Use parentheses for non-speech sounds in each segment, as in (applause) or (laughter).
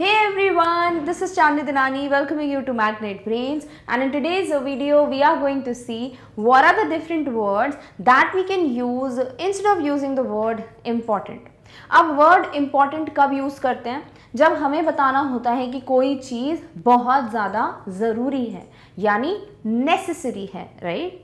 Hey everyone, this is Chandni Dinani welcoming you to Magnet Brains and in today's video we are going to see what are the different words that we can use instead of using the word important. अब word important कब use करते हैं जब हमें बताना होता है कि कोई चीज़ बहुत ज़्यादा ज़रूरी है यानी नेसेसरी है राइट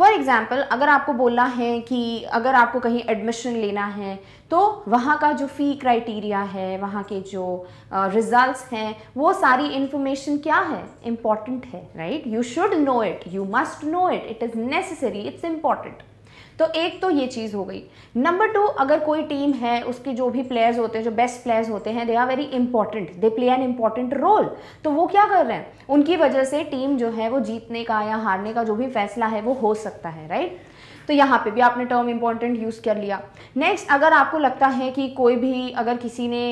फॉर एग्ज़ाम्पल अगर आपको बोलना है कि अगर आपको कहीं एडमिशन लेना है तो वहाँ का जो फ़ी क्राइटेरिया है वहाँ के जो रिज़ल्ट्स हैं वो सारी इन्फॉर्मेशन क्या है इम्पॉर्टेंट है right you should know it you must know it it is necessary it's important तो एक तो ये चीज़ हो गई नंबर टू अगर कोई टीम है उसके जो भी प्लेयर्स होते हैं जो बेस्ट प्लेयर्स होते हैं they are very important they play an important role तो वो क्या कर रहे हैं उनकी वजह से टीम जो है वो जीतने का या हारने का जो भी फैसला है वो हो सकता है राइट तो यहाँ पे भी आपने टर्म इम्पॉर्टेंट यूज़ कर लिया नेक्स्ट अगर आपको लगता है कि कोई भी अगर किसी ने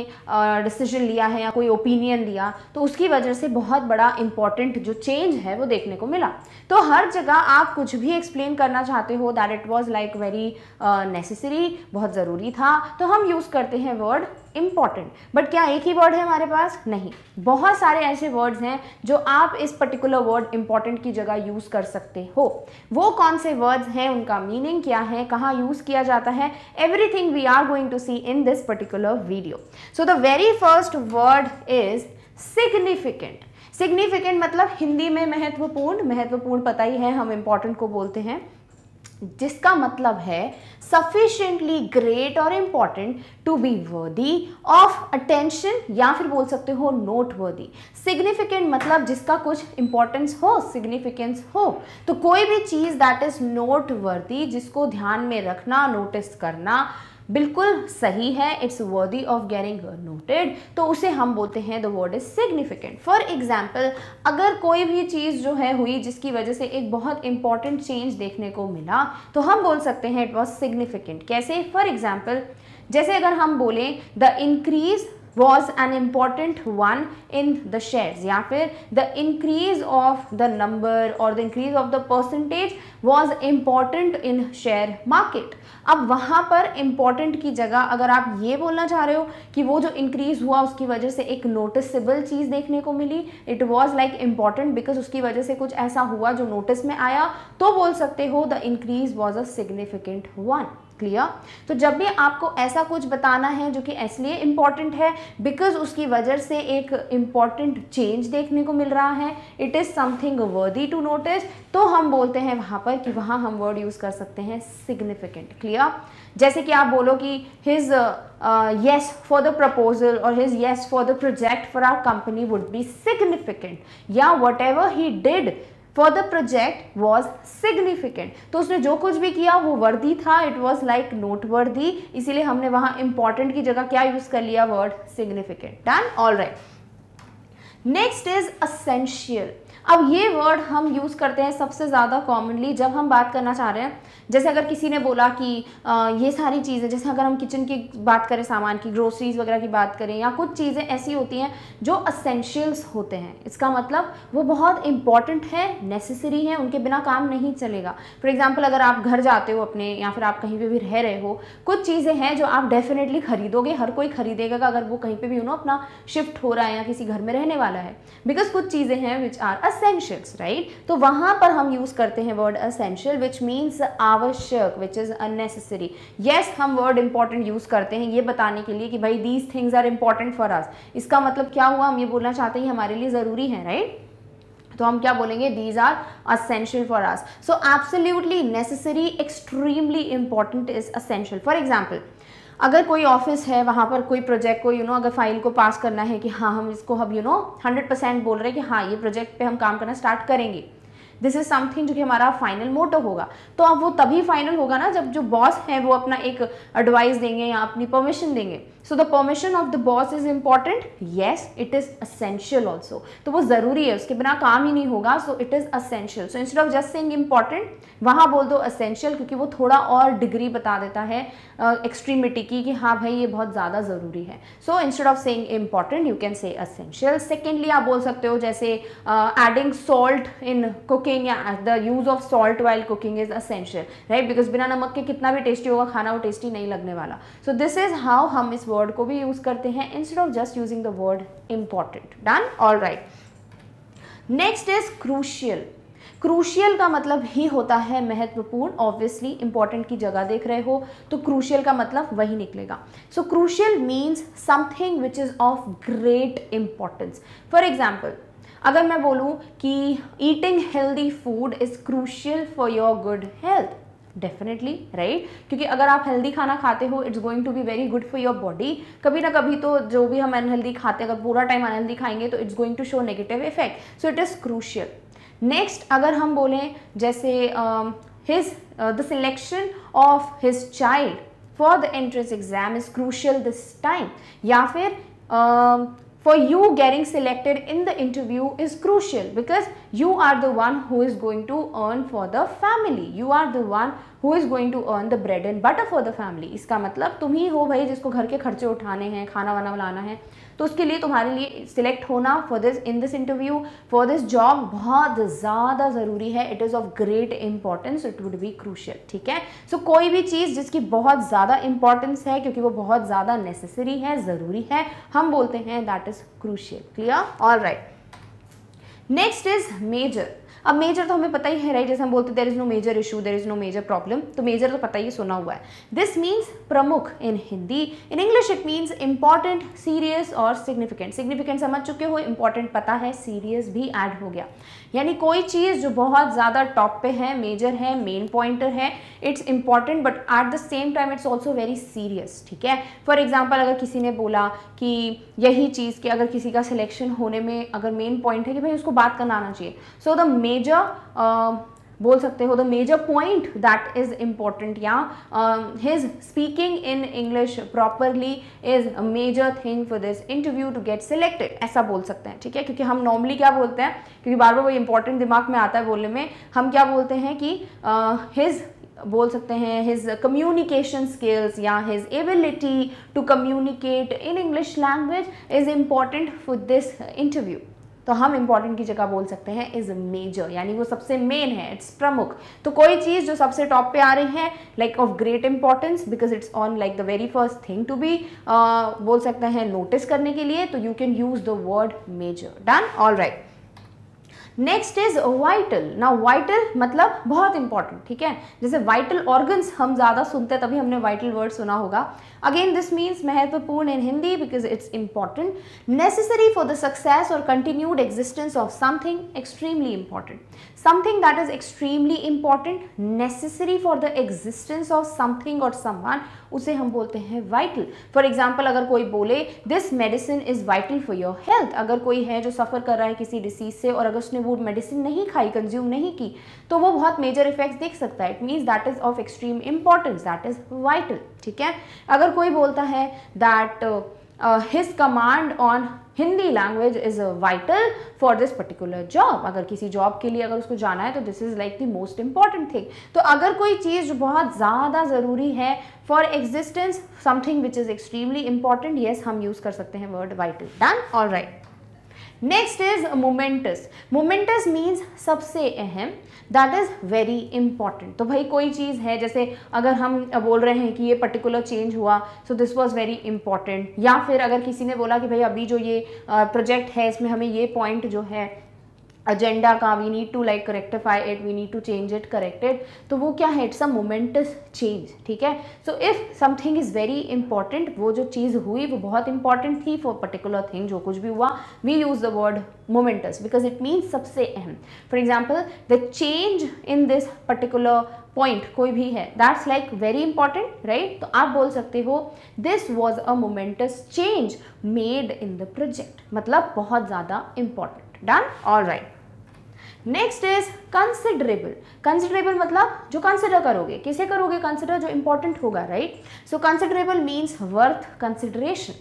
डिसीजन लिया है या कोई ओपिनियन दिया तो उसकी वजह से बहुत बड़ा इंपॉर्टेंट जो चेंज है वो देखने को मिला तो हर जगह आप कुछ भी एक्सप्लेन करना चाहते हो that it was like very necessary बहुत ज़रूरी था तो हम यूज़ करते हैं वर्ड इम्पॉर्टेंट बट क्या एक ही वर्ड है हमारे पास नहीं बहुत सारे ऐसे वर्ड्स हैं जो आप इस पर्टिकुलर वर्ड इम्पॉर्टेंट की जगह यूज़ कर सकते हो वो कौन से वर्ड्स हैं उनका मीनिंग क्या है कहाँ यूज़ किया जाता है everything we are going to see in this particular video so the very first word is significant significant मतलब हिंदी में महत्वपूर्ण महत्वपूर्ण पता ही है हम इम्पॉर्टेंट को बोलते हैं जिसका मतलब है सफिशेंटली ग्रेट और important to be worthy of attention या फिर बोल सकते हो नोट वर्दी सिग्निफिकेंट मतलब जिसका कुछ इंपॉर्टेंस हो सिग्निफिकेंस हो तो कोई भी चीज़ दैट इज़ नोट वर्दी जिसको ध्यान में रखना नोटिस करना बिल्कुल सही है इट्स वर्दी ऑफ गैरिंग नोटेड तो उसे हम बोलते हैं the word is significant for example अगर कोई भी चीज़ जो है हुई जिसकी वजह से एक बहुत इंपॉर्टेंट चेंज देखने को मिला तो हम बोल सकते हैं इट वॉज सिग्निफिकेंट कैसे फॉर एग्जाम्पल जैसे अगर हम बोलें the increase was an important one in the shares या फिर the increase of the number और the increase of the percentage was important in share market अब वहाँ पर इम्पॉर्टेंट की जगह अगर आप ये बोलना चाह रहे हो कि वो जो इंक्रीज़ हुआ उसकी वजह से एक नोटिसबल चीज़ देखने को मिली it was like important because उसकी वजह से कुछ ऐसा हुआ जो नोटिस में आया तो बोल सकते हो the increase was a significant one clear तो जब भी आपको ऐसा कुछ बताना है जो कि इसलिए इंपॉर्टेंट है बिकॉज उसकी वजह से एक इंपॉर्टेंट चेंज देखने को मिल रहा है it is something worthy to notice तो हम बोलते हैं वहां पर कि वहां हम वर्ड यूज़ कर सकते हैं सिग्निफिकेंट क्लियर जैसे कि आप बोलो कि his yes for the proposal और his yes for the project for our company would be significant या whatever he did for the project was significant तो उसने जो कुछ भी किया वो वर्दी था इट वॉज लाइक नोट वर्दी इसीलिए हमने वहां इंपॉर्टेंट की जगह क्या यूज कर लिया word significant done all right next is essential अब ये वर्ड हम यूज़ करते हैं सबसे ज़्यादा कॉमनली जब हम बात करना चाह रहे हैं जैसे अगर किसी ने बोला कि आ, ये सारी चीज़ें जैसे अगर हम किचन की बात करें सामान की ग्रोसरीज़ वगैरह की बात करें या कुछ चीज़ें ऐसी होती हैं जो असेंशियल्स होते हैं इसका मतलब वो बहुत इंपॉर्टेंट है नेसेसरी है उनके बिना काम नहीं चलेगा फॉर एग्ज़ाम्पल अगर आप घर जाते हो अपने या फिर आप कहीं पर भी रह रहे हो कुछ चीज़ें हैं जो आप डेफिनेटली ख़रीदोगे हर कोई ख़रीदेगा अगर वो कहीं पर भी यू अपना शिफ्ट हो रहा है या किसी घर में रहने वाला है बिकॉज कुछ चीज़ें हैं विच आर असेंशियल्स राइट तो वहां पर हम यूज़ करते हैं वर्ड असेंशियल विच मीन्स आवश्यक विच इज़ अननेसेसरी येस हम वर्ड इंपॉर्टेंट यूज़ करते हैं ये बताने के लिए कि भाई these things are important for us इसका मतलब क्या हुआ हम ये बोलना चाहते हैं हमारे लिए ज़रूरी है राइट right? तो हम क्या बोलेंगे these are essential for us so absolutely necessary extremely important is essential for example अगर कोई ऑफिस है वहाँ पर कोई प्रोजेक्ट को यू you नो know, अगर फाइल को पास करना है कि हाँ हम इसको हम यू नो हंड्रेड परसेंट बोल रहे हैं कि हाँ ये प्रोजेक्ट पे हम काम करना स्टार्ट करेंगे दिस इज समथिंग जो कि हमारा फाइनल मोटो होगा तो अब वो तभी फाइनल होगा ना जब जो बॉस हैं वो अपना एक एडवाइस देंगे या अपनी परमिशन देंगे so the permission of the boss is important yes it is essential also तो वो ज़रूरी है उसके बिना काम ही नहीं होगा so it is essential so instead of just saying important वहां बोल दो असेंशियल क्योंकि वो थोड़ा और डिग्री बता देता है एक्सट्रीमिटी uh, की कि हाँ भाई ये बहुत ज़्यादा ज़रूरी है so instead of saying important you can say essential secondly आप बोल सकते हो जैसे एडिंग सॉल्ट इन कुकिंग या the use of salt while cooking is essential right because बिना नमक के कितना भी टेस्टी होगा खाना वो टेस्टी नहीं लगने वाला सो दिस इज़ हाउ हम इस वर्ड वर्ड को भी यूज़ करते हैं instead of just using the word important done all right next is crucial crucial का मतलब ही होता है महत्वपूर्ण ऑब्वियसली इंपॉर्टेंट की जगह देख रहे हो तो क्रूशियल का मतलब वही निकलेगा so crucial means something which is of great importance for example अगर मैं बोलूं कि eating healthy food is crucial for your good health definitely right क्योंकि अगर आप हेल्दी खाना खाते हो it's going to be very good for your body कभी ना कभी तो जो भी हम अनहेल्दी खाते अगर पूरा टाइम अनहेल्दी खाएंगे तो it's going to show negative effect so it is crucial next अगर हम बोलें जैसे his the selection of his child for the entrance exam is crucial this time या फिर um, for you getting selected in the interview is crucial because you are the one who is going to earn for the family you are the one who is going to earn the bread and butter for the family इसका मतलब तुम ही हो भाई जिसको घर के खर्चे उठाने हैं खाना वाना बनाना है तो उसके लिए तुम्हारे लिए सिलेक्ट होना for this in this interview for this job बहुत ज़्यादा ज़रूरी है it is of great importance it would be crucial ठीक है सो so, कोई भी चीज़ जिसकी बहुत ज़्यादा इंपॉर्टेंस है क्योंकि वो बहुत ज़्यादा नेसेसरी है ज़रूरी है हम बोलते हैं that is crucial clear all right next is major अब मेजर तो हमें पता ही है राइट जैसे हम बोलते there is no major issue there is no major problem तो मेजर तो पता ही सुना हुआ है दिस मीन्स प्रमुख in Hindi in English it means important serious और सिग्निफिकेंट सिग्निफिकेंट समझ चुके हो इंपॉर्टेंट पता है सीरियस भी ऐड हो गया यानी कोई चीज़ जो बहुत ज़्यादा टॉप पे है मेजर है मेन पॉइंटर है it's important but at the same time it's also very serious ठीक है फॉर एग्जाम्पल अगर किसी ने बोला कि यही चीज़ कि अगर किसी का सिलेक्शन होने में अगर मेन पॉइंट है कि भाई उसको बात करना आना चाहिए so the main major uh, बोल सकते हो the major point that is important या his speaking in English properly is a major thing for this interview to get selected ऐसा बोल सकते हैं ठीक है क्योंकि हम नॉर्मली क्या बोलते हैं क्योंकि बार बार वो इंपॉर्टेंट दिमाग में आता है बोलने में हम क्या बोलते हैं कि हिज uh, बोल सकते हैं हिज कम्युनिकेशन स्किल्स या his ability to communicate in English language is important for this interview तो हम इंपॉर्टेंट की जगह बोल सकते हैं इज मेजर यानी वो सबसे मेन है इट्स प्रमुख तो कोई चीज़ जो सबसे टॉप पे आ रही है like of great importance because it's on like the very first thing to be बोल सकते हैं नोटिस करने के लिए तो you can use the word major done all right next is vital ना वाइटल मतलब बहुत इंपॉर्टेंट ठीक है जैसे वाइटल ऑर्गन्स हम ज़्यादा सुनते हैं तभी हमने वाइटल वर्ड सुना होगा अगेन दिस मीन्स महत्वपूर्ण in Hindi because it's important necessary for the success और continued existence of something extremely important something that is extremely important necessary for the existence of something or someone उसे हम बोलते हैं vital for example अगर कोई बोले this medicine is vital for your health अगर कोई है जो सफ़र कर रहा है किसी डिसीज से और अगर उसने वो medicine नहीं खाई consume नहीं की तो वो बहुत major effects देख सकता है it means that is of extreme importance that is vital ठीक है अगर कोई बोलता है that uh, his command on Hindi language is vital for this particular job अगर किसी जॉब के लिए अगर उसको जाना है तो this is like the most important thing तो अगर कोई चीज़ बहुत ज़्यादा ज़रूरी है for existence something which is extremely important yes हम यूज़ कर सकते हैं word vital done all right next is momentous momentous means सबसे अहम दैट इज़ वेरी इंपॉर्टेंट तो भाई कोई चीज़ है जैसे अगर हम बोल रहे हैं कि ये पर्टिकुलर चेंज हुआ so this was very important या फिर अगर किसी ने बोला कि भाई अभी जो ये प्रोजेक्ट है इसमें हमें ये पॉइंट जो है एजेंडा का we need to like rectify it we need to change it corrected तो वो क्या है इट्स अ मोमेंटस चेंज ठीक है so if something is very important वो जो चीज़ हुई वो बहुत इंपॉर्टेंट थी फॉर पर्टिकुलर थिंग जो कुछ भी हुआ we use the word momentous because it means सबसे अहम for example the change in this particular point कोई भी है that's like very important right तो आप बोल सकते हो this was a momentous change made in the project मतलब बहुत ज़्यादा important done all right next is considerable considerable मतलब जो कंसिडर करोगे किसे करोगे कंसिडर जो इंपॉर्टेंट होगा right so considerable means worth consideration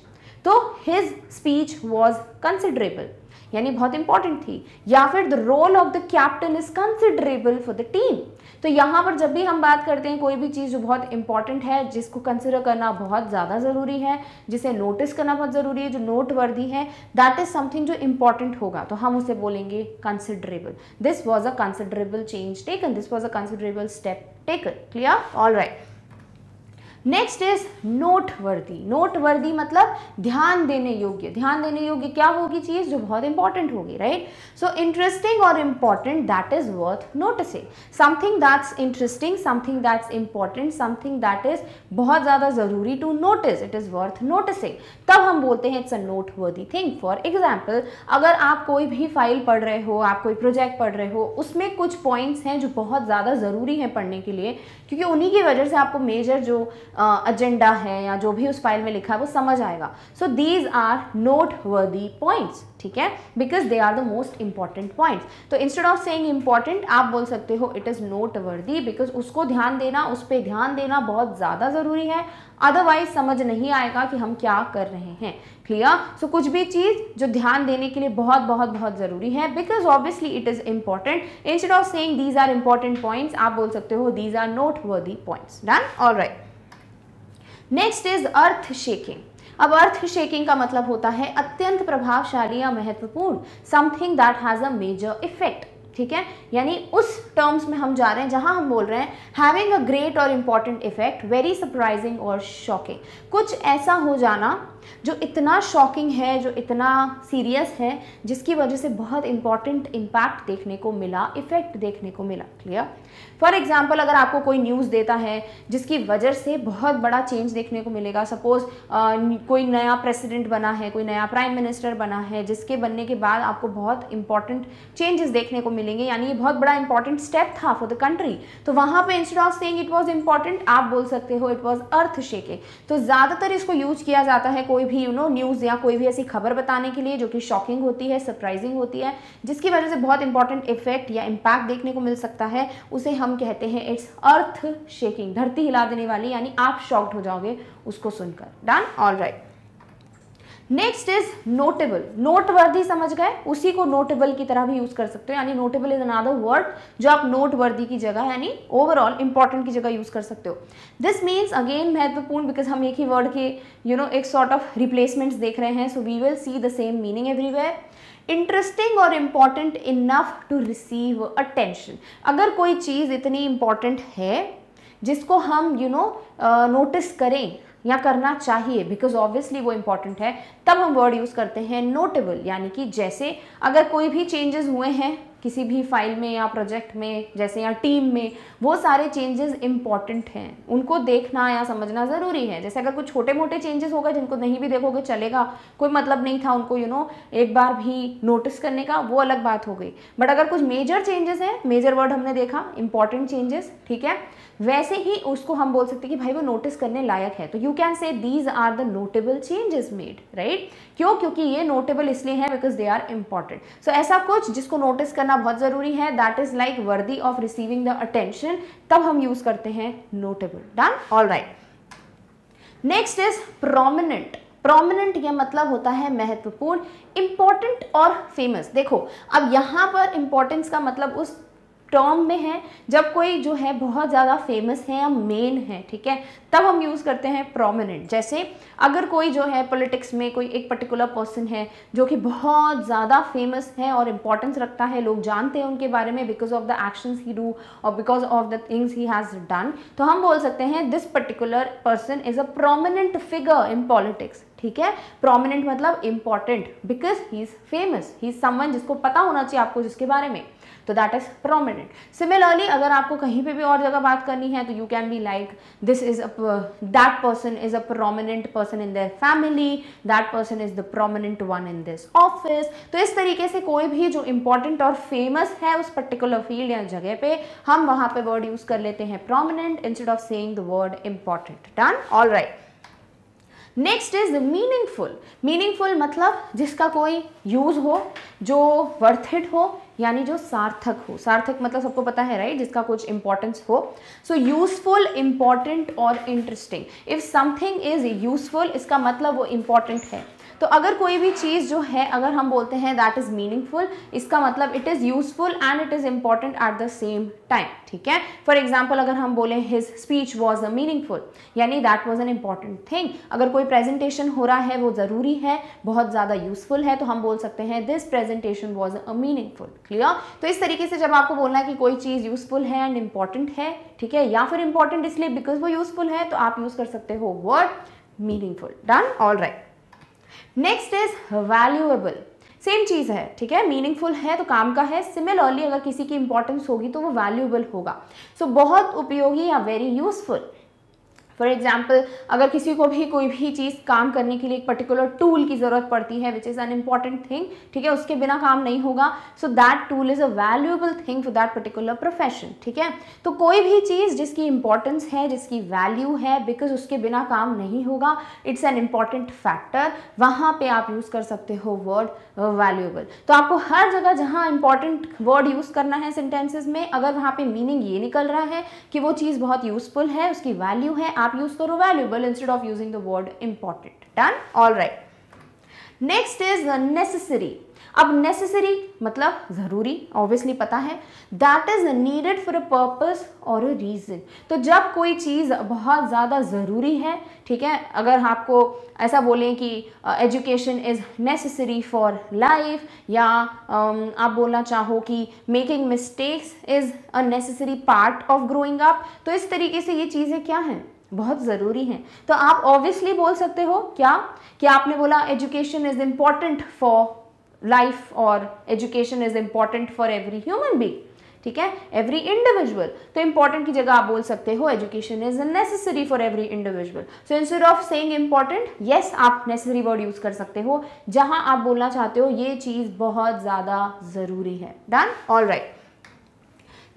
तो हिज स्पीच वॉज कंसिडरेबल यानी बहुत इंपॉर्टेंट थी या फिर the role of the captain is considerable for the team तो यहाँ पर जब भी हम बात करते हैं कोई भी चीज़ जो बहुत इंपॉर्टेंट है जिसको कंसिडर करना बहुत ज़्यादा ज़रूरी है जिसे नोटिस करना बहुत ज़रूरी है जो नोट वर्दी है दैट इज़ समथिंग जो इंपॉर्टेंट होगा तो हम उसे बोलेंगे considerable this was a considerable change taken this was a considerable step taken clear all right next is noteworthy noteworthy मतलब ध्यान देने योग्य ध्यान देने योग्य क्या होगी चीज़ जो बहुत इंपॉर्टेंट होगी राइट सो इंटरेस्टिंग और important that is worth noticing something that's interesting something that's important something that is बहुत ज़्यादा ज़रूरी to notice it is worth noticing तब हम बोलते हैं it's a noteworthy thing for example अगर आप कोई भी फाइल पढ़ रहे हो आप कोई प्रोजेक्ट पढ़ रहे हो उसमें कुछ पॉइंट्स हैं जो बहुत ज़्यादा ज़रूरी हैं पढ़ने के लिए क्योंकि उन्हीं की वजह से आपको मेजर जो एजेंडा है या जो भी उस फाइल में लिखा है वो समझ आएगा so these are noteworthy points ठीक है because they are the most important points तो इंस्टेड ऑफ सेइंग इंपॉर्टेंट आप बोल सकते हो it is noteworthy because उसको ध्यान देना उस पर ध्यान देना बहुत ज़्यादा ज़रूरी है अदरवाइज समझ नहीं आएगा कि हम क्या कर रहे हैं क्लियर सो so, कुछ भी चीज़ जो ध्यान देने के लिए बहुत बहुत बहुत ज़रूरी है because obviously it is important instead of saying these are important points आप बोल सकते हो these are noteworthy points done all right next is earth shaking अब अर्थ शेकिंग का मतलब होता है अत्यंत प्रभावशाली या महत्वपूर्ण something that has a major effect ठीक है यानी उस टर्म्स में हम जा रहे हैं जहां हम बोल रहे हैं हैविंग अ ग्रेट और इम्पॉर्टेंट इफेक्ट वेरी सरप्राइजिंग और शॉकिंग कुछ ऐसा हो जाना जो इतना शॉकिंग है जो इतना सीरियस है जिसकी वजह से बहुत इंपॉर्टेंट इम्पैक्ट देखने को मिला इफेक्ट देखने को मिला क्लियर फॉर एग्जाम्पल अगर आपको कोई न्यूज़ देता है जिसकी वजह से बहुत बड़ा चेंज देखने को मिलेगा सपोज कोई नया प्रेसिडेंट बना है कोई नया प्राइम मिनिस्टर बना है जिसके बनने के बाद आपको बहुत इंपॉर्टेंट चेंजेस देखने को मिलेंगे यानी ये बहुत बड़ा इंपॉर्टेंट स्टेप था फॉर द कंट्री तो वहाँ पर instead of saying it was important आप बोल सकते हो इट वॉज अर्थ शेकिंग तो ज़्यादातर इसको यूज किया जाता है कोई भी यू नो न्यूज़ या कोई भी ऐसी खबर बताने के लिए जो कि शॉकिंग होती है सरप्राइजिंग होती है जिसकी वजह से बहुत इंपॉर्टेंट इफेक्ट या इम्पैक्ट देखने को मिल सकता है उसे हम हम कहते हैं इट्स अर्थ शेकिंग धरती हिला देने वाली यानी आप शॉक्ड हो जाओगे उसको सुनकर done all right next is notable noteworthy समझ गए उसी को नोटेबल की तरह भी यूज कर सकते हो यानी नोटेबल इज अनादर वर्ड जो आप नोटवर्दी की जगह यानी ओवरऑल इंपॉर्टेंट की जगह यूज कर सकते हो दिस मीन्स अगेन महत्वपूर्ण बिकॉज हम एक ही वर्ड के यू you नो know, एक सॉर्ट ऑफ रिप्लेसमेंट्स देख रहे हैं so we will see the same meaning everywhere interesting और important enough to receive attention अगर कोई चीज़ इतनी इम्पॉर्टेंट है जिसको हम यू नो नोटिस करें या करना चाहिए बिकॉज ऑब्वियसली वो इम्पॉर्टेंट है तब हम वर्ड यूज़ करते हैं नोटेबल यानी कि जैसे अगर कोई भी चेंजेस हुए हैं किसी भी फाइल में या प्रोजेक्ट में जैसे या टीम में वो सारे चेंजेस इंपॉर्टेंट हैं उनको देखना या समझना ज़रूरी है जैसे अगर कुछ छोटे मोटे चेंजेस होगा जिनको नहीं भी देखोगे चलेगा कोई मतलब नहीं था उनको यू you नो know, एक बार भी नोटिस करने का वो अलग बात हो गई बट अगर कुछ मेजर चेंजेस हैं मेजर वर्ड हमने देखा इंपॉर्टेंट चेंजेस ठीक है वैसे ही उसको हम बोल सकते हैं कि भाई वो नोटिस करने लायक है तो you can say these are the notable changes made right क्यों क्योंकि ये नोटेबल इसलिए है because they are important so ऐसा कुछ जिसको नोटिस करने करना बहुत ज़रूरी है that is like worthy of receiving the attention तब हम यूज़ करते हैं notable done all right next is prominent prominent यह मतलब होता है महत्वपूर्ण इंपॉर्टेंट और फेमस देखो अब यहां पर इंपॉर्टेंस का मतलब उस टॉम में है जब कोई जो है बहुत ज़्यादा फेमस है या मेन है ठीक है तब हम यूज़ करते हैं प्रोमिनेंट जैसे अगर कोई जो है पॉलिटिक्स में कोई एक पर्टिकुलर पर्सन है जो कि बहुत ज़्यादा फेमस है और इम्पॉर्टेंस रखता है लोग जानते हैं उनके बारे में because of the actions he do और because of the things he has done तो हम बोल सकते हैं this particular person is a prominent figure in politics ठीक है प्रोमिनेंट मतलब important because he is famous he is someone जिसको पता होना चाहिए आपको जिसके बारे में तो दैट इज प्रोमिनेंट सिमिलरली अगर आपको कहीं पे भी और जगह बात करनी है तो you can be like this is a that person is a prominent person in their family that person is the prominent one in this office तो इस तरीके से कोई भी जो इंपॉर्टेंट और फेमस है उस पर्टिकुलर फील्ड या जगह पे हम वहां पे वर्ड यूज कर लेते हैं prominent instead of saying the word important done all right next is meaningful meaningful मतलब जिसका कोई यूज़ हो जो वर्थ इट हो यानी जो सार्थक हो सार्थक मतलब सबको पता है राइट जिसका कुछ इंपॉर्टेंस हो सो यूजफुल इंपॉर्टेंट और interesting if something is useful इसका मतलब वो इंपॉर्टेंट है तो अगर कोई भी चीज़ जो है अगर हम बोलते हैं दैट इज़ मीनिंगफुल इसका मतलब it is useful and it is important at the same time ठीक है फॉर एग्जाम्पल अगर हम बोलें his speech was a meaningful यानी that was an important thing अगर कोई प्रेजेंटेशन हो रहा है वो ज़रूरी है बहुत ज़्यादा यूजफुल है तो हम बोल सकते हैं this presentation was a meaningful clear तो इस तरीके से जब आपको बोलना है कि कोई चीज़ यूजफुल है एंड इम्पॉर्टेंट है ठीक है या फिर इंपॉर्टेंट इसलिए बिकॉज वो यूजफुल है तो आप यूज़ कर सकते हो word meaningful done all right next is valuable same चीज़ है ठीक है मीनिंगफुल है तो काम का है सिमिलरली अगर किसी की इंपॉर्टेंस होगी तो वो वैल्यूएबल होगा सो so, बहुत उपयोगी या वेरी यूजफुल फॉर एग्जाम्पल अगर किसी को भी कोई भी चीज़ काम करने के लिए एक पर्टिकुलर टूल की ज़रूरत पड़ती है which is an important thing ठीक है उसके बिना काम नहीं होगा so that tool is a valuable thing for that particular profession ठीक है तो कोई भी चीज़ जिसकी इंपॉर्टेंस है जिसकी वैल्यू है बिकॉज उसके बिना काम नहीं होगा इट्स एन इम्पॉर्टेंट फैक्टर वहाँ पर आप यूज़ कर सकते हो वर्ड वैल्यूएबल तो आपको हर जगह जहां इंपॉर्टेंट वर्ड यूज़ करना है सेंटेंसेस में अगर वहां पे मीनिंग ये निकल रहा है कि वो चीज़ बहुत यूजफुल है उसकी वैल्यू है आप यूज़ करो valuable instead of using the word important done all right next is necessary अब नेसेसरी मतलब ज़रूरी ऑब्वियसली पता है that is needed for a purpose और अ रीज़न तो जब कोई चीज़ बहुत ज़्यादा ज़रूरी है ठीक है अगर आपको ऐसा बोलें कि education is necessary for life या um, आप बोलना चाहो कि making mistakes is a necessary part of growing up तो इस तरीके से ये चीज़ें क्या हैं बहुत ज़रूरी हैं तो आप ऑब्वियसली बोल सकते हो क्या कि आपने बोला education is important for life और education is important for every human being ठीक है एवरी इंडिविजुअल तो इंपॉर्टेंट की जगह आप बोल सकते हो education is necessary for every individual so instead of saying important yes आप नेसेसरी वर्ड यूज कर सकते हो जहां आप बोलना चाहते हो ये चीज बहुत ज्यादा जरूरी है done all right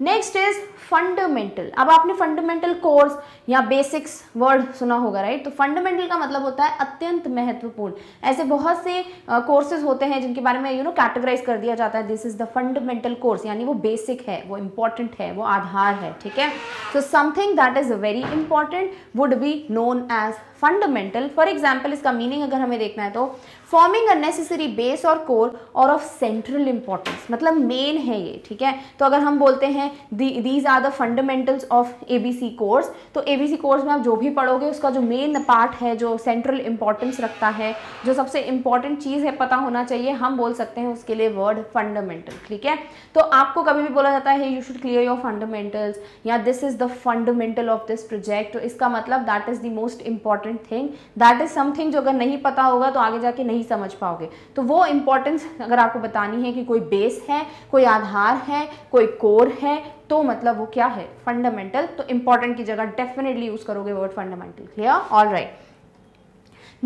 next is fundamental अब आपने फंडामेंटल कोर्स या बेसिक्स वर्ड सुना होगा राइट तो फंडामेंटल का मतलब होता है अत्यंत महत्वपूर्ण ऐसे बहुत से कोर्सेज uh, होते हैं जिनके बारे में यू नो कैटेगराइज कर दिया जाता है this is the fundamental course यानी वो बेसिक है वो इंपॉर्टेंट है वो आधार है ठीक है so something that is very important would be known as fundamental for example इसका मीनिंग अगर हमें देखना है तो फॉर्मिंग अ नेसेसरी बेस और कोर और ऑफ सेंट्रल इंपॉर्टेंस मतलब मेन है ये ठीक है तो अगर हम बोलते हैं these are the fundamentals of ABC course तो एबीसी कोर्स में आप जो भी पढ़ोगे उसका जो मेन पार्ट है जो सेंट्रल इंपॉर्टेंस रखता है जो सबसे इंपॉर्टेंट चीज़ है पता होना चाहिए हम बोल सकते हैं उसके लिए वर्ड फंडामेंटल ठीक है तो आपको कभी भी बोला जाता है you should clear your fundamentals या this is the fundamental of this project तो इसका मतलब that is the most important thing that is something जो अगर नहीं पता होगा तो आगे जाके नहीं नहीं समझ पाओगे तो वो इम्पॉर्टेंस अगर आपको बतानी है कि कोई बेस है कोई आधार है कोई कोर है तो मतलब वो क्या है फंडामेंटल तो इंपॉर्टेंट की जगह डेफिनेटली यूज़ करोगे word fundamental clear all right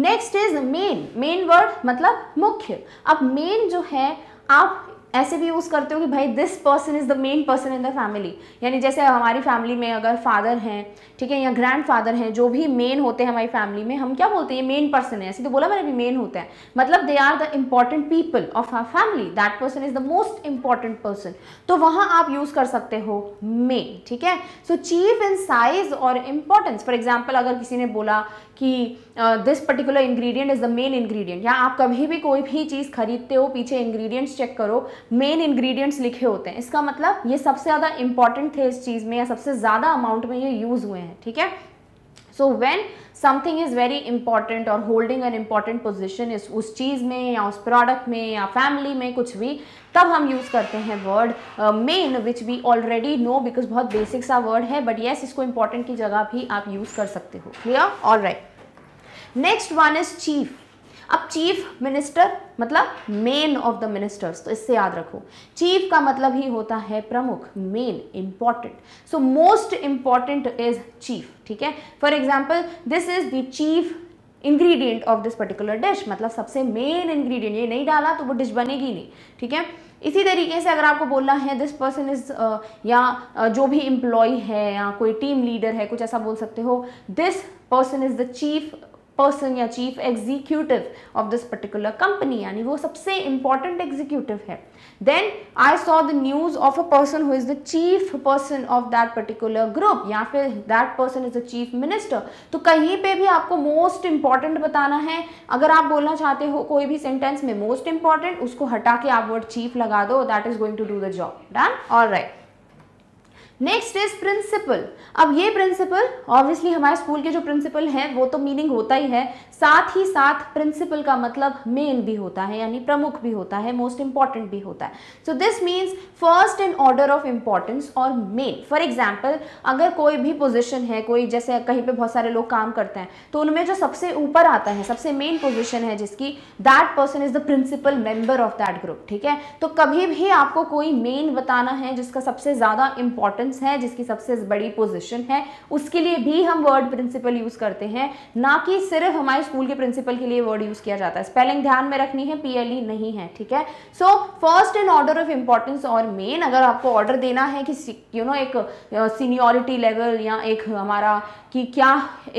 next is main main word मतलब मुख्य अब मेन जो है आप ऐसे भी यूज़ करते हो कि भाई this person is the main person in the family यानी जैसे हमारी फैमिली में अगर फादर हैं ठीक है या ग्रैंड फादर हैं जो भी मेन होते हैं हमारी फैमिली में हम क्या बोलते हैं ये मेन पर्सन है ऐसे तो बोला मैंने भी मेन होता है मतलब they are the important people of our family that person is the most important person तो वहाँ आप यूज़ कर सकते हो मेन ठीक है सो चीफ इन साइज और इम्पॉर्टेंस फॉर एग्जाम्पल अगर किसी ने बोला कि this particular ingredient is the main ingredient या आप कभी भी कोई भी चीज़ खरीदते हो पीछे इंग्रेडिएंट्स चेक करो मेन इंग्रेडिएंट्स लिखे होते हैं इसका मतलब ये सबसे ज़्यादा इंपॉर्टेंट थे इस चीज़ में या सबसे ज़्यादा अमाउंट में ये यूज़ हुए हैं ठीक है so when something is very important और होल्डिंग एन इम्पॉर्टेंट पोजिशन इस उस चीज़ में या उस प्रोडक्ट में या फैमिली में कुछ भी तब हम यूज़ करते हैं word main which we already know because बहुत बेसिक सा वर्ड है बट येस yes, इसको इंपॉर्टेंट की जगह भी आप यूज़ कर सकते हो clear all right next one is chief अब चीफ मिनिस्टर मतलब मेन ऑफ द मिनिस्टर्स तो इससे याद रखो चीफ का मतलब ही होता है प्रमुख main important so most important is chief ठीक है for example this is the chief ingredient of this particular dish मतलब सबसे मेन इंग्रीडियंट ये नहीं डाला तो वो डिश बनेगी नहीं ठीक है इसी तरीके से अगर आपको बोलना है दिस पर्सन इज या uh, जो भी इंप्लॉय है या कोई टीम लीडर है कुछ ऐसा बोल सकते हो this person is the chief person या chief executive of this particular company यानी वो सबसे इंपॉर्टेंट एग्जीक्यूटिव है then I saw the news of a person who is the chief person of that particular group या फिर that person is the chief minister तो कहीं पे भी आपको मोस्ट इंपॉर्टेंट बताना है अगर आप बोलना चाहते हो कोई भी सेंटेंस में मोस्ट इंपॉर्टेंट उसको हटा के आप वर्ड चीफ लगा दो that is going to do the job done all right next is principal अब ये प्रिंसिपल ऑब्वियसली हमारे स्कूल के जो प्रिंसिपल हैं वो तो मीनिंग होता ही है साथ ही साथ प्रिंसिपल का मतलब मेन भी होता है यानी प्रमुख भी होता है मोस्ट इंपॉर्टेंट भी होता है so this means first in order of importance और मेन फॉर एग्जाम्पल अगर कोई भी पोजिशन है कोई जैसे कहीं पे बहुत सारे लोग काम करते हैं तो उनमें जो सबसे ऊपर आता है सबसे मेन पोजिशन है जिसकी that person is the principal member of that group ठीक है तो कभी भी आपको कोई मेन बताना है जिसका सबसे ज़्यादा इंपॉर्टेंस इंपॉर्टेंस है जिसकी सबसे बड़ी पोजिशन है उसके लिए भी हम वर्ड प्रिंसिपल यूज़ करते हैं ना कि सिर्फ हमारे स्कूल के प्रिंसिपल के लिए वर्ड यूज़ किया जाता है स्पेलिंग ध्यान में रखनी है पीएलई e नहीं है ठीक है so first in order of importance और मेन अगर आपको ऑर्डर देना है कि यू you नो know, एक सीनियोरिटी लेवल या एक हमारा कि क्या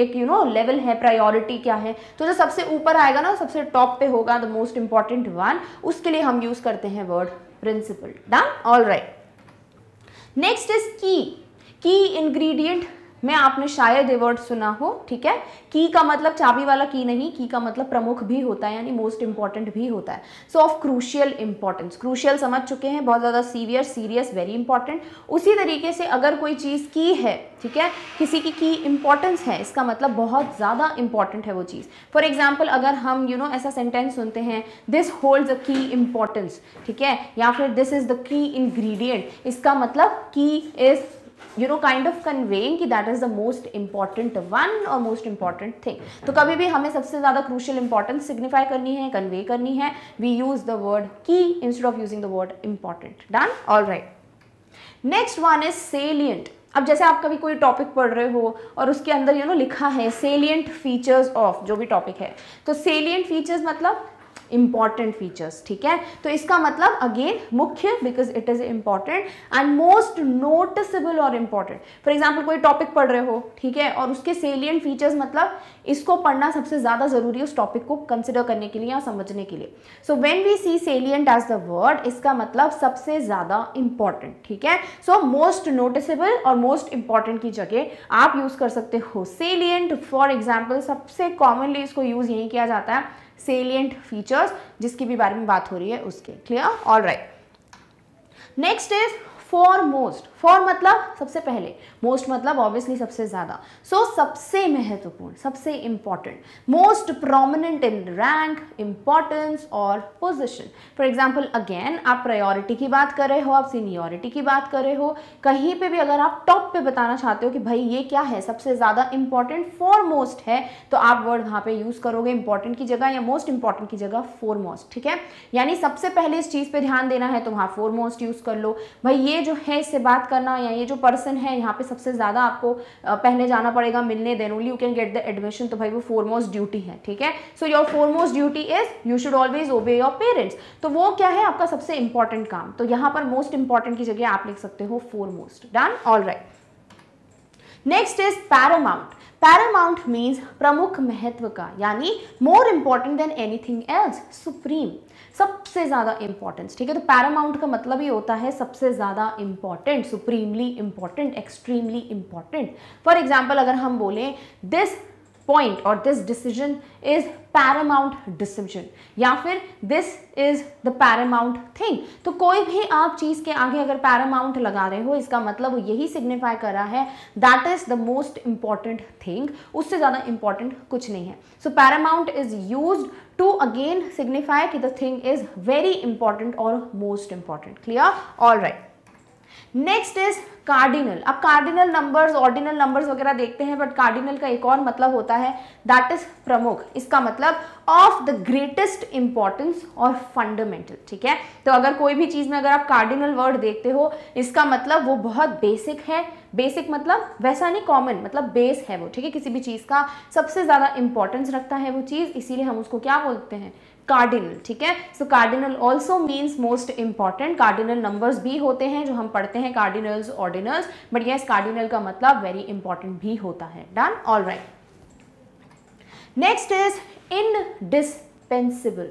एक यू नो लेवल है प्रायोरिटी क्या है तो जो सबसे ऊपर आएगा ना सबसे टॉप पे होगा द मोस्ट इंपॉर्टेंट वन उसके लिए हम यूज़ करते हैं word principal done all right next is key key ingredient મે આપને શાયડ એવર્ડ સુના હો ઠીક હે કી કા મતલબ ચાબી વાલા કી નહીં કી કા મતલબ પ્રમુખ ભી હોતા હે યાની મોસ્ટ ઇમ્પોર્ટન્ટ ભી હોતા હે so of crucial importance crucial સમજી ચુકે હે બહોત જ્યાદા સીવિયર સિરિયસ વેરી ઇમ્પોર્ટન્ટ ઉસી તરીકે સે અગર કોઈ ચીઝ કી હે ઠીક હે કિસી કી કી ઇમ્પોર્ટન્સ હે ઇસકા મતલબ બહોત જ્યાદા ઇમ્પોર્ટન્ટ હે વો ચીઝ ફોર એક્ઝામ્પલ અગર હમ યુ નો એસા સેન્ટેન્સ સુનતે હે this holds a key importance ઠીક હે યા ફિર this is the key ingredient ઇસકા મતલબ key is you know kind of conveying कि that is the most important one और मोस्ट इंपॉर्टेंट थिंग तो कभी भी हमें सबसे ज़्यादा क्रूशियल इंपॉर्टेंस सिग्निफाई करनी है कन्वे करनी है we use the word key instead of using the word important done all right next one is salient अब जैसे आप कभी कोई टॉपिक पढ़ रहे हो और उसके अंदर यू you नो know, लिखा है सेलियंट फीचर्स ऑफ जो भी टॉपिक है तो सेलियंट फीचर्स मतलब इंपॉर्टेंट फीचर्स ठीक है तो इसका मतलब अगेन मुख्य because it is important and most noticeable और इंपॉर्टेंट फॉर एग्जाम्पल कोई टॉपिक पढ़ रहे हो ठीक है और उसके सेलियंट फीचर्स मतलब इसको पढ़ना सबसे ज़्यादा ज़रूरी है उस टॉपिक को कंसिडर करने के लिए या समझने के लिए so when we see salient as the word इसका मतलब सबसे ज़्यादा इंपॉर्टेंट ठीक है सो मोस्ट नोटिसबल और मोस्ट इंपॉर्टेंट की जगह आप यूज़ कर सकते हो सेलियंट फॉर एग्जाम्पल सबसे कॉमनली इसको यूज़ यही किया जाता है सेलियंट फीचर्स जिसके भी बारे में बात हो रही है उसके clear all right next is foremost for मतलब सबसे पहले मोस्ट मतलब ऑब्वियसली सबसे ज़्यादा सो so, सबसे महत्वपूर्ण सबसे important most prominent in rank importance और पोजिशन फॉर एग्जाम्पल अगेन आप प्रायोरिटी की बात कर रहे हो आप सीनियोरिटी की बात कर रहे हो कहीं पे भी अगर आप टॉप पे बताना चाहते हो कि भाई ये क्या है सबसे ज़्यादा इंपॉर्टेंट फॉर मोस्ट है तो आप वर्ड वहां पे यूज़ करोगे इंपॉर्टेंट की जगह या मोस्ट इंपॉर्टेंट की जगह फोर मोस्ट ठीक है यानी सबसे पहले इस चीज़ पर ध्यान देना है तो वहां फोर मोस्ट यूज़ कर लो भाई ये जो है इससे बात करना या ये जो पर्सन है यहाँ पे सबसे ज़्यादा आपको पहले जाना पड़ेगा मिलने then only you can get the admission तो भाई वो फोरमोस्ट ड्यूटी है ठीक है so your foremost duty is you should always obey your parents तो वो क्या है आपका सबसे इंपॉर्टेंट काम तो यहाँ पर मोस्ट इंपॉर्टेंट की जगह आप लिख सकते हो foremost done all right next is paramount paramount means प्रमुख महत्व का यानी more important than anything else supreme सबसे ज़्यादा इंपॉर्टेंस ठीक है तो पैरामाउंट का मतलब ही होता है सबसे ज़्यादा important supremely important extremely important for example अगर हम बोलें दिस पॉइंट और this decision is paramount decision या फिर this is the paramount thing तो कोई भी आप चीज़ के आगे अगर पैरामाउंट लगा रहे हो इसका मतलब वो यही सिग्निफाई कर रहा है that is the most important thing उससे ज़्यादा इंपॉर्टेंट कुछ नहीं है so paramount is use to again signify that the thing is very important or most important. Clear? Alright. Next is cardinal अब कार्डिनल नंबर्स ऑर्डिनल नंबर्स वगैरह देखते हैं but cardinal का एक और मतलब होता है दैट इज प्रमुख इसका मतलब ऑफ द ग्रेटेस्ट इंपॉर्टेंस और फंडामेंटल ठीक है तो अगर कोई भी चीज़ में अगर आप कार्डिनल वर्ड देखते हो इसका मतलब वो बहुत बेसिक है बेसिक मतलब वैसा नहीं कॉमन मतलब बेस है वो ठीक है किसी भी चीज़ का सबसे ज़्यादा इंपॉर्टेंस रखता है वो चीज़ इसीलिए हम उसको क्या बोलते हैं कार्डिनल ठीक है so cardinal also means most important cardinal numbers भी होते हैं जो हम पढ़ते हैं cardinals ordinals but yes cardinal का मतलब वेरी इंपॉर्टेंट भी होता है done all right next is indispensable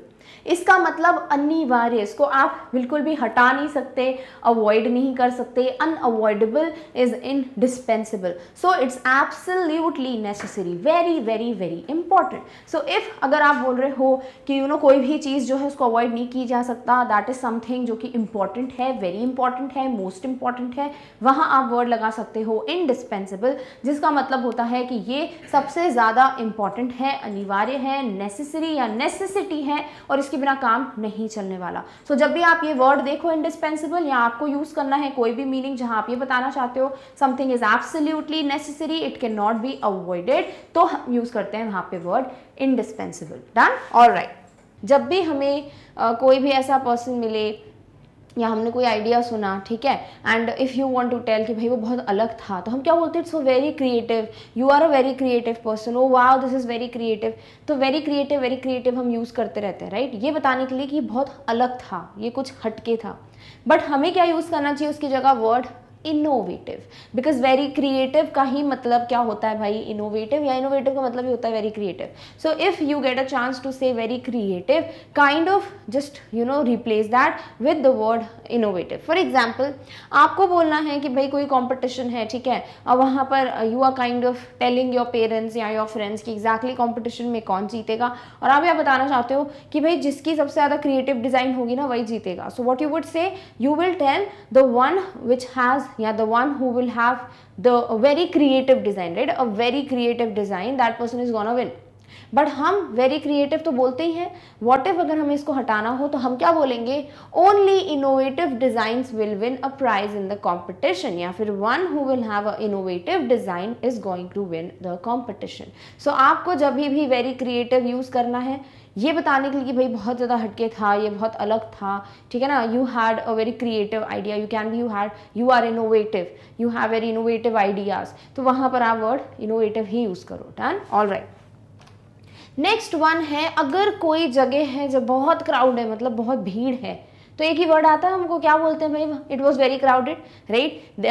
इसका मतलब अनिवार्य इसको आप बिल्कुल भी हटा नहीं सकते अवॉइड नहीं कर सकते unavoidable is indispensable so it's absolutely necessary very very very important so if अगर आप बोल रहे हो कि यू you नो know, कोई भी चीज़ जो है उसको अवॉइड नहीं की जा सकता दैट इज़ समथिंग जो कि इंपॉर्टेंट है वेरी इंपॉर्टेंट है मोस्ट इंपॉर्टेंट है वहाँ आप वर्ड लगा सकते हो इनडिस्पेंसिबल जिसका मतलब होता है कि ये सबसे ज़्यादा इंपॉर्टेंट है अनिवार्य है नेसेसरी या नेसेसिटी है और इसके के बिना काम नहीं चलने वाला सो so, जब भी आप ये वर्ड देखो इंडिस्पेंसिबल या आपको यूज़ करना है कोई भी मीनिंग जहां आप ये बताना चाहते हो something is absolutely necessary it can not be avoided तो हम यूज़ करते हैं वहां पे वर्ड इंडिस्पेंसिबल डन ऑल जब भी हमें आ, कोई भी ऐसा पर्सन मिले या हमने कोई आइडिया सुना ठीक है and if you want to tell कि भाई वो बहुत अलग था तो हम क्या बोलते it's so very creative you are a very creative person oh wow this is very creative तो वेरी क्रिएटिव वेरी क्रिएटिव हम यूज़ करते रहते हैं राइट ये बताने के लिए कि बहुत अलग था ये कुछ हटके था बट हमें क्या यूज़ करना चाहिए उसकी जगह word innovative because very creative का ही मतलब क्या होता है भाई इनोवेटिव या इनोवेटिव का मतलब ही होता है very creative so if you get a chance to say very creative kind of just you know replace that with the word innovative for example आपको बोलना है कि भाई कोई कॉम्पिटिशन है ठीक है और वहाँ पर you are kind of telling your parents या योर फ्रेंड्स की एग्जैक्टली exactly कॉम्पिटिशन में कौन जीतेगा और आप यह बताना चाहते हो कि भाई जिसकी सबसे ज़्यादा क्रिएटिव डिज़ाइन होगी ना वही जीतेगा so what you would say you will tell the one which has yeah the one who will have the very creative design right a very creative design that person is gonna win but हम very creative तो बोलते ही हैं what if अगर हमें इसको हटाना हो तो हम क्या बोलेंगे only innovative design will win a prize in the competition या फिर one who will have a innovative design is going to win the competition so आपको जब भी वेरी क्रिएटिव यूज करना है ये बताने के लिए कि भाई बहुत ज़्यादा हटके था ये बहुत अलग था ठीक है ना you had a very creative idea you can be you had you are innovative you have very innovative ideas तो वहाँ पर आप वर्ड इनोवेटिव ही यूज़ करो done all right next one है अगर कोई जगह है जो बहुत क्राउड है मतलब बहुत भीड़ है तो एक ही वर्ड आता है हमको क्या बोलते हैं भाई it was very crowded right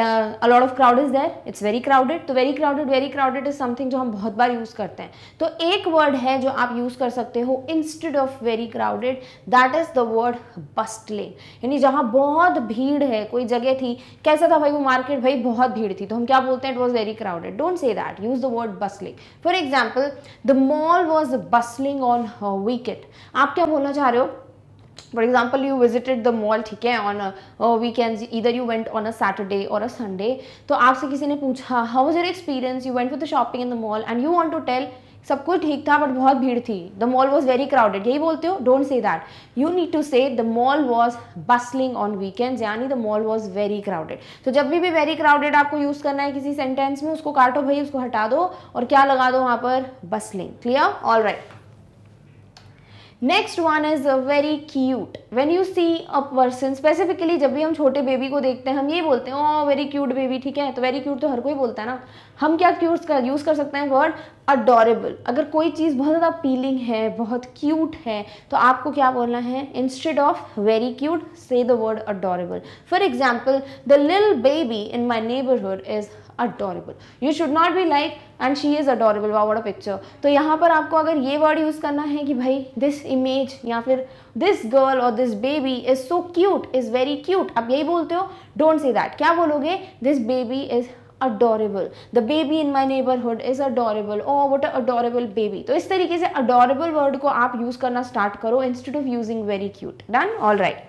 a lot of crowd is there it's very crowded तो very crowded very crowded is something जो हम बहुत बार यूज़ करते हैं तो एक वर्ड है जो आप यूज़ कर सकते हो instead of very crowded that is the word bustling यानी जहाँ बहुत भीड़ है कोई जगह थी कैसा था भाई वो मार्केट भाई बहुत भीड़ थी तो हम क्या बोलते हैं it was very crowded don't say that use the word bustling for example the mall was bustling on weekend आप क्या बोलना चाह रहे हो for example you visited the mall ठीक है ऑन वीकेंड इधर you went on went on a Saturday or तो आपसे किसी ने पूछा how was your experience you went to the shopping in the mall and you want to tell सब कुछ ठीक था बट बहुत भीड़ थी the mall was very crowded यही बोलते हो don't say that you need to say the mall was bustling on weekends यानी the mall was very crowded तो जब भी भी वेरी क्राउडेड आपको यूज़ करना है किसी सेंटेंस में उसको काटो भाई उसको हटा दो और क्या लगा दो वहाँ पर bustling clear all right next one is very cute when you see a person specifically जब भी हम छोटे बेबी को देखते हैं हम ये बोलते हैं ओ वेरी क्यूट बेबी ठीक है तो वेरी क्यूट तो हर कोई बोलता है ना हम क्या क्यूट का यूज़ कर सकते हैं वर्ड अडोरेबल अगर कोई चीज़ बहुत ज़्यादा पीलिंग है बहुत क्यूट है तो आपको क्या बोलना है instead of very cute say the word adorable for example the lil baby in my neighbourhood is adorable you should not be like and she is adorable wow what a picture तो यहाँ पर आपको अगर ये word use करना है कि भाई this image या फिर this girl or this baby is so cute is very cute आप यही बोलते हो don't say that क्या बोलोगे this baby is adorable the baby in my neighborhood is adorable oh what a adorable baby तो इस तरीके से adorable word को आप use करना start करो instead of using very cute done all right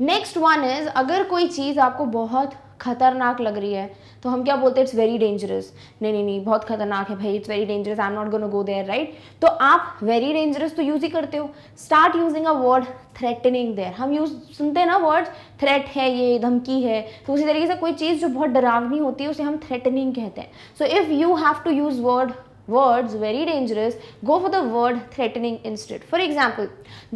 next one is अगर कोई चीज़ आपको बहुत खतरनाक लग रही है तो हम क्या बोलते हैं इट्स वेरी डेंजरस नहीं नहीं नहीं बहुत खतरनाक है भाई it's very dangerous I am not gonna go there right तो आप वेरी डेंजरस तो यूज़ ही करते हो start using a word threatening there हम यूज सुनते हैं ना वर्ड्स थ्रेट है ये धमकी है तो उसी तरीके से कोई चीज़ जो बहुत डरावनी होती है उसे हम थ्रेटनिंग कहते हैं so if you have to use word words very dangerous go for the word threatening instead for example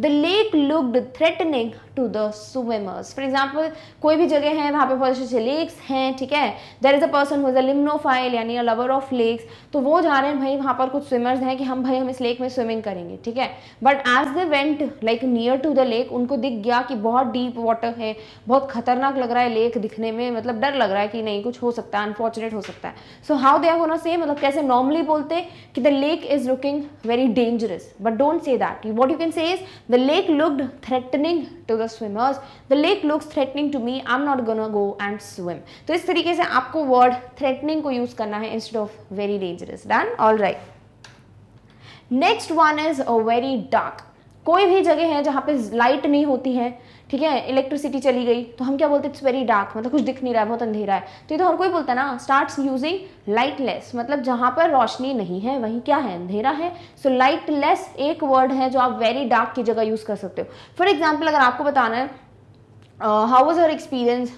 the lake looked threatening to the swimmers for example कोई भी जगह है वहाँ पे बहुत अच्छे अच्छे लेक्स हैं ठीक है there is a person who's a limnophile यानी अ लवर ऑफ लेक्स तो वो जा रहे हैं भाई वहाँ पर कुछ स्विमर्स हैं कि हम भाई हम इस लेक में स्विमिंग करेंगे ठीक है but as they went like near to the lake उनको दिख गया कि बहुत डीप वाटर है बहुत खतरनाक लग रहा है लेक दिखने में मतलब डर लग रहा है कि नहीं कुछ हो सकता है अनफॉर्चुनेट हो सकता है so how they are gonna say मतलब कैसे नॉर्मली बोलते कि the lake is looking very dangerous but don't say that what you can say is the lake looked threatening to the swimmers the lake looks threatening to me I am not gonna go and swim तो इस तरीके से आपको word threatening को use करना है instead of very dangerous done all right next one is a very dark कोई भी जगह है जहाँ पे लाइट नहीं होती है ठीक है इलेक्ट्रिसिटी चली गई तो हम क्या बोलते हैं इट्स वेरी डार्क मतलब कुछ दिख नहीं रहा है बहुत अंधेरा है तो ये तो हर कोई बोलता है ना स्टार्ट्स यूजिंग लाइट लेस मतलब जहां पर रोशनी नहीं है वहीं क्या है अंधेरा है सो लाइट एक वर्ड है जो आप वेरी डार्क की जगह यूज़ कर सकते हो फॉर एग्जाम्पल अगर आपको बताना है how was her experience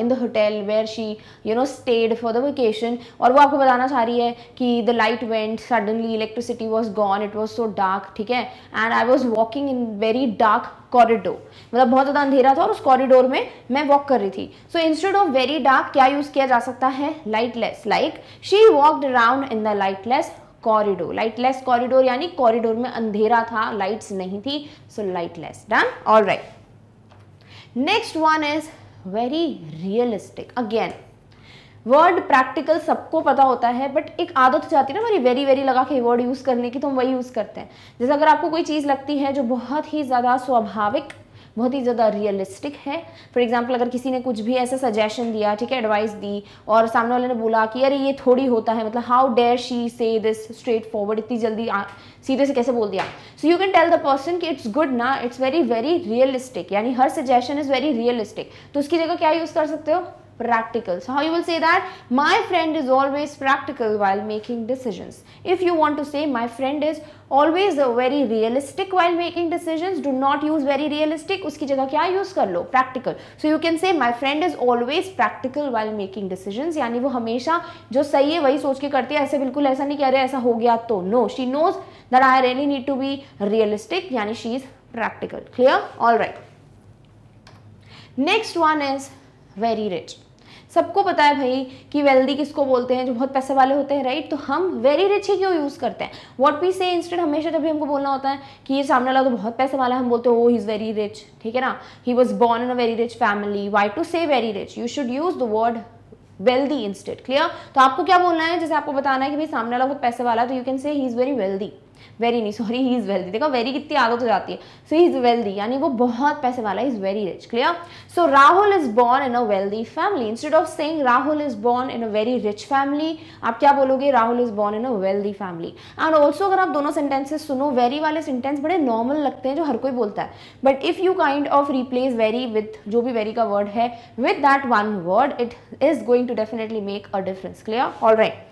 in the hotel where she you know stayed for the vacation और वो आपको बताना चाह रही है कि the light went suddenly electricity was gone it was so dark ठीक है and I was walking in very dark corridor मतलब बहुत ज़्यादा अंधेरा था और उस कॉरिडोर में मैं वॉक कर रही थी सो इंस्टेड ऑफ वेरी डार्क क्या यूज़ किया जा सकता है lightless like she walked around in the lightless corridor lightless corridor यानी कॉरिडोर में अंधेरा था लाइट्स नहीं थी so lightless done all right next one is very realistic again word practical सबको पता होता है बट एक आदत हो जाती है ना हमारी वेरी वेरी लगा के वर्ड यूज़ करने की तो हम वही यूज़ करते हैं जैसे अगर आपको कोई चीज़ लगती है जो बहुत ही ज़्यादा स्वाभाविक बहुत ही ज़्यादा रियलिस्टिक है फॉर एग्जाम्पल अगर किसी ने कुछ भी ऐसा सजेशन दिया ठीक है एडवाइस दी और सामने वाले ने बोला कि अरे ये थोड़ी होता है मतलब how dare she say this straightforward इतनी जल्दी सीधे से कैसे बोल दिया so you can tell the person कि इट्स गुड ना इट्स वेरी वेरी रियलिस्टिक यानी her suggestion is very realistic तो उसकी जगह क्या यूज़ कर सकते हो practical. So how you will say that? My friend is always practical while making decisions. If you want to say my friend is always a very realistic while making decisions, do not use very realistic. uski jagah kya use kar lo Practical. So you can say my friend is always practical while making decisions. yani wo hamesha jo sahi hai wahi soch ke karti hai aise bilkul aisa nahi keh rahe aisa ho gaya to no. She knows that I really need to be realistic. yani she is practical. Clear? All right. Next one is very rich. सबको पता है भाई कि wealthy किसको बोलते हैं जो बहुत पैसे वाले होते हैं राइट तो हम वेरी रिच ही क्यों यूज़ करते हैं वॉट वी से इंस्टेंट हमेशा जब भी हमको बोलना होता है कि ये सामने वाला तो बहुत पैसे वाला है हम बोलते हैं oh he is very rich ठीक है ना he was born in a very rich family why to say very rich you should use the word wealthy instant clear तो आपको क्या बोलना है जैसे आपको बताना है कि भाई सामने वाला बहुत पैसे वाला है तो you can say he is very wealthy very नहीं सॉरी ही इज़ वेल्दी देखो वेरी कितनी आदत हो जाती है सो ही इज़ वेल्दी यानी वो बहुत पैसे वाला is very rich clear so Rahul is born in a wealthy family instead of saying Rahul is born in a very rich family आप क्या बोलोगे Rahul is born in a wealthy family and also अगर आप दोनों सेंटेंसेस सुनो वेरी वाले sentence बड़े normal लगते हैं जो हर कोई बोलता है but if you kind of replace very with जो भी वेरी का वर्ड है with that one word it is going to definitely make a difference clear all right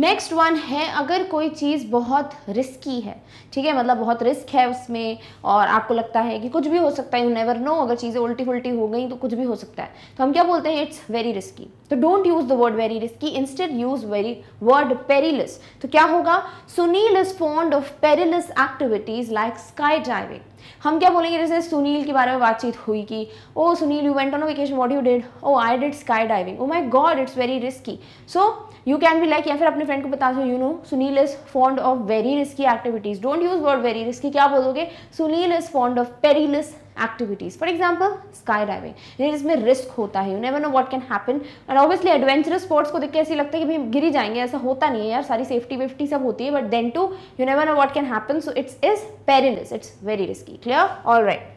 next one है अगर कोई चीज़ बहुत रिस्की है ठीक है मतलब बहुत रिस्क है उसमें और आपको लगता है कि कुछ भी हो सकता है यू नेवर नो अगर चीज़ें उल्टी फुलटी हो गई तो कुछ भी हो सकता है तो हम क्या बोलते हैं इट्स वेरी रिस्की तो don't use the word very risky instead use very word perilous तो क्या होगा Sunil is fond of perilous activities like sky diving हम क्या बोलेंगे जैसे सुनील के बारे में बातचीत हुई कि oh Sunil you went on vacation what you did oh I did sky diving oh my god it's very risky so you can भी लाइक या फिर अपने फ्रेंड को बता दो you know Sunil is fond of very risky activities don't use word very risky क्या बोलोगे Sunil is fond of perilous activities for example sky diving जिसमें रिस्क होता है you never know what can happen and obviously adventurous sports को देख के ऐसी लगता है कि भाई गिरी जाएंगे ऐसा होता नहीं है यार सारी सेफ्टी वेफ्टी सब होती है but then to you never know what can happen so it's is perilous it's very risky clear all right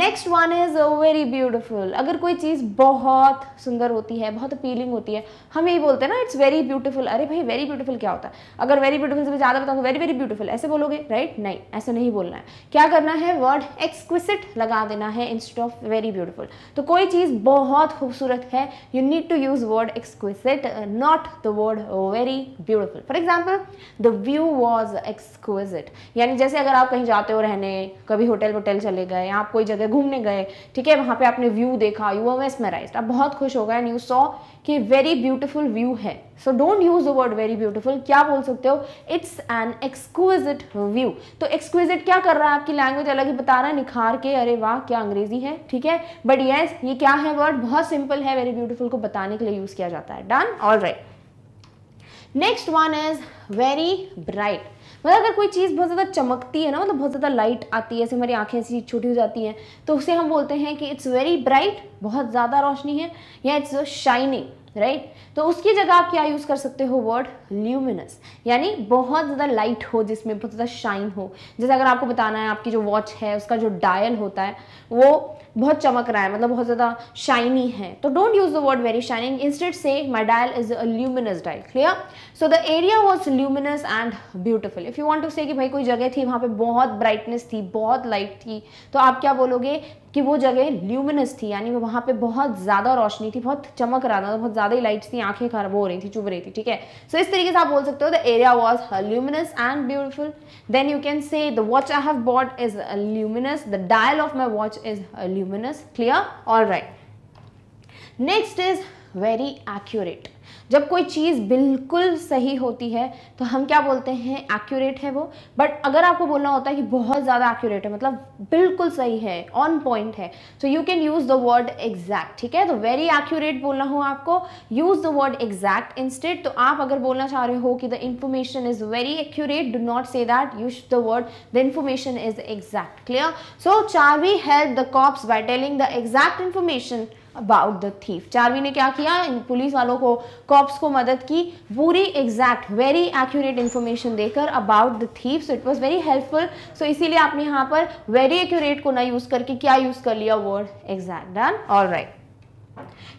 next one is very beautiful अगर कोई चीज़ बहुत सुंदर होती है बहुत अपीलिंग होती है हम यही बोलते हैं ना इट्स वेरी ब्यूटीफुल अरे भाई वेरी ब्यूटिफुल क्या होता है अगर वेरी ब्यूटिफुल से मैं ज़्यादा बताऊँ वेरी वेरी ब्यूटिफुल ऐसे बोलोगे राइट right? नहीं ऐसा नहीं बोलना है क्या करना है वर्ड एक्सक्विसिट लगा देना है इंस्टेड ऑफ वेरी ब्यूटिफुल तो कोई चीज़ बहुत खूबसूरत है you need to use word exquisite not the word very beautiful for example the view was exquisite यानी जैसे अगर आप कहीं जाते हो रहने कभी होटल वोटल चले गए या आप कोई जगह गए घूमने गए ठीक है वहाँ पे आपने व्यू देखा यू आर मेसमराइज आप बहुत खुश हो गए एंड यू सॉ कि वेरी ब्यूटिफुल व्यू है so don't use the word very beautiful क्या बोल सकते हो इट्स एन एक्सक्विजिट व्यू तो एक्सक्विजिट क्या कर रहा है आपकी लैंग्वेज अलग ही बता रहा है निखार के अरे वाह क्या अंग्रेजी है ठीक है बट येस ये क्या है वर्ड बहुत सिंपल है वेरी ब्यूटिफुल को बताने के लिए यूज किया जाता है done all right next one is very bright मतलब अगर कोई चीज़ बहुत ज़्यादा चमकती है ना मतलब बहुत ज़्यादा लाइट आती है ऐसे हमारी आँखें ऐसी छोटी हो जाती हैं तो उसे हम बोलते हैं कि इट्स वेरी ब्राइट बहुत ज़्यादा रोशनी है या इट्स शाइनिंग राइट right? तो उसकी जगह आप क्या यूज़ कर सकते हो वर्ड ल्यूमिनस यानी बहुत ज़्यादा लाइट हो जिसमें बहुत ज़्यादा शाइन हो जैसे अगर आपको बताना है आपकी जो वॉच है उसका जो डायल होता है वो बहुत चमक रहा है मतलब बहुत ज़्यादा शाइनी है तो don't use the word very shining instead say my dial is a luminous dial clear so the area was luminous and beautiful if you want to say भाई कोई जगह थी वहां पर बहुत ब्राइटनेस थी बहुत लाइट थी तो आप क्या बोलोगे कि वो जगह ल्यूमिनस थी यानी वहाँ पे बहुत ज़्यादा रोशनी थी बहुत चमक रहा था बहुत ज़्यादा ही लाइट्स थी आंखें खराब हो रही थी चुभ रही थी ठीक है सो इस तरीके से आप बोल सकते हो the area was luminous and beautiful then you can say the watch I have bought is luminous the dial of my watch is luminous clear all right next is very accurate जब कोई चीज़ बिल्कुल सही होती है तो हम क्या बोलते हैं एक्यूरेट है वो बट अगर आपको बोलना होता है कि बहुत ज़्यादा एक्यूरेट है मतलब बिल्कुल सही है ऑन पॉइंट है so you can use the word exact ठीक है तो वेरी एक्यूरेट बोलना हो आपको use the word exact instead तो आप अगर बोलना चाह रहे हो कि the information is very accurate do not say that use the word the information is exact clear so Charvi help the cops by telling the exact information about the thief Charvi ने क्या किया पुलिस वालों को cops को मदद की पूरी exact very accurate information देकर about the thief so it was very helpful so इसीलिए आपने यहाँ पर वेरी एक्यूरेट को ना यूज़ करके क्या यूज़ कर लिया word exact done all right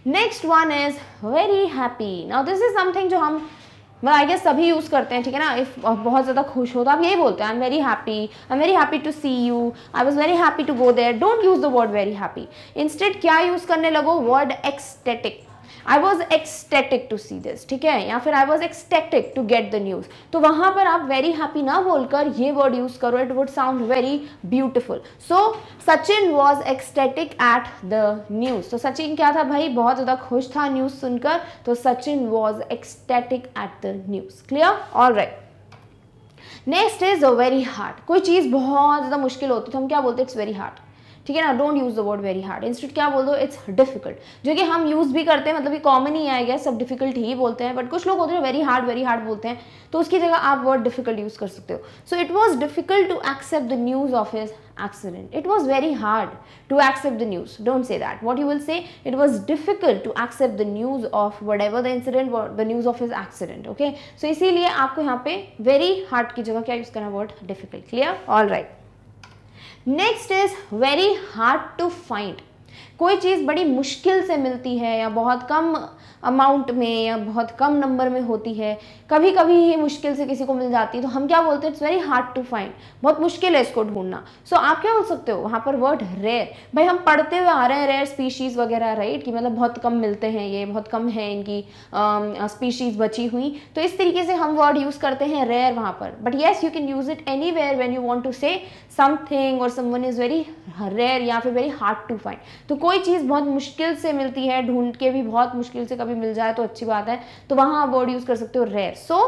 next one is very happy now this is something जो हम मतलब आई गेस सभी यूज़ करते हैं ठीक है ना इफ़ बहुत ज़्यादा खुश हो तो आप यही बोलते हैं I am very happy I am very happy to see you I was very happy to go there don't use the word very happy instead क्या यूज़ करने लगो word ecstatic I was ecstatic to see this ठीक है या फिर I was ecstatic to get the news तो वहां पर आप वेरी हैप्पी ना बोलकर ये वर्ड यूज़ करो it would sound very beautiful so Sachin was ecstatic at the news तो सचिन क्या था भाई बहुत ज़्यादा खुश था न्यूज़ सुनकर तो Sachin was ecstatic at the news clear all right next is very hard कोई चीज़ बहुत ज़्यादा मुश्किल होती है तो हम क्या बोलते हैं इट्स वेरी हार्ड ठीक है ना don't use the word very hard instead क्या बोल दो इट्स डिफिकल्ट जो कि हम यूज भी करते हैं मतलब कि कॉमन ही आएगा सब डिफिकल्ट ही बोलते हैं बट कुछ लोग होते हैं वेरी हार्ड वेरी हार्ड बोलते हैं तो उसकी जगह आप वर्ड डिफिकल्ट यूज कर सकते हो so it was difficult to accept the news of is accident it was very hard to accept the news don't say that what you will say it was difficult to accept the news of whatever the incident the news of is accident okay so इसीलिए आपको यहाँ पे very hard की जगह क्या use करना word difficult clear all right next is very hard to find कोई चीज़ बड़ी मुश्किल से मिलती है या बहुत कम अमाउंट में या बहुत कम नंबर में होती है कभी कभी ही मुश्किल से किसी को मिल जाती है तो हम क्या बोलते हैं it's very hard to find बहुत मुश्किल है इसको ढूंढना सो so, आप क्या बोल सकते हो वहाँ पर वर्ड रेयर भाई हम पढ़ते हुए आ रहे हैं रेयर स्पीशीज़ वगैरह राइट कि मतलब बहुत कम मिलते हैं ये बहुत कम है इनकी स्पीशीज़ um, बची हुई तो इस तरीके से हम वर्ड यूज़ करते हैं रेयर वहाँ पर but yes you can use it anywhere when you want to say something और समवन इज़ वेरी रेयर या फिर वेरी हार्ड टू फाइंड तो कोई चीज़ बहुत मुश्किल से मिलती है ढूंढ के भी बहुत मुश्किल से कभी मिल जाए तो अच्छी बात है तो वहाँ आप वर्ड यूज़ कर सकते हो rare so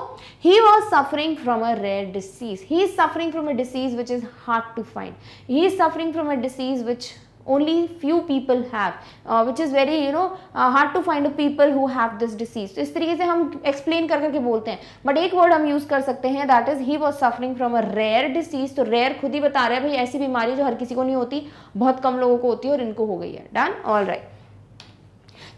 he was suffering from a rare disease he is suffering from a disease which is hard to find he is suffering from a disease which only few people have uh, which is very you know uh, hard to find a people who have this disease so, is tarike se hum explain kar kar ke bolte hain but ek word hum use kar sakte hain that is he was suffering from a rare disease so rare khud hi bata रहे hai bhai aisi bimari jo har kisi ko nahi hoti bahut kam logo ko hoti hai aur inko ho gayi hai done all right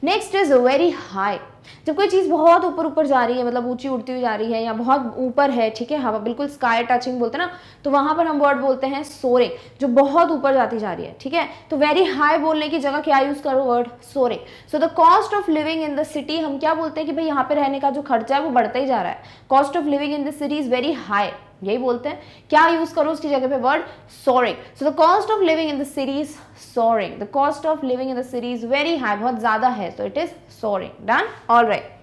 next is very high जब कोई चीज़ बहुत ऊपर ऊपर जा रही है मतलब ऊंची उड़ती हुई जा रही है या बहुत ऊपर है ठीक है हवा बिल्कुल स्काई टचिंग बोलते हैं ना तो वहां पर हम वर्ड बोलते हैं सोरे जो बहुत ऊपर जाती जा रही है ठीक है तो वेरी हाई बोलने की जगह क्या यूज़ करो word soar so the cost of living in the city हम क्या बोलते हैं कि भाई यहाँ पे रहने का जो खर्चा है वो बढ़ता ही जा रहा है cost of living in the city is very high यही बोलते हैं क्या यूज करो उसकी जगह पे word soaring so the cost of living in the cities soaring the cost of living in the cities very high बहुत ज्यादा है so it is soaring done all right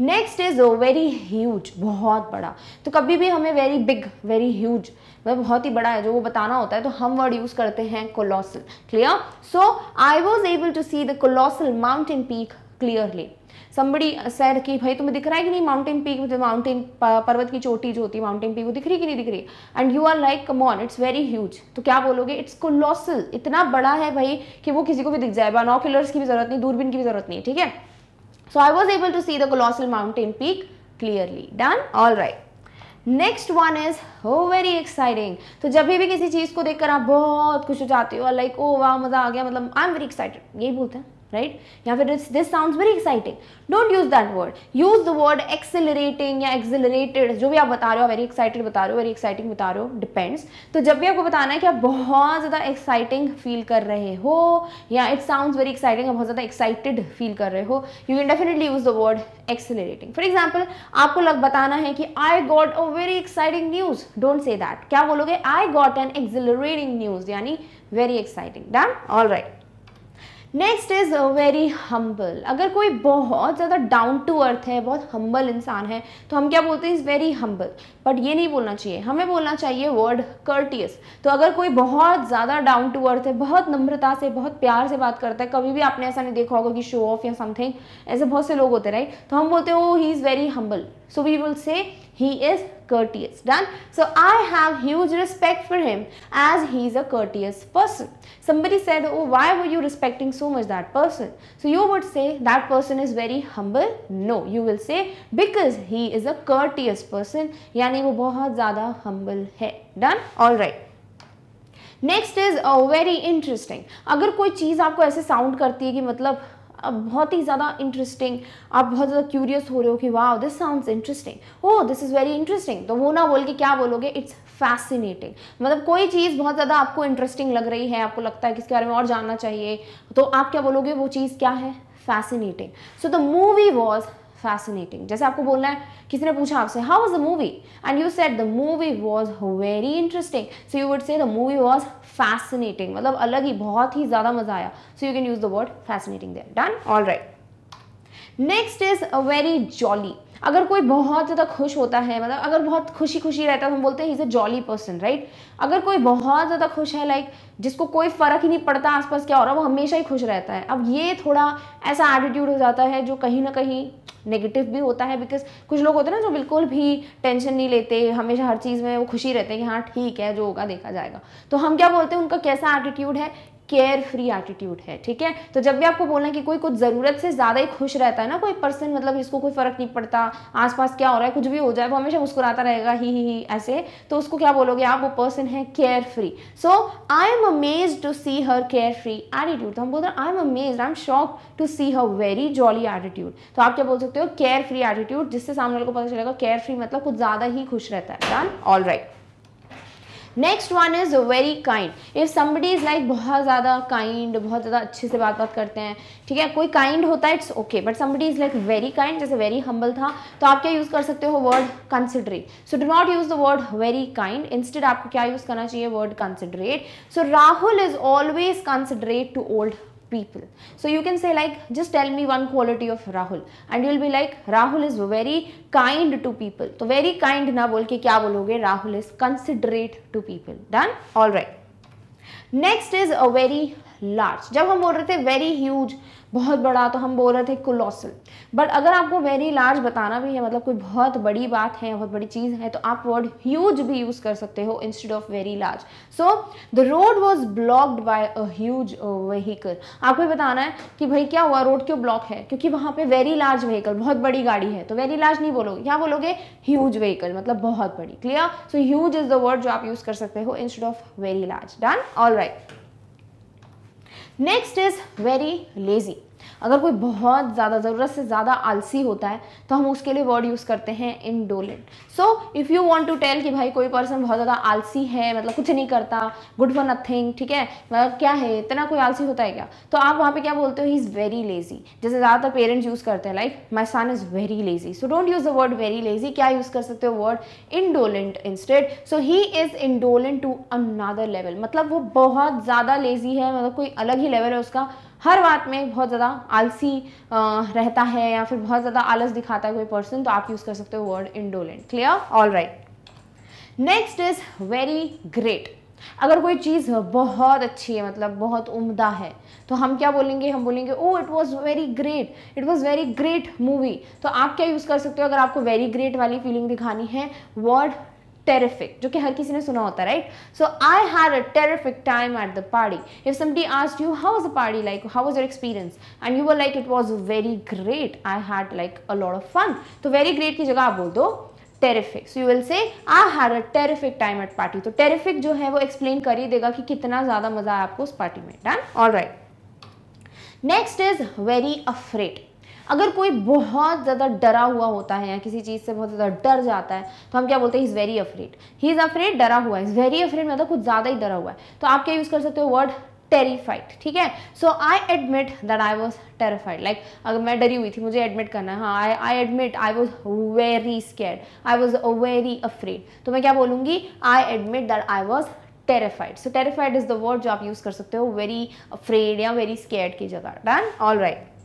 next is very huge बहुत बड़ा तो कभी भी हमें very big very huge बहुत ही बड़ा है जो वो बताना होता है तो हम वर्ड यूज़ करते हैं colossal clear so I was able to see the colossal mountain peak clearly somebody सैर की भाई तुम्हें दिख रहा है कि नहीं माउंटेन पीक माउंटेन पर्वत की चोटी जो होती है माउंटेन पीक वो दिख रही कि नहीं दिख रही and you are like come on it's very huge तो क्या बोलोगे इट्स कोलोसल इतना बड़ा है भाई कि वो किसी को भी दिख जाए बानोकुलर्स की भी जरूरत नहीं दूरबीन की भी जरूरत नहीं ठीक है so I was able to see the colossal mountain peak clearly done all next one is हो वेरी एक्साइटिंग तो जब भी किसी चीज़ को देखकर आप बहुत खुश हो जाते हो लाइक ओ oh, वाह मज़ा आ गया मतलब आई एम वेरी एक्साइटेड यही बोलते हैं राइट या फिर this sound very exciting don't use that word use the word exhilarating या एक्सिलरेटेड जो भी आप बता रहे हो वेरी एक्साइटेड बता रहे हो वेरी एक्साइटिंग बता रहे हो डिपेंड्स तो जब भी आपको बताना है कि आप बहुत ज़्यादा एक्साइटिंग फील कर रहे हो या इट साउंड वेरी एक्साइटिंग बहुत ज़्यादा एक्साइटेड फील कर रहे हो you can definitely use the word exhilarating for example आपको लग बताना है कि I got a very exciting news don't say that क्या बोलोगे I got an exhilarating news यानी very exciting done all right next is very humble अगर कोई बहुत ज़्यादा डाउन टू अर्थ है बहुत हम्बल इंसान है तो हम क्या बोलते हैं इज़ वेरी हम्बल बट ये नहीं बोलना चाहिए हमें बोलना चाहिए वर्ड कर्टियस तो अगर कोई बहुत ज़्यादा डाउन टू अर्थ है बहुत नम्रता से बहुत प्यार से बात करता है कभी भी आपने ऐसा नहीं देखा होगा कि शो ऑफ या समथिंग ऐसे बहुत से लोग होते राइट तो हम बोलते हैं oh he is very humble so we will say he is courteous done so i have huge respect for him as he is a courteous person somebody said oh why were you respecting so much that person so you would say that person is very humble no you will say because he is a courteous person yani wo bahut zyada humble hai done all right next is very interesting अगर कोई चीज़ आपको ऐसे sound करती है कि मतलब अब बहुत ही ज़्यादा इंटरेस्टिंग आप बहुत ज़्यादा क्यूरियस हो रहे हो कि वाह this sounds interesting oh this is very interesting तो वो ना बोल के क्या बोलोगे इट्स फैसिनेटिंग मतलब कोई चीज़ बहुत ज़्यादा आपको इंटरेस्टिंग लग रही है आपको लगता है कि इसके बारे में और जानना चाहिए तो आप क्या बोलोगे वो चीज़ क्या है fascinating so the movie was fascinating जैसे आपको बोलना है किसी ने पूछा आपसे how was the movie and you said the movie was very interesting so you would say the movie was fascinating मतलब अलग ही बहुत ही ज़्यादा मजा आया so you can use the word fascinating there done all right next is a very jolly अगर कोई बहुत ज़्यादा खुश होता है मतलब अगर बहुत खुशी खुशी रहता है तो हम बोलते हैं is a jolly person right अगर कोई बहुत ज़्यादा खुश है लाइक जिसको कोई फ़र्क ही नहीं पड़ता आसपास क्या हो रहा है वो हमेशा ही खुश रहता है अब ये थोड़ा ऐसा एटीट्यूड हो जाता है जो कहीं ना कहीं नेगेटिव भी होता है बिकॉज कुछ लोग होते हैं ना जो बिल्कुल भी टेंशन नहीं लेते हमेशा हर चीज़ में वो खुशी रहते हैं कि हाँ ठीक है जो होगा देखा जाएगा तो हम क्या बोलते हैं उनका कैसा एटीट्यूड है केयर फ्री एटीट्यूड है ठीक है तो जब भी आपको बोलना कि कोई कुछ ज़रूरत से ज़्यादा ही खुश रहता है ना कोई पर्सन मतलब जिसको कोई फ़र्क नहीं पड़ता आसपास क्या हो रहा है कुछ भी हो जाए वो हमेशा मुस्कुराता रहेगा ही ही ही ऐसे तो उसको क्या बोलोगे आप वो पर्सन है carefree so I am amaze to see her carefree attitude तो हम बोल रहे हैं I am amaze I am shock to see her very jolly attitude तो आप क्या बोल सकते हो केयर फ्री एटीट्यूड जिससे सामने को पता चलेगा केयर फ्री मतलब कुछ ज़्यादा ही खुश रहता है all right next one is very kind if somebody is like बहुत ज़्यादा काइंड बहुत ज़्यादा अच्छे से बात बात करते हैं ठीक है कोई काइंड होता है it's okay but somebody is like very kind जैसे वेरी हम्बल था तो आप क्या यूज़ कर सकते हो word considerate so do not use the word very kind instead आपको क्या यूज़ करना चाहिए word considerate so Rahul is always considerate to old people so you can say like just tell me one quality of rahul and you'll be like rahul is very kind to people to very kind na bol ke kya bologe rahul is considerate to people done all right next is a very large jab hum bol rahe the very huge बहुत बड़ा तो हम बोल रहे थे colossal but अगर आपको very large बताना भी है मतलब कोई बहुत बड़ी बात है बहुत बड़ी चीज़ है तो आप वर्ड ह्यूज भी यूज़ कर सकते हो instead of very large so the road was blocked by a huge vehicle आपको बताना है कि भाई क्या हुआ रोड क्यों ब्लॉक है क्योंकि वहाँ पे वेरी लार्ज व्हीकल बहुत बड़ी गाड़ी है तो वेरी लार्ज नहीं बोलोगे क्या बोलोगे ह्यूज व्हीकल मतलब बहुत बड़ी clear so huge is the word जो आप यूज़ कर सकते हो instead of very large done all right Next is very lazy. अगर कोई बहुत ज़्यादा ज़रूरत से ज़्यादा आलसी होता है तो हम उसके लिए वर्ड यूज़ करते हैं indolent so if you want to tell कि भाई कोई पर्सन बहुत ज़्यादा आलसी है मतलब कुछ नहीं करता गुड फॉर नथिंग ठीक है मतलब क्या है इतना कोई आलसी होता है क्या तो आप वहाँ पर क्या बोलते हो ही इज़ वेरी लेज़ी जैसे ज़्यादातर पेरेंट्स यूज़ करते हैं like my son is very lazy so don't use the word very lazy क्या यूज़ कर सकते हो word indolent instead so he is indolent to another level मतलब वो बहुत ज़्यादा लेज़ी है मतलब कोई अलग ही लेवल है उसका हर बात में बहुत ज़्यादा आलसी रहता है या फिर बहुत ज़्यादा आलस दिखाता है कोई पर्सन तो आप यूज़ कर सकते हो word indolent clear all right next is very great अगर कोई चीज़ बहुत अच्छी है मतलब बहुत उम्दा है तो हम क्या बोलेंगे हम बोलेंगे oh it was very great it was very great movie तो आप क्या यूज़ कर सकते हो अगर आपको वेरी ग्रेट वाली फीलिंग दिखानी है वर्ड terrific जो कि हर किसी ने सुना होता है right so I had a terrific time at the party if somebody asked you how was the party like how was your experience and you were like it was very great I had like a lot of fun तो very great की जगह आप बोल दो terrific so you will say I had a terrific time at party तो terrific जो है वो एक्सप्लेन कर ही देगा कि कितना ज़्यादा मज़ा आया आपको उस पार्टी में done all right next is very afraid अगर कोई बहुत ज़्यादा डरा हुआ होता है या किसी चीज़ से बहुत ज़्यादा डर जाता है तो हम क्या बोलते हैं is very afraid he is afraid डरा हुआ है इज़ वेरी अफ्रेड मतलब कुछ ज़्यादा ही डरा हुआ है तो आप क्या यूज़ कर सकते हो वर्ड टेरीफाइड ठीक है so I admit that I was terrified like अगर मैं डरी हुई थी मुझे एडमिट करना है हाँ I I admit I was very scare I was very afraid तो मैं क्या बोलूँगी I admit that I was terrified so terrified is the word जो आप यूज़ कर सकते हो वेरी अफ्रेड या वेरी स्केयर्ड की जगह done all right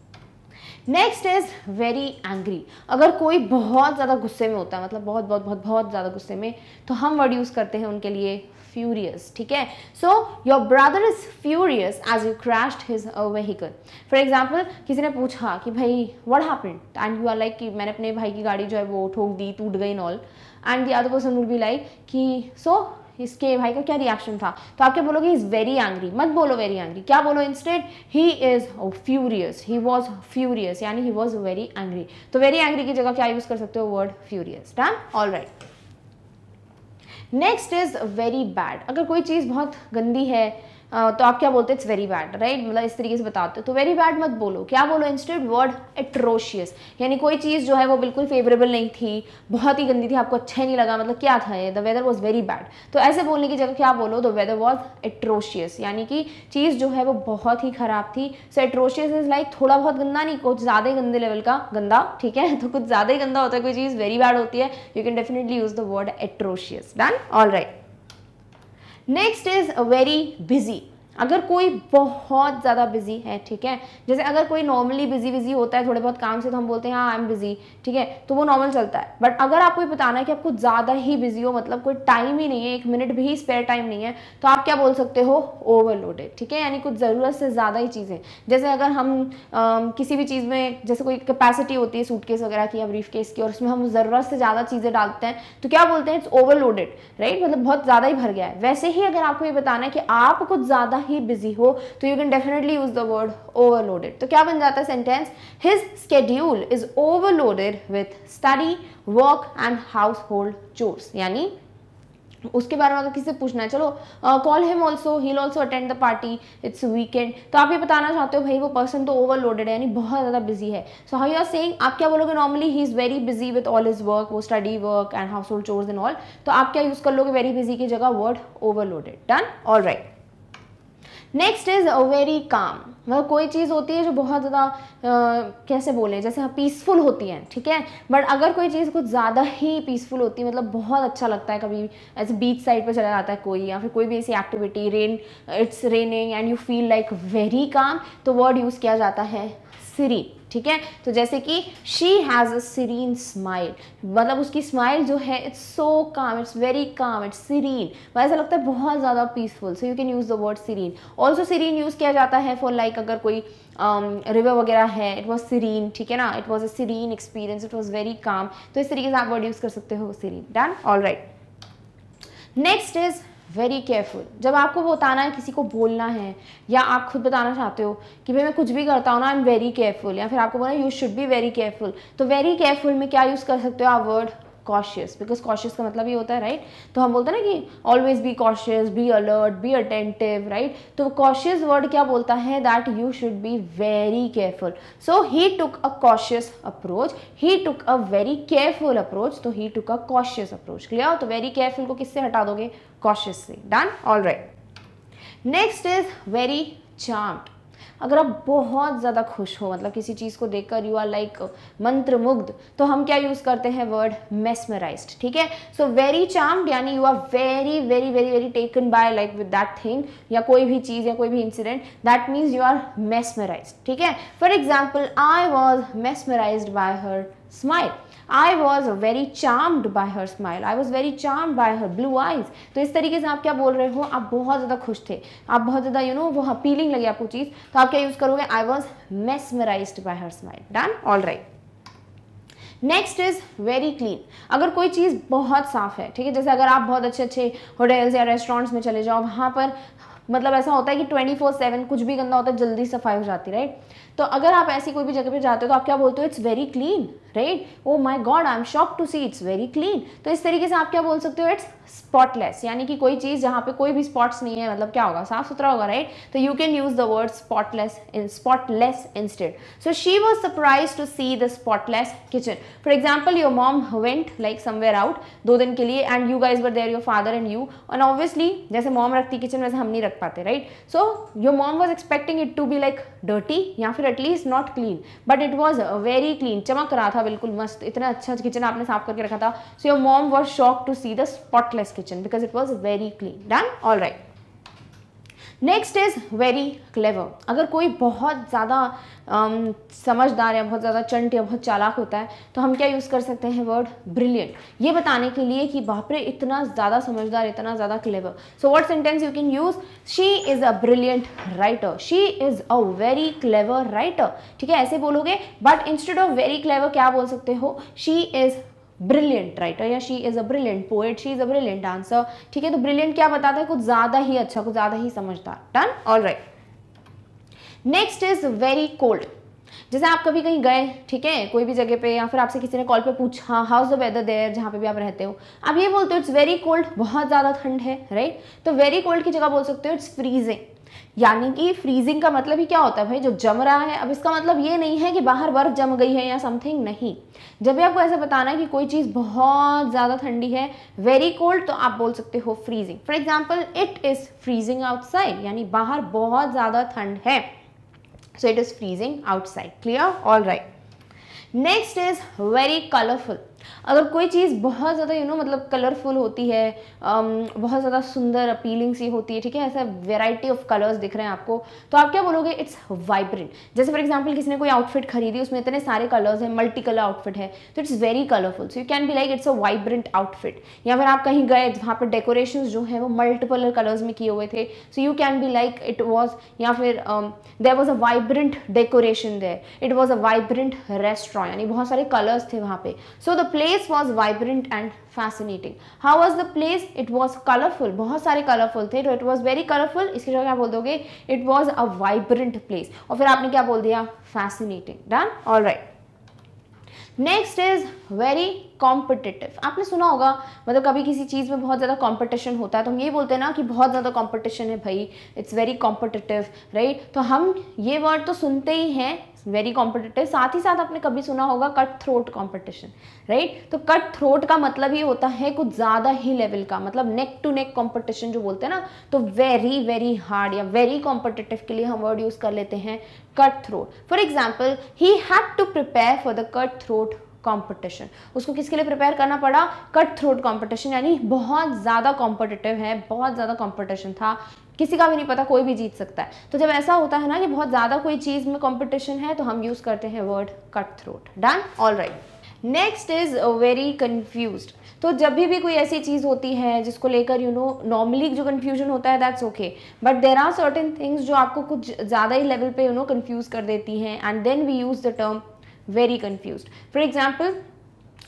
next is very angry अगर कोई बहुत ज़्यादा गुस्से में होता है मतलब बहुत बहुत बहुत बहुत ज़्यादा गुस्से में तो हम वर्ड यूज़ करते हैं उनके लिए फ्यूरियस ठीक है so your brother is furious as you crashed his a vehicle for example किसी ने पूछा कि भाई what happen and you are like कि मैंने अपने भाई की गाड़ी जो है वो ठोक दी टूट गई नॉल and the other person would be like कि सो इसके भाई का क्या रिएक्शन था तो आप क्या बोलोगे इज़ वेरी एंग्री मत बोलो वेरी एंग्री क्या बोलो instead he is furious he was furious यानी ही वॉज वेरी एंग्री तो वेरी एंग्री की जगह क्या यूज़ कर सकते हो word furious done all right next is very bad अगर कोई चीज़ बहुत गंदी है तो आप क्या बोलते हैं इट्स वेरी बैड राइट मतलब इस तरीके से बताते हो तो वेरी बैड मत बोलो क्या बोलो इंस्टेड वर्ड एट्रोशियस यानी कोई चीज़ जो है वो बिल्कुल फेवरेबल नहीं थी बहुत ही गंदी थी आपको अच्छा ही नहीं लगा मतलब क्या था ये the weather was very bad तो ऐसे बोलने की जगह क्या बोलो द वेदर वॉज एट्रोशियस यानी कि चीज़ जो है वो बहुत ही ख़राब थी सो एट्रोशियस इज़ लाइक थोड़ा बहुत गंदा नहीं कुछ ज़्यादा ही गंदे लेवल का गंदा ठीक है (laughs) तो कुछ ज़्यादा ही गंदा होता है कोई चीज़ वेरी बैड होती है you can definitely use the word atrocious done all right Next is a very busy. अगर कोई बहुत ज़्यादा बिजी है ठीक है जैसे अगर कोई नॉर्मली बिजी बिजी होता है थोड़े बहुत काम से तो हम बोलते हैं हाँ आई एम बिजी ठीक है तो वो नॉर्मल चलता है बट अगर आपको ये बताना है कि आपको ज़्यादा ही बिजी हो मतलब कोई टाइम ही नहीं है एक मिनट भी स्पेयर टाइम नहीं है तो आप क्या बोल सकते हो ओवरलोडेड ठीक है यानी कुछ ज़रूरत से ज़्यादा ही चीज़ें जैसे अगर हम आ, किसी भी चीज़ में जैसे कोई कैपेसिटी होती है सूटकेस वगैरह की या ब्रीफ केस की और उसमें हम ज़रूरत से ज़्यादा चीज़ें डालते हैं तो क्या बोलते हैं इट्स ओवरलोडेड राइट मतलब बहुत ज़्यादा ही भर गया है वैसे ही अगर आपको ये बताना है कि आप कुछ ज़्यादा ही बिजी हो तो you can definitely use the word overloaded तो क्या बन जाता है sentence his schedule is overloaded with study work and household chores यानी उसके बारे में अगर किसी से पूछना है चलो call him also he'll also attend the party it's weekend तो आप ये बताना चाहते हो भाई वो पर्सन तो ओवरलोडेड है यानी बहुत ज़्यादा बिजी है so how you are saying आप क्या बोलोगे normally he is very busy with all is work वो study work and household chores and all तो आप क्या यूज़ कर लोगे वेरी बिजी की जगह word overloaded done all right next is very calm वह कोई चीज़ होती है जो बहुत ज़्यादा कैसे बोले जैसे पीसफुल हाँ, होती है ठीक है बट अगर कोई चीज़ कुछ ज़्यादा ही पीसफुल होती है मतलब बहुत अच्छा लगता है कभी ऐसे बीच साइड पर चला जाता है कोई या फिर कोई भी ऐसी activity rain it's raining and you feel like very calm तो वर्ड यूज़ किया जाता है सिरी ठीक है तो जैसे कि she has a serene smile मतलब उसकी स्माइल जो है it's so calm it's very calm it's serene मतलब ऐसा लगता है बहुत ज़्यादा peaceful so you can use the word serene also serene use किया जाता है फॉर लाइक like, अगर कोई रिवर um, वगैरह है इट वॉज सीरीन ठीक है ना it was a serene experience it was very calm तो इस तरीके से आप वर्ड यूज़ कर सकते हो serene done all right next is very careful जब आपको बताना है किसी को बोलना है या आप खुद बताना चाहते हो कि भाई मैं कुछ भी करता हूँ ना आई एम वेरी केयरफुल या फिर आपको बोला you should be very careful तो वेरी केयरफुल में क्या यूज़ कर सकते हो आप वर्ड कॉशियस बिकॉज कॉशियस का मतलब ये होता है राइट right? तो हम बोलते हैं ना कि always be cautious be alert be attentive right तो कॉशियस वर्ड क्या बोलता है that you should be very careful so he took a cautious approach he took a very careful approach तो he took a cautious approach clear तो very careful को किससे हटा दोगे कॉशियस से done all right next is very charmed अगर आप बहुत ज़्यादा खुश हो मतलब किसी चीज़ को देखकर यू आर लाइक मंत्र तो हम क्या यूज़ करते हैं वर्ड मेस्मराइज ठीक है सो वेरी चार्म्ड यानी you are very very very very taken by like with that thing या कोई भी चीज़ या कोई भी incident that means you are mesmerize ठीक है for example I was mesmerize by her smile I was very charmed by her smile. I was very charmed by her blue eyes. तो इस तरीके से आप क्या बोल रहे हो आप बहुत ज़्यादा खुश थे आप बहुत ज़्यादा यू नो वो अपीलिंग लगी आपको चीज़ तो आप क्या यूज़ करोगे I was mesmerize by her smile done all right next is very clean अगर कोई चीज़ बहुत साफ़ है ठीक है जैसे अगर आप बहुत अच्छे अच्छे होटल्स या रेस्टोरेंट्स में चले जाओ वहाँ पर मतलब ऐसा होता है कि 24/7 कुछ भी गंदा होता है जल्दी सफाई हो जाती राइट तो अगर आप ऐसी कोई भी जगह पे जाते हो तो आप क्या बोलते हो it's very clean right oh my God I am shock to see it's very clean तो इस तरीके से आप क्या बोल सकते हो इट्स स्पॉटलेस यानी कि कोई चीज़ जहाँ पे कोई भी स्पॉट्स नहीं है मतलब क्या होगा साफ सुथरा होगा राइट तो you can use the word spotless in spotless instead so she was surprise to see the spotless kitchen for example your mom went like somewhere out दो दिन के लिए and you guys were there your father and you and obviously जैसे mom रखती kitchen वैसे हम नहीं रख पाते right so your mom was expecting it to be like dirty या फिर फिर at least not clean but it was very clean चमक रहा था बिल्कुल मस्त इतना अच्छा किचन आपने साफ करके रखा था so your mom was shock to see the spotless kitchen because it was very clean done all right next is very clever अगर कोई बहुत ज़्यादा समझदार या बहुत ज़्यादा चंट या बहुत चालाक होता है तो हम क्या यूज़ कर सकते हैं वर्ड ब्रिलियंट ये बताने के लिए कि बापरे इतना ज़्यादा समझदार इतना ज़्यादा clever so what sentence you can use she is a brilliant writer she is a very clever writer ठीक है ऐसे बोलोगे but instead of very clever क्या बोल सकते हो शी इज़ ब्रिलियंट राइटर तो या she is a brilliant poet she is a brilliant answer ठीक है तो ब्रिलियंट क्या बताता है कुछ ज़्यादा ही अच्छा कुछ ज़्यादा ही समझदार done all right next is very cold जैसे आप कभी कहीं गए ठीक है कोई भी जगह पे या फिर आपसे किसी ने कॉल पे पूछा इज द वेदर देयर जहां पे भी आप रहते हो आप ये बोलते हो इट्स वेरी कोल्ड बहुत ज़्यादा ठंड है राइट तो वेरी कोल्ड की जगह बोल सकते हो इट्स फ्रीजिंग यानी कि फ्रीजिंग का मतलब ही क्या होता है भाई जो जम रहा है अब इसका मतलब ये नहीं है कि बाहर बर्फ़ जम गई है या समथिंग नहीं जब भी आपको ऐसा बताना है कि कोई चीज़ बहुत ज़्यादा ठंडी है वेरी कोल्ड तो आप बोल सकते हो freezing for example it is freezing outside यानी बाहर बहुत ज़्यादा ठंड है so it is freezing outside clear all right next is very colourful अगर कोई चीज़ बहुत ज़्यादा यू नो मतलब कलरफुल होती है um, बहुत ज़्यादा सुंदर अपीलिंग सी होती है ठीक है ऐसा वेराइटी ऑफ कलर्स दिख रहे हैं आपको तो आप क्या बोलोगे इट्स वाइब्रेंट जैसे फॉर एग्जाम्पल किसी ने कोई आउटफिट खरीदी उसमें इतने सारे कलर्स हैं मल्टी कलर आउटफिट है तो it's very colourful so you can be like it's a vibrant outfit या फिर आप कहीं गए वहाँ पर डेकोरेशन जो है वो मल्टीपल कलर्स में किए हुए थे so you can be like it was या फिर there was a vibrant decoration there it was a vibrant restaurant यानी बहुत सारे कलर्स थे वहाँ पे so the place was vibrant and fascinating. How was the place? It was colorful. बहुत सारे colorful थे तो it was very colorful. इसकी जगह क्या बोल दोगे It was a vibrant place. और फिर आपने क्या बोल दिया Fascinating. Done? All right. Next is very competitive आपने सुना होगा मतलब कभी किसी चीज़ में बहुत ज़्यादा कॉम्पिटिशन होता है तो हम ये बोलते हैं ना कि बहुत ज़्यादा कॉम्पिटिशन है भाई इट्स वेरी कॉम्पिटिटिव राइट तो हम ये वर्ड तो सुनते ही हैं वेरी कॉम्पिटिटिव साथ ही साथ आपने कभी सुना होगा कट थ्रोट कॉम्पिटिशन राइट तो कट थ्रोट का मतलब ये होता है कुछ ज़्यादा ही लेवल का मतलब नेक टू नेक कॉम्पिटिशन जो बोलते हैं ना तो वेरी वेरी हार्ड या वेरी कॉम्पिटिटिव के लिए हम वर्ड यूज़ कर लेते हैं cut throat for example he had to prepare for the cut throat competition उसको किसके लिए प्रिपेयर करना पड़ा कट थ्रोट कॉम्पिटिशन यानी बहुत ज़्यादा कॉम्पिटिटिव है बहुत ज़्यादा कॉम्पिटिशन था किसी का भी नहीं पता कोई भी जीत सकता है तो जब ऐसा होता है ना कि बहुत ज़्यादा कोई चीज़ में कॉम्पिटिशन है तो हम यूज़ करते हैं word cut throat done all next is very confuse तो जब भी भी कोई ऐसी चीज़ होती है जिसको लेकर यू नो नॉर्मली जो कन्फ्यूजन होता है that's okay but there are certain things जो आपको कुछ ज़्यादा ही लेवल पे यू नो कन्फ्यूज़ कर देती हैं and then we use the term very confused for example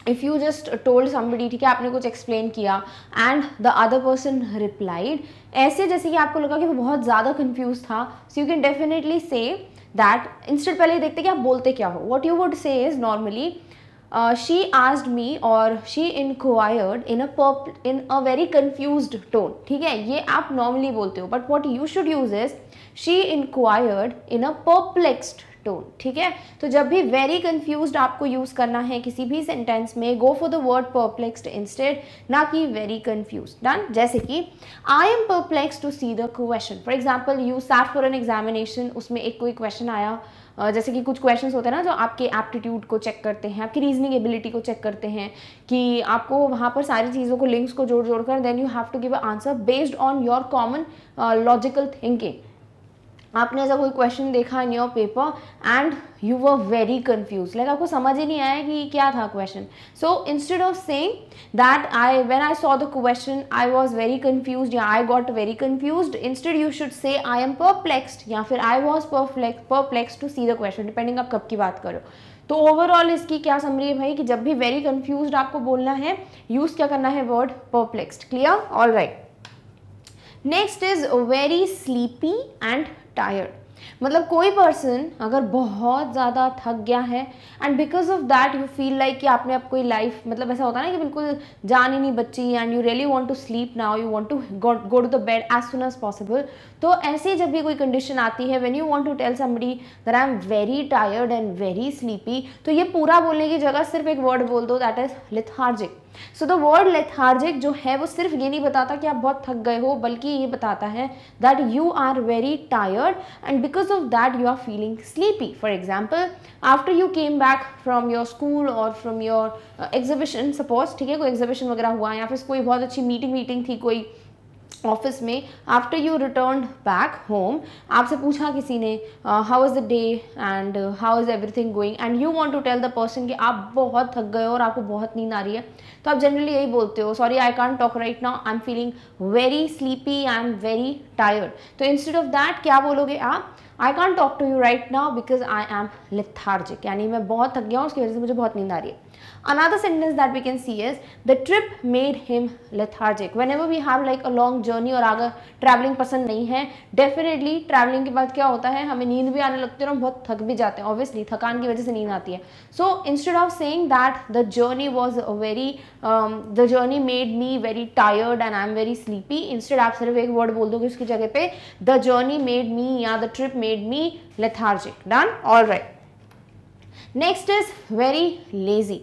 if you just told somebody ठीक है आपने कुछ explain किया and the other person replied ऐसे जैसे कि आपको लगा कि वो बहुत ज़्यादा confused था so you can definitely say that instead पहले देखते कि आप बोलते क्या हो what you would say is normally uh, she asked me or she inquired in a perp in a very confused tone ठीक है ये आप normally बोलते हो but what you should use is she inquired in a perplexed tone ठीक है तो जब भी वेरी कंफ्यूज आपको यूज़ करना है किसी भी सेंटेंस में go for the word perplexed instead ना कि वेरी कंफ्यूज डन जैसे कि I am perplex to see the question for example you sat for an examination उसमें एक कोई क्वेश्चन आया जैसे कि कुछ क्वेश्चन होते हैं ना जो आपके एप्टीट्यूड को चेक करते हैं आपकी रीजनिंग एबिलिटी को चेक करते हैं कि आपको वहाँ पर सारी चीज़ों को लिंक्स को जोड़ जोड़ कर then you have to give a answer based on your common logical thinking आपने ऐसा कोई क्वेश्चन देखा in your paper and you were very confuse like आपको समझ ही नहीं आया कि क्या था question so instead of saying that I when I saw the question I was very confuse या I got very confuse instead you should say I am perplexed या फिर I was perplex perplex to see the question depending आप कब की बात करो तो overall इसकी क्या समरी है भाई कि जब भी वेरी कन्फ्यूज आपको बोलना है यूज़ क्या करना है word perplexed clear all right next is very sleepy and tired मतलब कोई पर्सन अगर बहुत ज़्यादा थक गया है and because of that you feel like कि आपने अब कोई लाइफ मतलब ऐसा होता है ना कि बिल्कुल जान ही नहीं बच्ची and you really want to sleep now you want to go to the bed as soon as possible तो ऐसी जब भी कोई कंडीशन आती है when you want to tell somebody that I am very tired and very sleepy तो ये पूरा बोलने की जगह सिर्फ एक वर्ड बोल दो that is lethargic so the word lethargic जो है वो सिर्फ ये नहीं बताता कि आप बहुत थक गए हो बल्कि ये बताता है that you are very tired and because of that you are feeling sleepy for example after you came back from your school और फ्रॉम योर एग्जिबिशन सपोज ठीक है कोई एग्जिबिशन वगैरह हुआ या फिर कोई बहुत अच्छी मीटिंग वीटिंग थी कोई ऑफिस में after you return back home आपसे पूछा किसी ने how is the day and how is everything going and you want to tell the person कि आप बहुत थक गए हो और आपको बहुत नींद आ रही है तो आप जनरली यही बोलते हो sorry I can't talk right now I am feeling very sleepy I am very tired तो इंस्टेड ऑफ दैट क्या बोलोगे आप I can't talk to you right now because I am lethargic यानी मैं बहुत थक गया हूँ उसकी वजह से मुझे बहुत नींद आ रही है Another sentence that we can see is the trip made him lethargic. Whenever we have like a long journey or agar traveling पसंद nahi hai definitely traveling ke baad kya hota hai hame neend bhi aane lagti hai aur हम बहुत थक भी जाते हैं obviously thakan ki wajah se neend aati hai So instead of saying that the journey was very um, the journey made me very tired and i am very sleepy instead aap sirf ek word bol doge uski jagah pe the journey made me ya the trip made me lethargic. Done? All right. Next is very lazy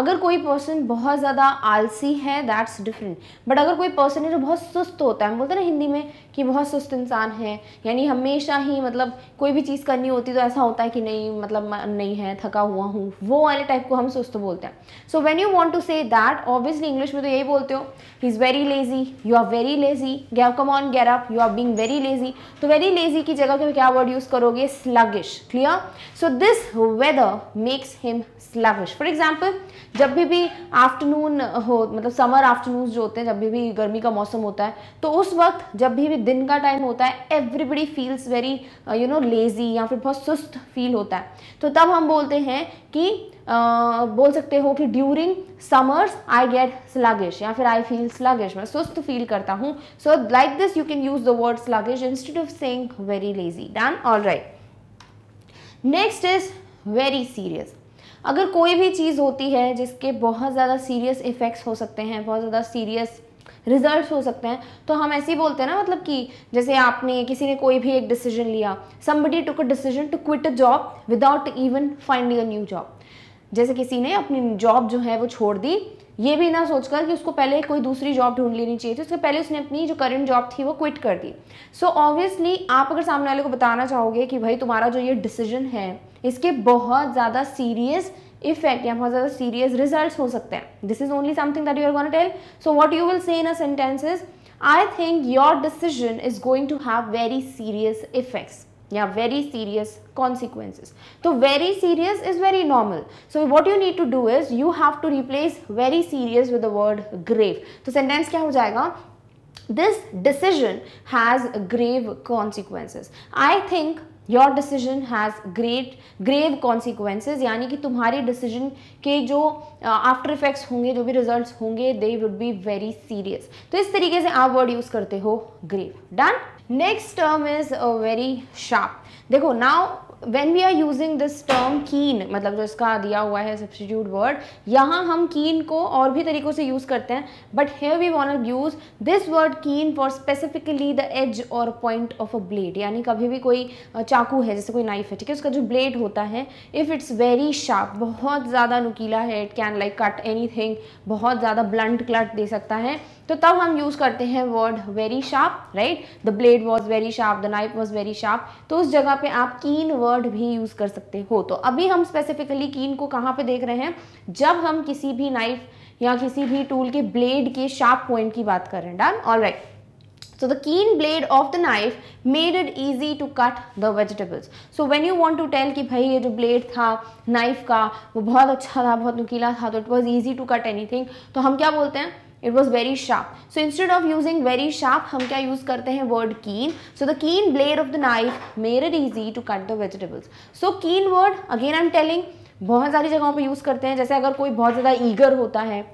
अगर कोई person बहुत ज़्यादा आलसी है that's different but अगर कोई person है जो बहुत सुस्त होता है हम बोलते हैं ना हिंदी में कि बहुत सुस्त इंसान है यानी हमेशा ही मतलब कोई भी चीज़ करनी होती तो ऐसा होता है कि नहीं मतलब नहीं है थका हुआ हूँ वो वाले टाइप को हम सुस्त बोलते हैं so when you want to say that obviously English में तो यही बोलते हो he is very lazy you are very lazy gave come on get up you are being very lazy तो वेरी लेज़ी की जगह क्या वर्ड यूज़ करोगे sluggish clear so this weather makes him sluggish for example जब भी भी afternoon हो मतलब समर आफ्टरनून जो होते हैं जब भी भी गर्मी का मौसम होता है तो उस वक्त जब भी भी दिन का टाइम होता है everybody feels very you know lazy या फिर बहुत सुस्त फील होता है तो तब हम बोलते हैं कि Uh, बोल सकते हो कि during summers I get sluggish या फिर आई फील स्लगिश मैं सुस्त फील करता हूँ so like this you can use the word sluggish instead of saying very lazy done all right next is very serious अगर कोई भी चीज़ होती है जिसके बहुत ज़्यादा सीरियस इफ़ेक्ट्स हो सकते हैं बहुत ज़्यादा सीरियस रिजल्ट्स हो सकते हैं तो हम ऐसे ही बोलते हैं ना मतलब कि जैसे आपने किसी ने कोई भी एक डिसीजन लिया somebody took a decision to quit a job without even finding a new job जैसे किसी ने अपनी जॉब जो है वो छोड़ दी ये भी ना सोचकर कि उसको पहले कोई दूसरी जॉब ढूंढ लेनी चाहिए थी उसके पहले उसने अपनी जो करंट जॉब थी वो क्विट कर दी सो so, ऑब्वियसली आप अगर सामने वाले को बताना चाहोगे कि भाई तुम्हारा जो ये डिसीजन है इसके बहुत ज़्यादा सीरियस इफेक्ट या बहुत ज़्यादा सीरियस रिजल्ट हो सकते हैं this is only something that you are tell so what you will say in a sentences I think your decision is going to have very serious effects या very serious consequences तो very serious is very normal so what you need to do is you have to replace very serious with word grave तो sentence क्या हो जाएगा this decision has grave consequences I think your decision has great grave consequences यानी कि तुम्हारे decision के जो after uh, effects होंगे जो भी रिजल्ट होंगे they would be very serious तो इस तरीके से आप वर्ड यूज़ करते हो grave done next term is very sharp देखो now when we are using this term keen मतलब जो इसका दिया हुआ है सब्सटीट्यूट वर्ड यहाँ हम कीन को और भी तरीक़ों से यूज़ करते हैं but here we want use this word keen for specifically the edge और पॉइंट ऑफ अ ब्लेड यानी कभी भी कोई चाकू है जैसे कोई नाइफ है ठीक है उसका जो ब्लेड होता है इफ़ इट्स वेरी शार्प बहुत ज़्यादा नुकीला है it can like cut anything बहुत ज़्यादा ब्लंट क्लट दे सकता है तो तब हम यूज़ करते हैं word very sharp right the blade was very sharp the knife was very sharp तो उस जगह पे आप कीन वर्ड भी यूज़ कर सकते हो तो अभी हम स्पेसिफिकली कीन को कहाँ पे देख रहे हैं जब हम किसी भी नाइफ या किसी भी टूल के ब्लेड के शार्प पॉइंट की बात कर रहे हैं done all right So the keen blade of the knife made it easy to cut the vegetables. So when you want to tell कि भाई ये जो blade था knife का वो बहुत अच्छा था बहुत nukila था तो it was easy to cut anything तो हम क्या बोलते हैं it was very sharp so instead of using very sharp हम क्या यूज़ करते हैं word keen so the keen blade of the knife made it easy to cut the vegetables so keen word again I am telling बहुत सारी जगहों पर use करते हैं जैसे अगर कोई बहुत ज़्यादा ईगर होता है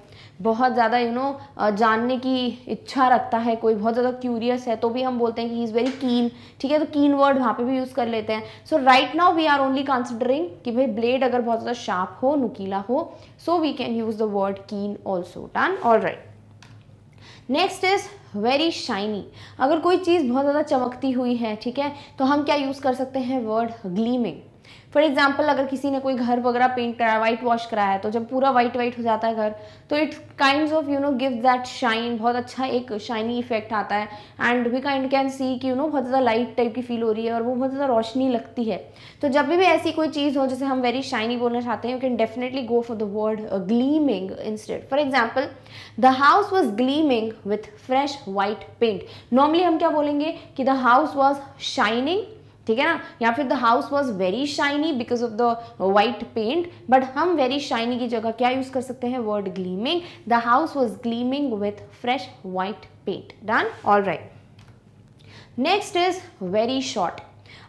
बहुत ज़्यादा यू नो जानने की इच्छा रखता है कोई बहुत ज़्यादा क्यूरियस है तो भी हम बोलते हैं कि इज़ वेरी कीन ठीक है तो कीन वर्ड वहाँ पे भी यूज़ कर लेते हैं so right now we are only considering कि भाई ब्लेड अगर बहुत ज़्यादा शार्प हो नुकीला हो so we can use the word keen also done all right next is very shiny अगर कोई चीज़ बहुत ज़्यादा चमकती हुई है ठीक है तो हम क्या यूज़ कर सकते हैं वर्ड ग्लीमिंग फॉर एग्जाम्पल अगर किसी ने कोई घर वगैरह पेंट कराया वाइट वॉश कराया है तो जब पूरा वाइट वाइट हो जाता है घर तो it's kind of you know give that shine बहुत अच्छा एक शाइनी इफेक्ट आता है and we kind can see कि यू नो बहुत ज़्यादा लाइट टाइप की फील हो रही है और वो बहुत ज़्यादा रोशनी लगती है तो जब भी ऐसी कोई चीज़ हो जैसे हम वेरी शाइनी बोलना चाहते हैं you can definitely go for the word gleaming instead for example the house was gleaming with fresh white paint normally हम क्या बोलेंगे कि द हाउस वॉज शाइनिंग ठीक है ना या फिर the house was very shiny because of the white paint but हम वेरी शाइनी की जगह क्या यूज कर सकते हैं word gleaming the house was gleaming with fresh white paint done all right next is very short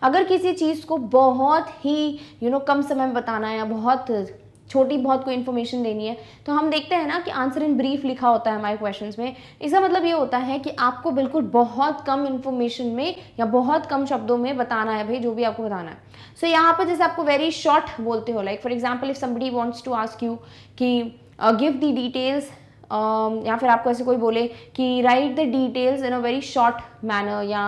अगर किसी चीज़ को बहुत ही यू you नो know, कम समय में बताना है या बहुत छोटी बहुत कोई इन्फॉर्मेशन देनी है तो हम देखते हैं ना कि आंसर इन ब्रीफ लिखा होता है हमारे क्वेश्चन में इसका मतलब ये होता है कि आपको बिल्कुल बहुत कम इन्फॉर्मेशन में या बहुत कम शब्दों में बताना है भाई जो भी आपको बताना है सो so, यहाँ पर जैसे आपको वेरी शॉर्ट बोलते हो like for example if somebody wants to ask you कि गिव दी डिटेल्स Um, या फिर आपको ऐसे कोई बोले कि write the details in a very short manner या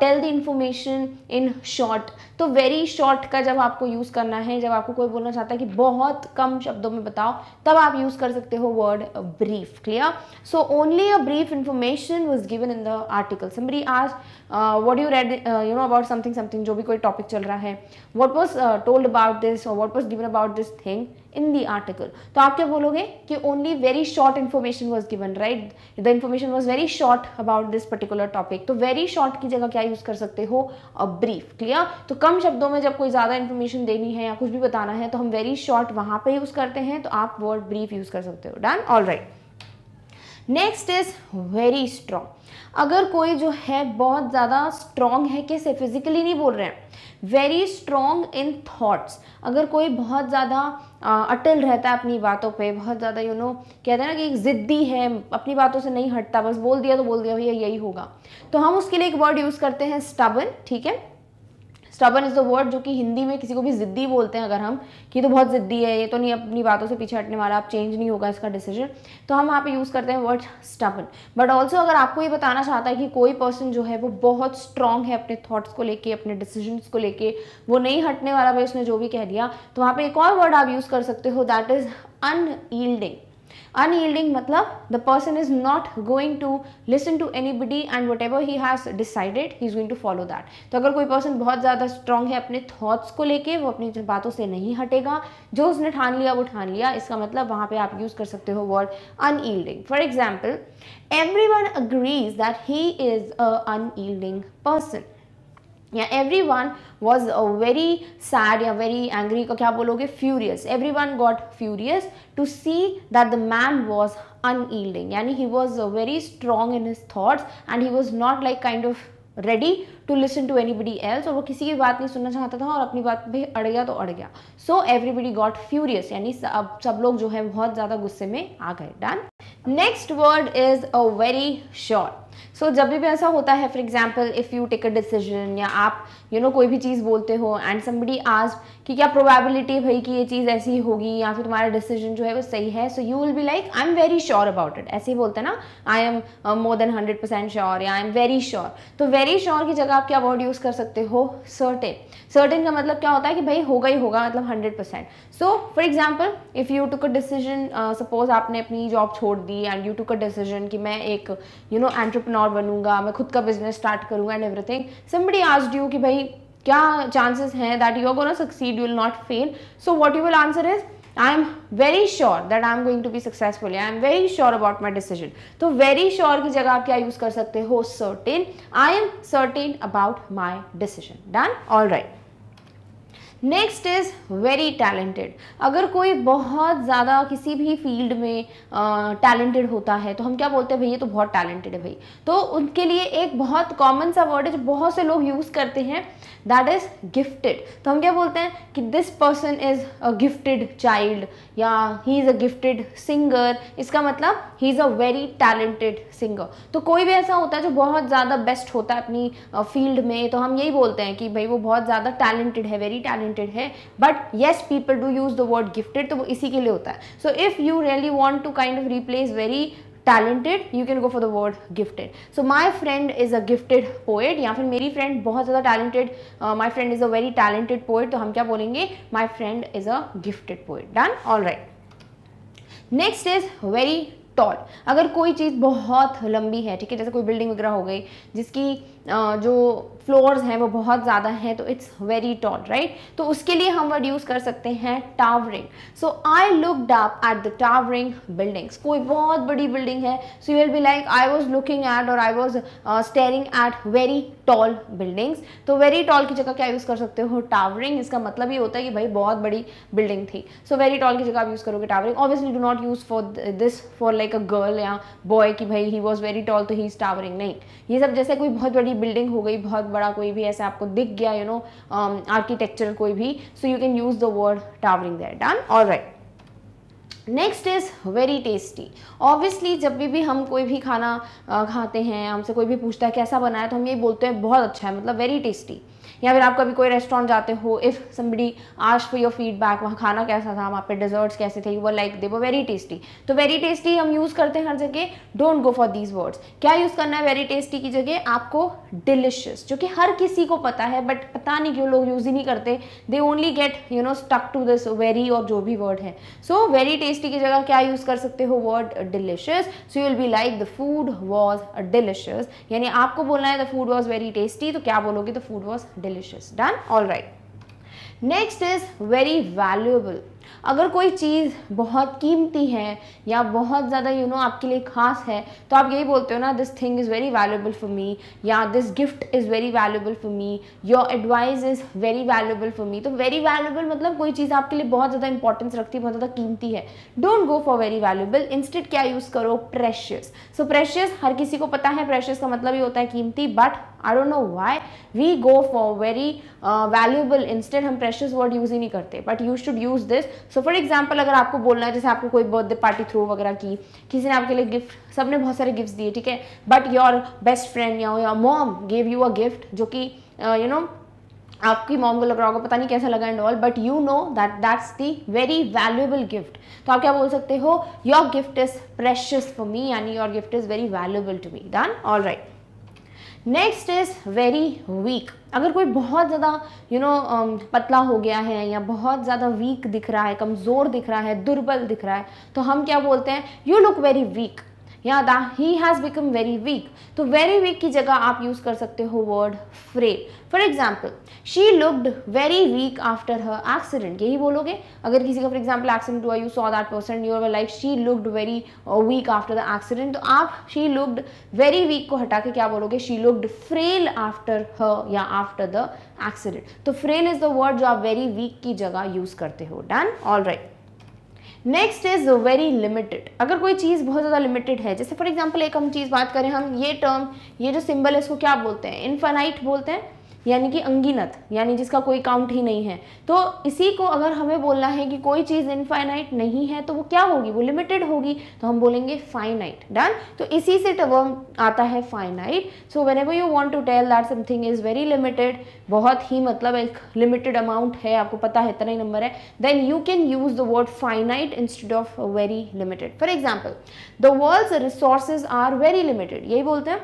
tell the information in short तो वेरी शॉर्ट का जब आपको यूज़ करना है जब आपको कोई बोलना चाहता है कि बहुत कम शब्दों में बताओ तब आप यूज़ कर सकते हो word brief clear so only a brief information was given in the article summary आज what you read you know about something something जो भी कोई टॉपिक चल रहा है what was told about this और what was given about this thing in the article तो आप क्या बोलोगे कि only very short information was given right the information was very short about this particular topic तो वेरी शॉर्ट की जगह क्या यूज कर सकते हो अ ब्रीफ क्लियर तो कम शब्दों में जब कोई ज्यादा इन्फॉर्मेशन देनी है या कुछ भी बताना है तो हम वेरी शॉर्ट वहां पर यूज करते हैं तो आप वर्ड ब्रीफ यूज कर सकते हो done all right next is very strong अगर कोई जो है बहुत ज्यादा स्ट्रांग है कैसे फिजिकली नहीं बोल रहे हैं वेरी स्ट्रोंग इन थाट्स अगर कोई बहुत ज़्यादा अटल रहता है अपनी बातों पे बहुत ज़्यादा यू नो कहते हैं ना कि एक ज़िद्दी है अपनी बातों से नहीं हटता बस बोल दिया तो बोल दिया भैया यही होगा तो हम उसके लिए एक वर्ड यूज़ करते हैं स्टबन ठीक है स्टबन इज द वर्ड जो कि हिंदी में किसी को भी ज़िद्दी बोलते हैं अगर हम कि तो बहुत ज़िद्दी है ये तो नहीं अपनी बातों से पीछे हटने वाला आप चेंज नहीं होगा इसका डिसीजन तो हम वहाँ पे यूज़ करते हैं वर्ड स्टबन बट ऑल्सो अगर आपको ये बताना चाहता है कि कोई पर्सन जो है वो बहुत स्ट्रांग है अपने थाट्स को लेकर अपने डिसीजन को लेकर वो नहीं हटने वाला भाई उसने जो भी कह दिया तो वहाँ पर एक और वर्ड आप यूज़ कर सकते हो दैट इज़ अनईल्डिंग मतलब the person is not going to listen to anybody and whatever he has decided he is going to follow that तो अगर कोई पर्सन बहुत ज़्यादा स्ट्रांग है अपने थॉट्स को लेके वो अपनी बातों से नहीं हटेगा जो उसने ठान लिया वो ठान लिया इसका मतलब वहाँ पे आप यूज़ कर सकते हो word unyielding for example everyone agrees that he is a unyielding person या everyone was very sad या वेरी एंग्री क्या बोलोगे furious everyone got furious to see that the man was unyielding यानी he was very strong in his thoughts and he was not like kind of ready to listen to body else और वो किसी की बात नहीं सुनना चाहता था और अपनी बात भी अड़ गया तो अड़ गया सो एवरीबडी गॉट फ्यूरियस यानी अब सब लोग जो है बहुत ज़्यादा गुस्से में आ गए done next word is a very short so जब भी ऐसा होता है for example if you take a decision या आप यू you नो know, कोई भी चीज़ बोलते हो एंड समबडी आज कि क्या प्रोबेबिलिटी भाई कि ये चीज़ ऐसी होगी या फिर तुम्हारा डिसीजन जो है वो सही है so you will be like I am very sure about it ऐसे ही बोलते हैं ना I am more than hundred percent sure या आई एम वेरी श्योर तो वेरी श्योर की जगह आप क्या वर्ड यूज़ कर सकते हो सर्टेन सर्टेन का मतलब क्या होता है कि भाई होगा ही होगा मतलब hundred percent so for example if you took a decision suppose आपने अपनी जॉब छोड़ दी and you took a decision कि मैं एक यू नो एंट्रप एंटरप्रेन्योर बनूंगा मैं खुद का बिजनेस स्टार्ट करूंगा and everything somebody ask you कि भाई क्या चांसेस हैं that you are gonna succeed you will not fail so what you will answer is I am very sure that I am going to be successful I am very sure about my decision तो very sure की जगह आप क्या use कर सकते हो certain I am certain about my decision done all right next is very talented अगर कोई बहुत ज़्यादा किसी भी फील्ड में टैलेंटेड होता है तो हम क्या बोलते हैं भाई ये तो बहुत टैलेंटेड है भाई तो उनके लिए एक बहुत कॉमन सा वर्ड है जो बहुत से लोग यूज़ करते हैं दैट इज़ गिफ्टेड तो हम क्या बोलते हैं कि this person is a gifted child या he is a gifted singer इसका मतलब he is a very talented singer तो कोई भी ऐसा होता है जो बहुत ज़्यादा बेस्ट होता है अपनी फील्ड में तो हम यही बोलते हैं कि भाई वो बहुत ज़्यादा टैलेंटेड है वेरी टैलेंटेड टैलेंटेड है but yes people do use the word gifted तो वो इसी के लिए होता है so if you really want to kind of replace very talented you can go for the word gifted so my friend is a gifted poet या फिर मेरी फ्रेंड बहुत ज़्यादा talented my friend is a very talented poet तो हम क्या बोलेंगे my friend is a gifted poet done all right next is very tall अगर कोई चीज़ बहुत लंबी है ठीक है जैसे कोई बिल्डिंग वगैरह हो गई जिसकी uh, जो फ्लोर्स हैं वो बहुत ज़्यादा हैं तो इट्स वेरी टॉल राइट तो उसके लिए हम वर्ड यूज़ कर सकते हैं towering so I looked up at the towering buildings कोई बहुत बड़ी बिल्डिंग है so you will be like I was looking at और I was staring at very tall buildings तो वेरी टॉल की जगह क्या यूज़ कर सकते हो टावरिंग इसका मतलब ये होता है कि भाई बहुत बड़ी बिल्डिंग थी सो वेरी टॉल की जगह आप यूज़ करोगे towering obviously do not use for this for like a girl या बॉय कि भाई ही वॉज वेरी टॉल तो ही इज़ टावरिंग नहीं ये सब जैसे कोई बहुत बड़ी बिल्डिंग हो गई बहुत बड़ा कोई भी ऐसा आपको दिख गया यू नो आर्किटेक्चर कोई भी so you can use the word towering that done all right next is very tasty obviously जब भी भी हम कोई भी खाना uh, खाते हैं हमसे कोई भी पूछता है कैसा बनाया तो हम ये बोलते हैं बहुत अच्छा है मतलब वेरी टेस्टी या फिर आप कभी कोई रेस्टोरेंट जाते हो if somebody ask for your feedback वहाँ खाना कैसा था वहाँ पे डिजर्ट्स कैसे थे यू वर लाइक दे वो वेरी टेस्टी तो वेरी टेस्टी हम यूज़ करते हैं हर जगह don't go for these words क्या यूज़ करना है वेरी टेस्टी की जगह आपको डिलिशियस जो कि हर किसी को पता है बट पता नहीं क्यों लोग यूज़ ही नहीं करते they only get you know stuck to this very और जो भी वर्ड है सो वेरी टेस्टी की जगह क्या यूज़ कर सकते हो word delicious so you will be like the food was delicious यानी आपको बोलना है the food was very tasty तो क्या बोलोगे the food was delicious done all right next is very valuable अगर कोई चीज़ बहुत कीमती है या बहुत ज़्यादा यू नो आपके लिए खास है तो आप यही बोलते हो ना this thing is very valuable for me या this gift is very valuable for me your advice is very valuable for me तो वेरी वैल्यूबल मतलब कोई चीज़ आपके लिए बहुत ज़्यादा इंपॉर्टेंस रखती है बहुत ज़्यादा कीमती है don't go for very valuable instead क्या यूज़ करो प्रेशियस सो प्रेशियस हर किसी को पता है प्रेशियस का मतलब ये होता है कीमती but I don't know why we go for very valuable instant हम प्रेशर्स वर्ड यूज़ ही नहीं करते but you should use this so for example अगर आपको बोलना है जैसे आपको कोई बर्थडे पार्टी थ्रो वगैरह की किसी ने आपके लिए गिफ्ट सब ने बहुत सारे गिफ्ट दिए ठीक है बट योर बेस्ट फ्रेंड या your mom gave you a gift जो कि यू uh, नो आपकी मॉम को लग रहा होगा पता नहीं कैसा लगा and all but you know that that's the very valuable gift तो आप क्या बोल सकते हो your gift is precious for me यानी your gift is very valuable to me done all right next is very weak अगर कोई बहुत ज़्यादा यू नो um, पतला हो गया है या बहुत ज़्यादा वीक दिख रहा है कमज़ोर दिख रहा है दुर्बल दिख रहा है तो हम क्या बोलते हैं यू लुक वेरी वीक या the he has become very weak तो वेरी वीक की जगह आप यूज़ कर सकते हो word frail for example she looked very weak after her accident यही बोलोगे अगर किसी का फॉर एग्जाम्पल एक्सीडेंट हुआ you saw that person you're like she looked very weak after the accident तो आप शी लुकड वेरी वीक को हटा के क्या बोलोगे she looked frail after her या आफ्टर द एक्सीडेंट तो फ्रेल इज द वर्ड जो आप वेरी वीक की जगह यूज़ करते हो done all right next is very limited अगर कोई चीज़ बहुत ज़्यादा लिमिटेड है जैसे फॉर एग्जाम्पल एक हम चीज़ बात करें हम ये टर्म ये जो सिंबल है इसको क्या बोलते हैं इनफाइनाइट बोलते हैं यानी कि अंगिनत यानी जिसका कोई काउंट ही नहीं है तो इसी को अगर हमें बोलना है कि कोई चीज़ इनफाइनाइट नहीं है तो वो क्या होगी वो लिमिटेड होगी तो हम बोलेंगे फाइनाइट डन तो इसी से टर्म आता है finite so whenever you want to tell that something is very limited बहुत ही मतलब एक लिमिटेड अमाउंट है आपको पता है इतना ही नंबर है then you can use the word finite instead of very limited for example the world's resources are very limited यही बोलते हैं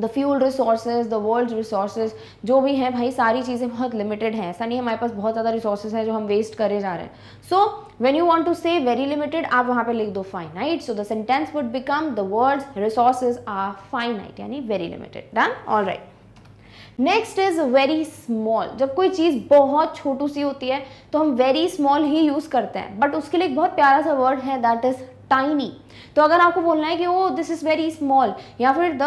the fuel resources the world resources जो भी हैं भाई सारी चीज़ें बहुत लिमिटेड हैं ऐसा नहीं हमारे पास बहुत ज़्यादा रिसोर्सेज हैं जो हम वेस्ट करे जा रहे हैं so when you want to say very limited आप वहाँ पे लिख दो finite so the sentence would become the world resources are finite यानी very limited done all right next is very small जब कोई चीज़ बहुत छोटू सी होती है तो हम वेरी स्मॉल ही यूज़ करते हैं बट उसके लिए एक बहुत प्यारा सा वर्ड है दैट इज़ टाइनी तो अगर आपको बोलना है कि oh this is very small या फिर the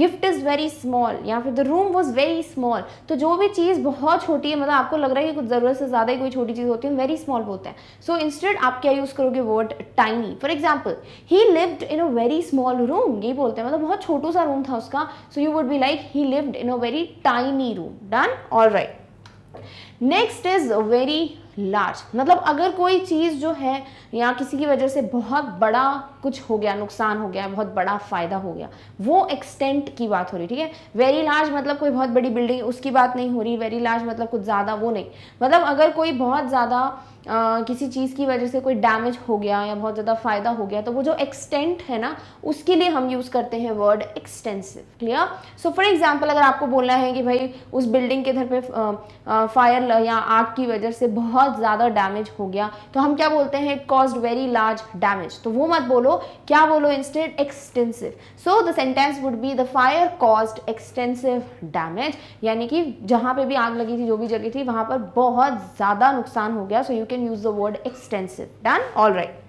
gift is very small या फिर the room was very small तो जो भी चीज़ बहुत छोटी है मतलब आपको लग रहा है कि कुछ ज़रूरत से ज़्यादा ही कोई छोटी चीज़ होती है वेरी स्मॉल होता है सो इंस्टेड आप क्या यूज़ करोगे word tiny for example he lived in a very small room ये बोलते हैं मतलब बहुत छोटू सा रूम था उसका so you would be like he lived in a very tiny room done all right next is very large मतलब अगर कोई चीज़ जो है या किसी की वजह से बहुत बड़ा कुछ हो गया नुकसान हो गया बहुत बड़ा फ़ायदा हो गया वो एक्सटेंट की बात हो रही ठीक है वेरी लार्ज मतलब कोई बहुत बड़ी बिल्डिंग उसकी बात नहीं हो रही वेरी लार्ज मतलब कुछ ज़्यादा वो नहीं मतलब अगर कोई बहुत ज़्यादा किसी चीज़ की वजह से कोई डैमेज हो गया या बहुत ज़्यादा फ़ायदा हो गया तो वो जो एक्सटेंट है ना उसके लिए हम यूज़ करते हैं word extensive clear so for example अगर आपको बोलना है कि भाई उस बिल्डिंग के घर पर फायर या आग की वजह से बहुत बहुत ज़्यादा डैमेज हो गया तो हम क्या बोलते हैं it cause very large damage तो वो मत बोलो क्या बोलो instead extensive so the sentence would be the fire cause extensive damage यानी कि जहां पे भी आग लगी थी जो भी जगह थी वहां पर बहुत ज़्यादा नुकसान हो गया so you can use the word extensive done all right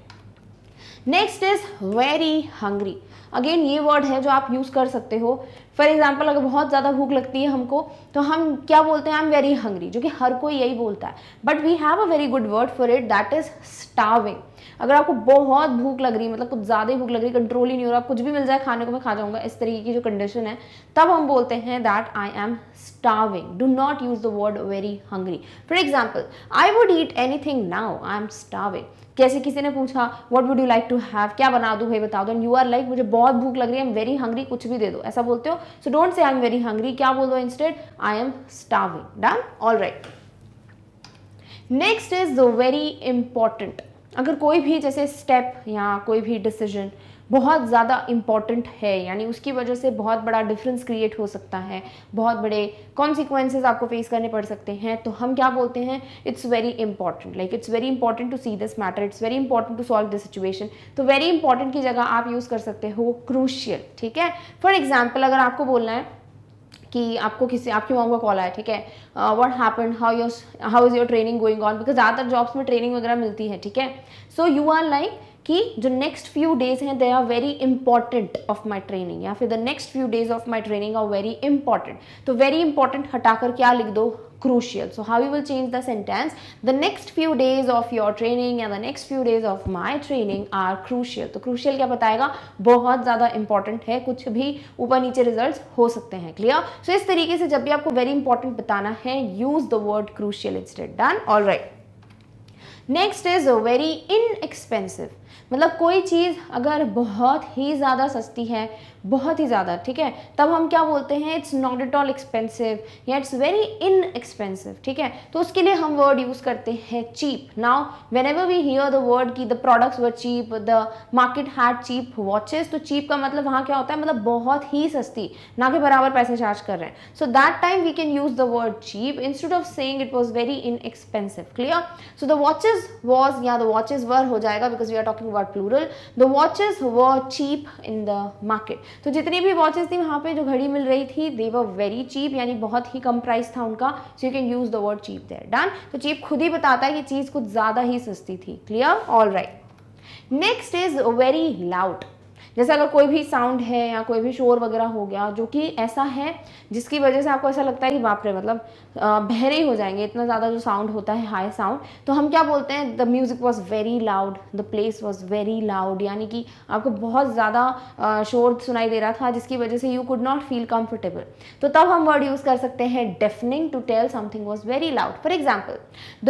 next is very hungry again ये वर्ड है जो आप यूज़ कर सकते हो फॉर एग्जाम्पल अगर बहुत ज़्यादा भूख लगती है हमको तो हम क्या बोलते हैं आई एम वेरी हंग्री जो कि हर कोई यही बोलता है but we have a very good word for it that is starving अगर आपको बहुत भूख लग रही है मतलब कुछ ज़्यादा ही भूख लग रही है कंट्रोल ही नहीं हो रहा कुछ भी मिल जाए खाने को मैं खा जाऊँगा इस तरीके की जो कंडीशन है तब हम बोलते हैं that I am starving do not use the word very hungry for example I would eat anything now I am starving कैसे किसी ने पूछा what would you like to have क्या बना दो भाई बता दो एंड यू आर लाइक मुझे बहुत भूख लग रही है एम वेरी हंग्री कुछ भी दे दो ऐसा बोलते हो so don't say I am very hungry क्या बोल दो instead I am starving done all right next is the very important अगर कोई भी जैसे स्टेप या कोई भी डिसीजन बहुत ज़्यादा इम्पॉर्टेंट है यानी उसकी वजह से बहुत बड़ा डिफरेंस क्रिएट हो सकता है बहुत बड़े कॉन्सिक्वेंसेज आपको फेस करने पड़ सकते हैं तो हम क्या बोलते हैं it's very important like it's very important to see this matter it's very important to solve this situation तो वेरी इंपॉर्टेंट की जगह आप यूज़ कर सकते हो क्रूशियल ठीक है फॉर एग्जाम्पल अगर आपको बोलना है कि आपको किसी आपकी मॉम का कॉल आया ठीक है what happen how your how is your training going on because ज़्यादातर जॉब्स में ट्रेनिंग वगैरह मिलती है ठीक है सो यू आर लाइक कि जो नेक्स्ट फ्यू डेज हैं they are very important of my training या फिर the next few days of my training are very important तो वेरी इंपॉर्टेंट हटाकर क्या लिख दो crucial so how you will change the sentence the next few days of your training या the next few days of my training are crucial तो crucial क्या बताएगा बहुत ज्यादा इंपॉर्टेंट है कुछ भी ऊपर नीचे रिजल्ट हो सकते हैं क्लियर सो so, इस तरीके से जब भी आपको वेरी इंपॉर्टेंट बताना है use the word crucial it's done all right next is a very inexpensive मतलब कोई चीज़ अगर बहुत ही ज़्यादा सस्ती है बहुत ही ज़्यादा ठीक है तब हम क्या बोलते हैं it's not at all expensive या इट्स वेरी इन एक्सपेंसिव ठीक है तो उसके लिए हम वर्ड यूज़ करते हैं cheap now whenever we hear the word की the products were cheap the market had cheap watches तो चीप का मतलब वहाँ क्या होता है मतलब बहुत ही सस्ती ना कि बराबर पैसे चार्ज कर रहे हैं so that time we can use the word cheap instead of saying it was very inexpensive clear so the watches was या द वॉचेज वर हो जाएगा because we are talking about plural the watches were cheap in the market तो जितनी भी watches थी वहाँ पे जो घड़ी मिल रही थी दे वर वेरी चीप यानी बहुत ही कम प्राइस था उनका so you can use the word cheap there done तो चीप खुद ही बताता है कि चीज़ कुछ ज़्यादा ही सस्ती थी clear all right next is very loud जैसे अगर कोई भी साउंड है या कोई भी शोर वगैरह हो गया जो कि ऐसा है जिसकी वजह से आपको ऐसा लगता है कि बाप रे मतलब बहरे हो जाएंगे इतना ज़्यादा जो साउंड होता है हाई साउंड तो हम क्या बोलते हैं the music was very loud the place was very loud यानी कि आपको बहुत ज़्यादा शोर सुनाई दे रहा था जिसकी वजह से you could not feel comfortable तो तब हम वर्ड यूज़ कर सकते हैं deafening to tell something was very loud for example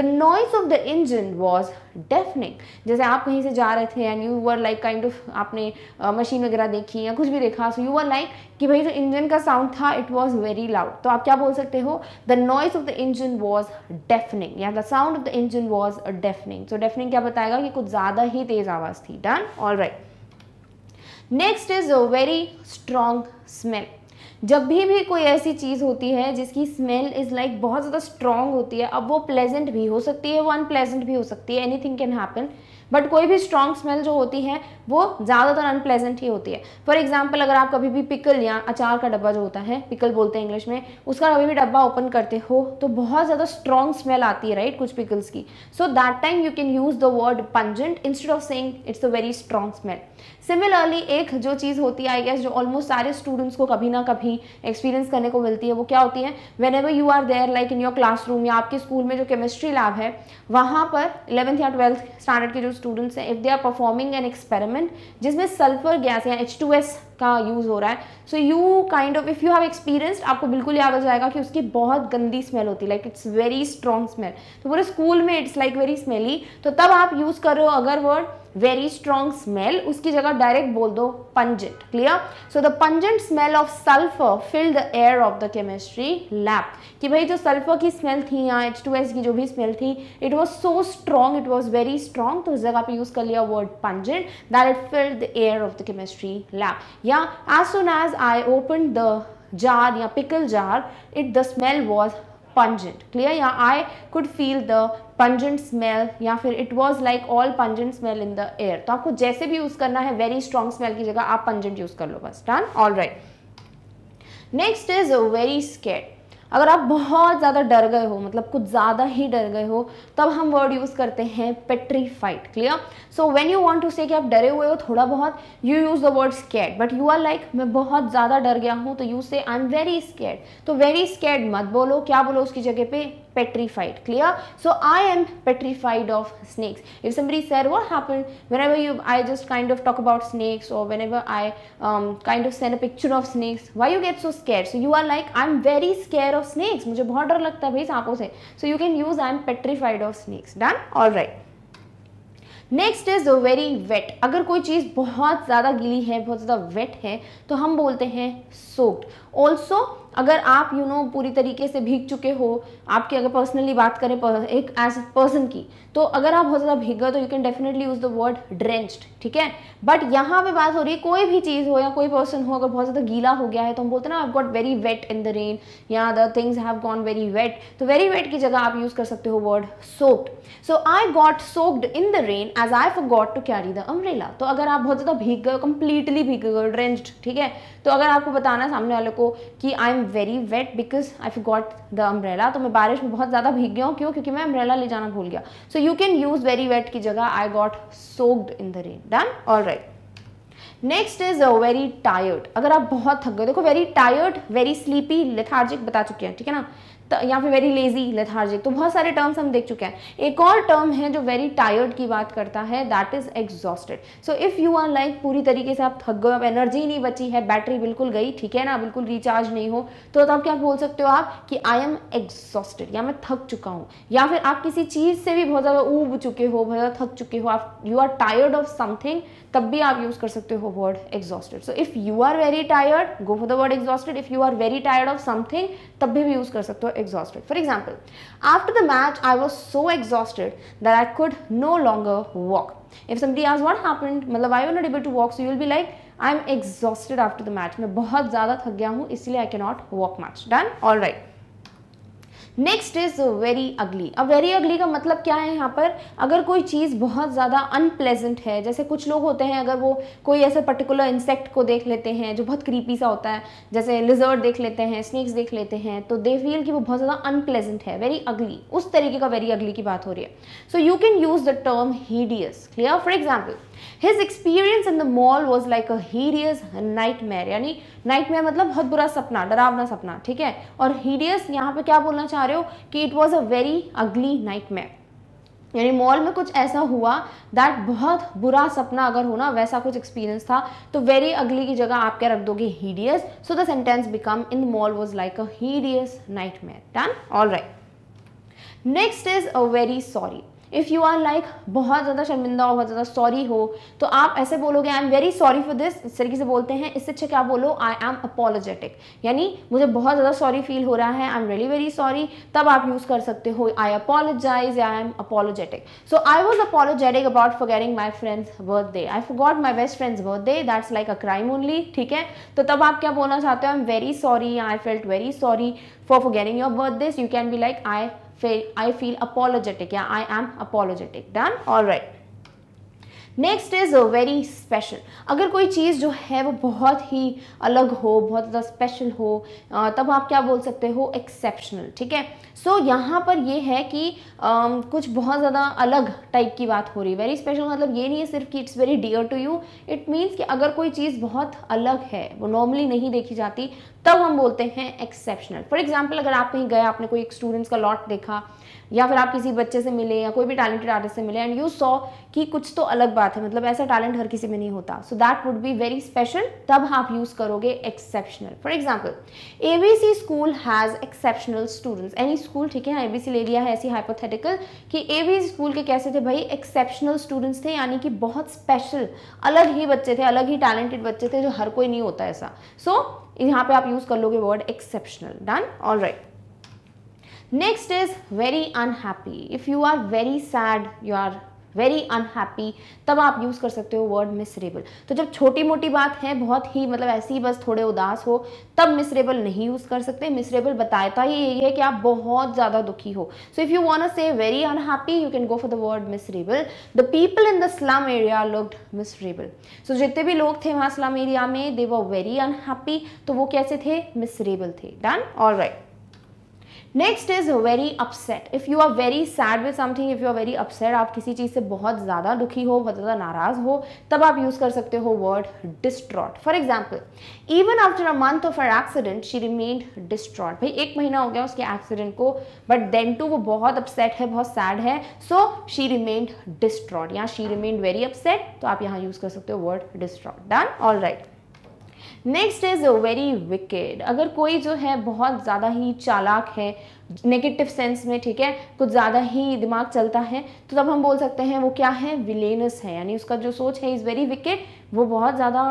the noise of the engine was deafening जैसे आप कहीं से जा रहे थे and you were like kind of आपने uh, मशीन वगैरह देखी या कुछ भी देखा सो यू आर लाइक कि भाई जो इंजन का साउंड था इट वॉज वेरी लाउड तो आप क्या बोल सकते हो the noise of the engine was deafening या the sound of the engine was deafening so deafening क्या बताएगा कि कुछ ज़्यादा ही तेज़ आवाज़ थी done all right next is a very strong smell जब भी भी कोई ऐसी चीज़ होती है जिसकी स्मेल इज़ लाइक बहुत ज़्यादा स्ट्रॉन्ग होती है अब वो प्लेजेंट भी हो सकती है वो अनप्लेजेंट भी हो सकती है एनीथिंग कैन हैपन बट कोई भी स्ट्रॉन्ग स्मेल जो होती है वो ज़्यादातर अनप्लेजेंट ही होती है फॉर एग्जाम्पल अगर आप कभी भी पिकल या अचार का डब्बा जो होता है पिकल बोलते हैं इंग्लिश में उसका कभी भी डब्बा ओपन करते हो तो बहुत ज़्यादा स्ट्रॉन्ग स्मेल आती है राइट कुछ पिकल्स की so that time you can use the word pungent instead of saying it's a very strong smell similarly एक जो चीज़ होती है आई गेस जो ऑलमोस्ट सारे स्टूडेंट्स को कभी ना कभी एक्सपीरियंस करने को मिलती है वो क्या होती है whenever you are there like in your classroom या आपके स्कूल में जो केमिस्ट्री लैब है वहाँ पर इलेवंथ या ट्वेल्थ स्टैंडर्ड के जो स्टूडेंट्स हैं if they are performing an experiment जिसमें सल्फर गैस या एच का यूज़ हो रहा है so you kind of if you have experience आपको बिल्कुल याद हो जाएगा कि उसकी बहुत गंदी स्मेल होती है like it's very strong smell तो पूरे स्कूल में इट्स लाइक वेरी स्मेली तो तब आप यूज़ करो अगर वर्ड वेरी स्ट्रॉन्ग स्मेल उसकी जगह डायरेक्ट बोल दो pungent clear so the pungent smell of sulphur fill the air of the chemistry lab कि भाई जो सल्फर की स्मेल थी या एच टू एस की जो भी स्मेल थी it was so strong it was very strong तो उस जगह पर यूज़ कर लिया word pungent that it fill the air of the chemistry lab या as soon as I open the jar या pickle jar it the smell was pungent clear या I could feel the pungent smell या फिर it was like all pungent smell in the air तो आपको जैसे भी use करना है वेरी स्ट्रॉन्ग स्मेल की जगह आप पंजेंट यूज़ कर लो बस done all right next is very scared अगर आप बहुत ज़्यादा डर गए हो मतलब कुछ ज़्यादा ही डर गए हो तब हम वर्ड यूज़ करते हैं petrified clear so when you want to say कि आप डरे हुए हो थोड़ा बहुत you use the word scared but you are like मैं बहुत ज़्यादा डर गया हूँ तो you say I am very scared तो वेरी स्केट मत बोलो क्या बोलो उसकी जगह पे petrified clear so i am petrified of snakes if somebody said what happened whenever you i just kind of talk about snakes or whenever i um, kind of send a picture of snakes why you get so scared so you are like i'm very scared of snakes mujhe bahut dar lagta hai bhai saapon se so you can use i am petrified of snakes done all right next is very wet अगर कोई चीज़ बहुत ज़्यादा गीली है बहुत ज़्यादा wait है तो हम बोलते हैं सोक्ड ऑल्सो अगर आप यू you नो know, पूरी तरीके से भीग चुके हो आपकी अगर पर्सनली बात करें एक एज पर्सन की तो अगर आप बहुत ज़्यादा भीग गए तो you can definitely use the word drenched ठीक है बट यहाँ पे बात हो रही है कोई भी चीज़ हो या कोई पर्सन हो अगर बहुत ज़्यादा गीला हो गया है तो हम बोलते हैं ना I got very wet in the rain या the things have gone very wet तो वेरी वेट की जगह आप यूज़ कर सकते हो word soaked so I got soaked in the rain as I got to carry the umbrella तो अगर आप बहुत ज़्यादा भीग गए कंप्लीटली भीग गए ड्रेंच्ड ठीक है तो अगर आपको बताना है सामने वाले को कि I am very wet because I forgot the umbrella तो मैं बारिश में बहुत ज़्यादा भीग गया हूँ क्यों क्योंकि मैं अम्ब्रेला ले जाना भूल गया so you can use very wet की जगह I got soaked in the rain done all right next is very tired अगर आप बहुत थक गए देखो very tired very sleepy lethargic बता चुके हैं ठीक है ना या फिर वेरी लेजी लेथार्जिक तो बहुत सारे टर्म्स हम देख चुके हैं एक और टर्म है जो वेरी टायर्ड की बात करता है that is exhausted so if you are like पूरी तरीके से आप थक गए अब एनर्जी नहीं बची है बैटरी बिल्कुल गई ठीक है ना बिल्कुल रिचार्ज नहीं हो तो आप क्या बोल सकते हो आप कि आई एम एग्जॉस्टेड या मैं थक चुका हूँ या फिर आप किसी चीज़ से भी बहुत ज़्यादा ऊब चुके हो बहुत थक चुके हो आप you are tired of something तब भी आप यूज़ कर सकते हो word exhausted so if you are very tired go for the word exhausted if you are very tired of something तब भी, यूज़ कर सकते हो exhausted for example after the match I was so exhausted that I could no longer walk if someone आज what happened मतलब I not able to walk so you will be like I am exhausted after the match मैं बहुत ज़्यादा थक गया हूँ इसलिए I cannot not walk match done all right next is very ugly अब वेरी अगली का मतलब क्या है यहाँ पर अगर कोई चीज़ बहुत ज़्यादा अनप्लेजेंट है जैसे कुछ लोग होते हैं अगर वो कोई ऐसे पर्टिकुलर इंसेक्ट को देख लेते हैं जो बहुत क्रीपी सा होता है जैसे लिजर्ड देख लेते हैं स्नेक्स देख लेते हैं तो दे फील कि वो बहुत ज़्यादा अनप्लेजेंट है वेरी अगली उस तरीके का वेरी अगली की बात हो रही है so you can use the term hideous clear for example his experience in the mall was like a hideous nightmare यानी नाइटमेयर मतलब बहुत बुरा सपना डरावना सपना ठीक है और हीडियस यहाँ पे क्या बोलना चाह रहे हो कि it was a very ugly nightmare यानी मॉल में कुछ ऐसा हुआ दैट बहुत बुरा सपना अगर हो ना वैसा कुछ एक्सपीरियंस था तो वेरी अगली की जगह आप क्या रख दोगे hideous so the sentence become in mall was like a hideous nightmare done all right next is a very sorry if you are like बहुत ज़्यादा शर्मिंदा हो बहुत ज़्यादा सॉरी हो तो आप ऐसे बोलोगे I am very sorry for this इस तरीके से बोलते हैं इससे अच्छा क्या बोलो आई एम अपोलोजेटिक यानी मुझे बहुत ज़्यादा सॉरी फील हो रहा है I am really very sorry तब आप यूज़ कर सकते हो I apologize I am apologetic so I was apologetic about forgetting my friend's birthday I got my best friend's birthday that's like a crime only ठीक है तो तब आप क्या बोलना चाहते हो I am very sorry I felt very sorry for forgetting your days you can be like I feel, I feel apologetic. Yeah, I am apologetic. Done? All right. Next is very special अगर कोई चीज़ जो है वो बहुत ही अलग हो बहुत ज़्यादा स्पेशल हो तब आप क्या बोल सकते हो एक्सेप्शनल ठीक है सो so, यहाँ पर ये है कि आ, कुछ बहुत ज़्यादा अलग टाइप की बात हो रही है वेरी स्पेशल मतलब ये नहीं है सिर्फ कि it's very dear to you it means कि अगर कोई चीज़ बहुत अलग है वो नॉर्मली नहीं देखी जाती तब हम बोलते हैं एक्सेप्शनल फॉर एग्जाम्पल अगर आप कहीं गए आपने कोई स्टूडेंट्स का लॉट देखा या फिर आप किसी बच्चे से मिले या कोई भी टैलेंटेड आर्टिस्ट से मिले एंड यू सॉ कि कुछ तो अलग बात है मतलब ऐसा टैलेंट हर किसी में नहीं होता so that would be very special तब आप यूज़ करोगे exceptional for example A B C school has exceptional students any school ठीक है ए बी सी ले लिया है ऐसी हाइपोथेटिकल कि ए बी सी स्कूल के कैसे थे भाई एक्सेप्शनल स्टूडेंट्स थे यानी कि बहुत स्पेशल अलग ही बच्चे थे अलग ही टैलेंटेड बच्चे थे जो हर कोई नहीं होता ऐसा सो so, यहाँ पे आप यूज़ कर लोगे word exceptional done all right next is very unhappy if you are very sad you are very unhappy तब आप यूज़ कर सकते हो वर्ड मिसरेबल तो जब छोटी मोटी बात है बहुत ही मतलब ऐसी बस थोड़े उदास हो तब मिसरेबल नहीं यूज़ कर सकते मिसरेबल बताता ही यही है कि आप बहुत ज़्यादा दुखी हो so if you want say very unhappy you can go for the word miserable the people in the slum area looked miserable so जितने भी लोग थे वहां स्लम एरिया में दे वो वेरी अनहैप्पी तो वो कैसे थे मिसरेबल थे done all right next is very upset if you are very sad with something if you are very upset आप किसी चीज़ से बहुत ज़्यादा दुखी हो बहुत ज़्यादा नाराज़ हो तब आप यूज़ कर सकते हो word distraught for example even after a month of her accident she remain distraught भाई एक महीना हो गया उसके एक्सीडेंट को बट देन टू वो बहुत अपसेट है बहुत सैड है सो शी रिमेन डिस्ट्रॉट यहाँ शी रिमेन वेरी अपसेट तो आप यहाँ यूज़ कर सकते हो word distraught done all right next is very wicked अगर कोई जो है बहुत ज़्यादा ही चालाक है नेगेटिव सेंस में ठीक है कुछ ज़्यादा ही दिमाग चलता है तो तब हम बोल सकते हैं वो क्या है विलेनस है यानी उसका जो सोच है इज़ वेरी विकेड वो बहुत ज़्यादा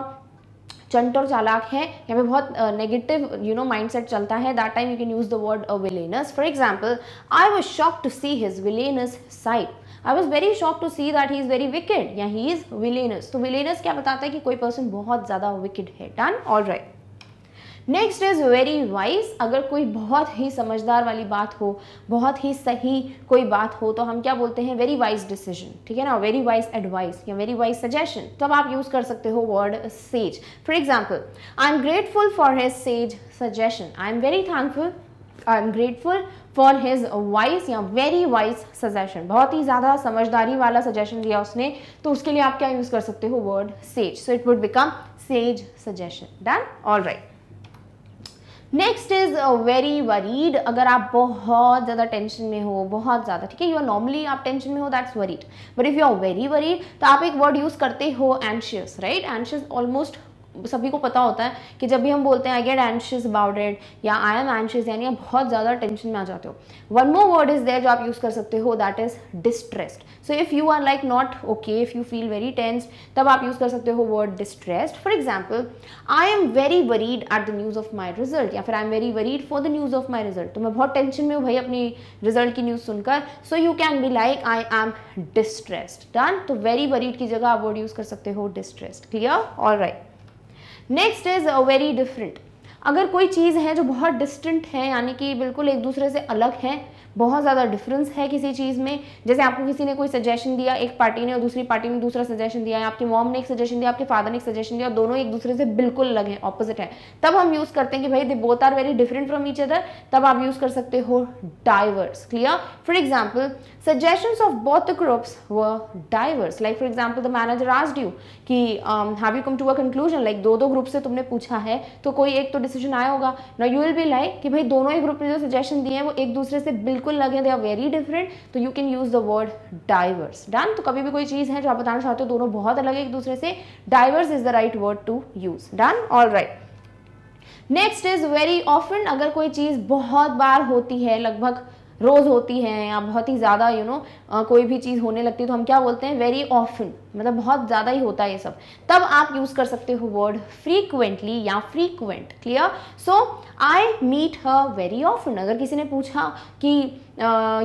चंट और चालाक है या फिर बहुत नेगेटिव यू नो माइंडसेट चलता है that time you can use the word villainous for example I was shock to see his villainous side I was very shock to see that he is very wicked या he is villainous तो villainous क्या बताता है कि कोई person बहुत ज़्यादा wicked है done all right next is very wise अगर कोई बहुत ही समझदार वाली बात हो बहुत ही सही कोई बात हो तो हम क्या बोलते हैं वेरी वाइज डिसीजन ठीक है ना वेरी वाइज एडवाइस या वेरी वाइज सजेशन तब आप यूज़ कर सकते हो word sage for example I am grateful for his sage suggestion I am very thankful I am grateful for his wise या वेरी वाइज सजेशन बहुत ही ज़्यादा समझदारी वाला सजेशन दिया उसने तो उसके लिए आप क्या यूज़ कर सकते हो word sage so it would become sage suggestion done all right next is very worried अगर आप बहुत ज़्यादा टेंशन में हो बहुत ज़्यादा ठीक है यू आर नॉर्मली आप टेंशन में हो that's worried but if you are very worried तो आप एक वर्ड यूज़ करते हो एंशियस राइट एंशियस ऑलमोस्ट सभी को पता होता है कि जब भी हम बोलते हैं I get anxious about it या आई एम एंशियस यानी आप बहुत ज़्यादा टेंशन में आ जाते हो one more word is there जो आप यूज़ कर सकते हो that is distressed so if you are like not okay if you feel very tense तब आप यूज़ कर सकते हो word distressed for example I am very worried at the news of my result या फिर I am very worried for the news of my result तो मैं बहुत टेंशन में हूँ भाई अपनी रिजल्ट की न्यूज़ सुनकर so you can be like I am distressed done तो वेरी वरीड की जगह आप वर्ड यूज़ कर सकते हो distressed clear all right next is very different अगर कोई चीज़ है जो बहुत डिस्टेंट है यानी कि बिल्कुल एक दूसरे से अलग है बहुत ज़्यादा डिफरेंस है किसी चीज़ में जैसे आपको किसी ने कोई सजेशन दिया एक पार्टी ने और दूसरी पार्टी ने दूसरा सजेशन दिया या आपकी मॉम ने एक सजेशन दिया आपके फादर ने एक सजेशन दिया और दोनों एक दूसरे से बिल्कुल अलग है ऑपोजिट है तब हम यूज़ करते हैं कि भाई they both are very different from each other तब आप यूज़ कर सकते हो diverse clear for example suggestions of both the groups were diverse like for example the manager asked you ki um, have you come to a conclusion like do do group se tumne pucha hai to koi ek to decision aaya hoga now you will be like ki bhai dono hi group ne jo suggestion diye hain wo ek dusre se bilkul lage they are very different तो you can use the word diverse done तो कभी भी कोई चीज़ है जो आप बताना चाहते हो दोनों बहुत अलग है एक दूसरे से diverse is the right word to use done all right next is very often अगर कोई चीज़ बहुत बार होती है लगभग रोज़ होती हैं या बहुत ही ज़्यादा यू नो कोई भी चीज़ होने लगती है तो हम क्या बोलते हैं वेरी ऑफन मतलब बहुत ज़्यादा ही होता है ये सब तब आप यूज़ कर सकते हो वर्ड फ्रीक्वेंटली या frequent clear so I meet her very often अगर किसी ने पूछा कि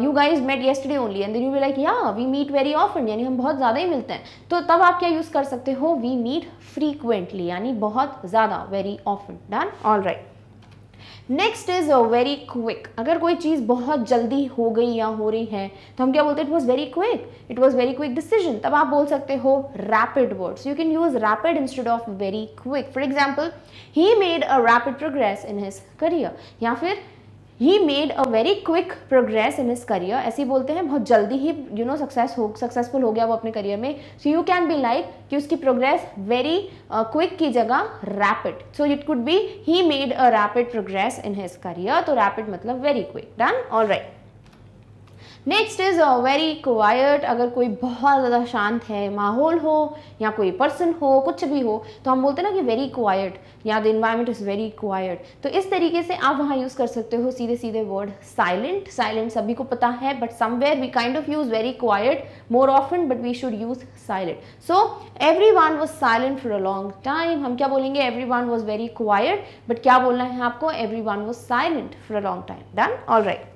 you guys met yesterday only and then you we like या वी मीट वेरी ऑफन यानी हम बहुत ज़्यादा ही मिलते हैं तो तब आप क्या यूज़ कर सकते हो वी मीट फ्रीक्वेंटली यानी बहुत ज़्यादा very often done all right next is very quick अगर कोई चीज़ बहुत जल्दी हो गई या हो रही है तो हम क्या बोलते हैं it was very quick it was very quick decision तब आप बोल सकते हो rapid words you can use rapid instead of very quick for example he made a rapid progress in his career या फिर he made a very quick progress in his career ऐसे ही बोलते हैं बहुत जल्दी ही यू नो सक्सेस हो सक्सेसफुल हो गया वो अपने करियर में so you can be like कि उसकी प्रोग्रेस वेरी क्विक की जगह rapid so it could be he made a rapid progress in his career तो रैपिड मतलब very quick done all right next is very quiet अगर कोई बहुत ज़्यादा शांत है माहौल हो या कोई पर्सन हो कुछ भी हो तो हम बोलते हैं ना कि वेरी क्वाइट या the environment is very quiet तो इस तरीके से आप वहाँ यूज़ कर सकते हो सीधे सीधे वर्ड साइलेंट साइलेंट सभी को पता है but somewhere we kind of use very quiet more often but we should use silent so everyone was silent for a long time हम क्या बोलेंगे everyone was very quiet but क्या बोलना है आपको everyone was silent for a long time done all right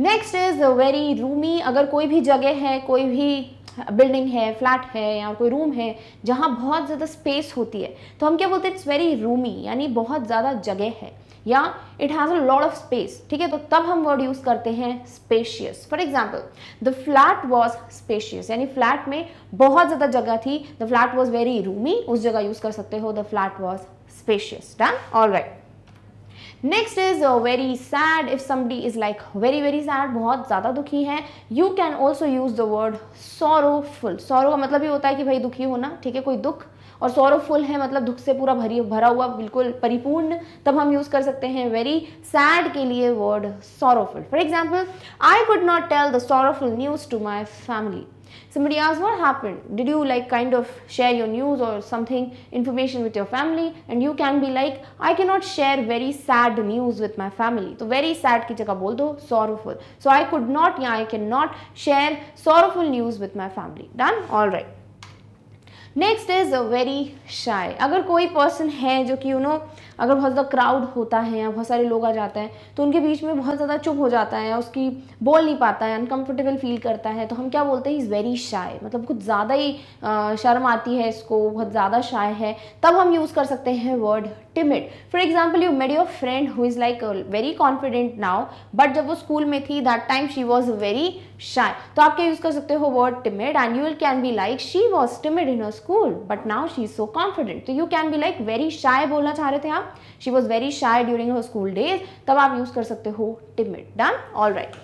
next is very roomy अगर कोई भी जगह है कोई भी बिल्डिंग है फ्लैट है या कोई रूम है जहाँ बहुत ज़्यादा स्पेस होती है तो हम क्या बोलते हैं इट्स वेरी रूमी यानी बहुत ज़्यादा जगह है या it has a lot of space ठीक है तो तब हम वर्ड यूज़ करते हैं spacious for example the flat was spacious यानी फ्लैट में बहुत ज़्यादा जगह थी the flat was very roomy उस जगह यूज़ कर सकते हो the flat was spacious done all right next is very sad if somebody is like very very sad बहुत ज़्यादा दुखी है you can also use the word sorrowful sorrow का मतलब ये होता है कि भाई दुखी होना ठीक है कोई दुख और सोरोफुल है मतलब दुख से पूरा भरी भरा हुआ बिल्कुल परिपूर्ण तब हम यूज़ कर सकते हैं वेरी सैड के लिए word sorrowful for example I could not tell the sorrowful news to my family Somebody asked what happened? Did you like kind of share your news or something information with your family and you can be like I cannot share very sad news with my family. So very sad ki jagah bol do sorrowful. So I could not yeah I cannot share sorrowful news with my family. Done? Alright. Next is a very shy. अगर कोई person है जो कि you know अगर बहुत ज़्यादा crowd होता है या बहुत सारे लोग आ जाते हैं तो उनके बीच में बहुत ज़्यादा चुप हो जाता है उसकी बोल नहीं पाता है अनकम्फर्टेबल फील करता है तो हम क्या बोलते हैं इज़ वेरी शाय मतलब कुछ ज़्यादा ही शर्म आती है इसको बहुत ज़्यादा शाय है तब हम यूज़ कर सकते हैं word timid for example you made your friend who is like very confident now but जब वो स्कूल में थी that time she was very shy तो आप क्या यूज़ कर सकते हो word timid and you can be like she was timid in a school but now she is so confident तो you can be like very shy बोलना चाह रहे थे आप she was very shy during her school days तब आप use कर सकते हो timid done all right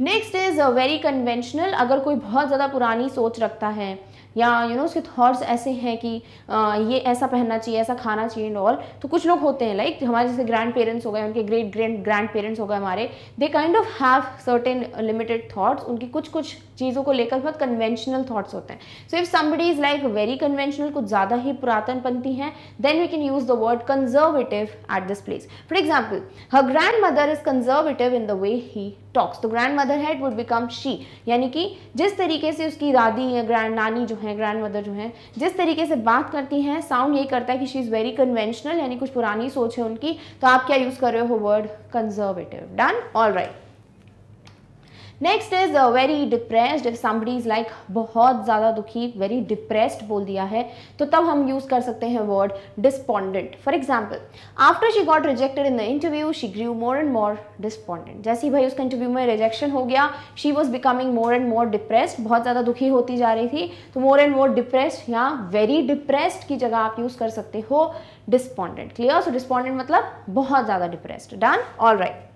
next is very conventional अगर कोई बहुत ज़्यादा पुरानी सोच रखता है या यू you नो know, उसके थॉट्स ऐसे हैं कि आ, ये ऐसा पहनना चाहिए ऐसा खाना चाहिए एंड ऑल तो कुछ लोग होते हैं लाइक like, हमारे जैसे ग्रैंड पेरेंट्स हो गए उनके ग्रेट ग्रैंड ग्रैंड पेरेंट्स हो गए हमारे they kind of have certain limited thoughts उनकी कुछ कुछ चीज़ों को लेकर बहुत कन्वेंशनल थाट्स होते हैं so if somebody is like very conventional कुछ ज़्यादा ही पुरातनपंथी हैं then we can use the word conservative at this place for example her grandmother is conservative in the way he talks तो grandmother had would become she यानी कि जिस तरीके से उसकी दादी या ग्रैंड नानी जो है ग्रैंड मदर जो है जिस तरीके से बात करती हैं साउंड यही करता है कि शी इज़ वेरी कन्वेंशनल यानी कुछ पुरानी सोच है उनकी तो आप क्या यूज़ कर रहे हो word conservative done all right next is very depressed if somebody is like बहुत ज़्यादा दुखी वेरी डिप्रेस्ड बोल दिया है तो तब हम यूज़ कर सकते हैं word despondent for example after she got rejected in the interview she grew more and more despondent जैसे ही भाई उसका इंटरव्यू में रिजेक्शन हो गया she was becoming more and more depressed बहुत ज़्यादा दुखी होती जा रही थी तो मोर एंड मोर डिप्रेस्ड या वेरी डिप्रेस्ड की जगह आप यूज़ कर सकते हो डिस्पॉन्डेंट क्लियर सो डिस्पॉन्डेंट मतलब बहुत ज़्यादा depressed done all right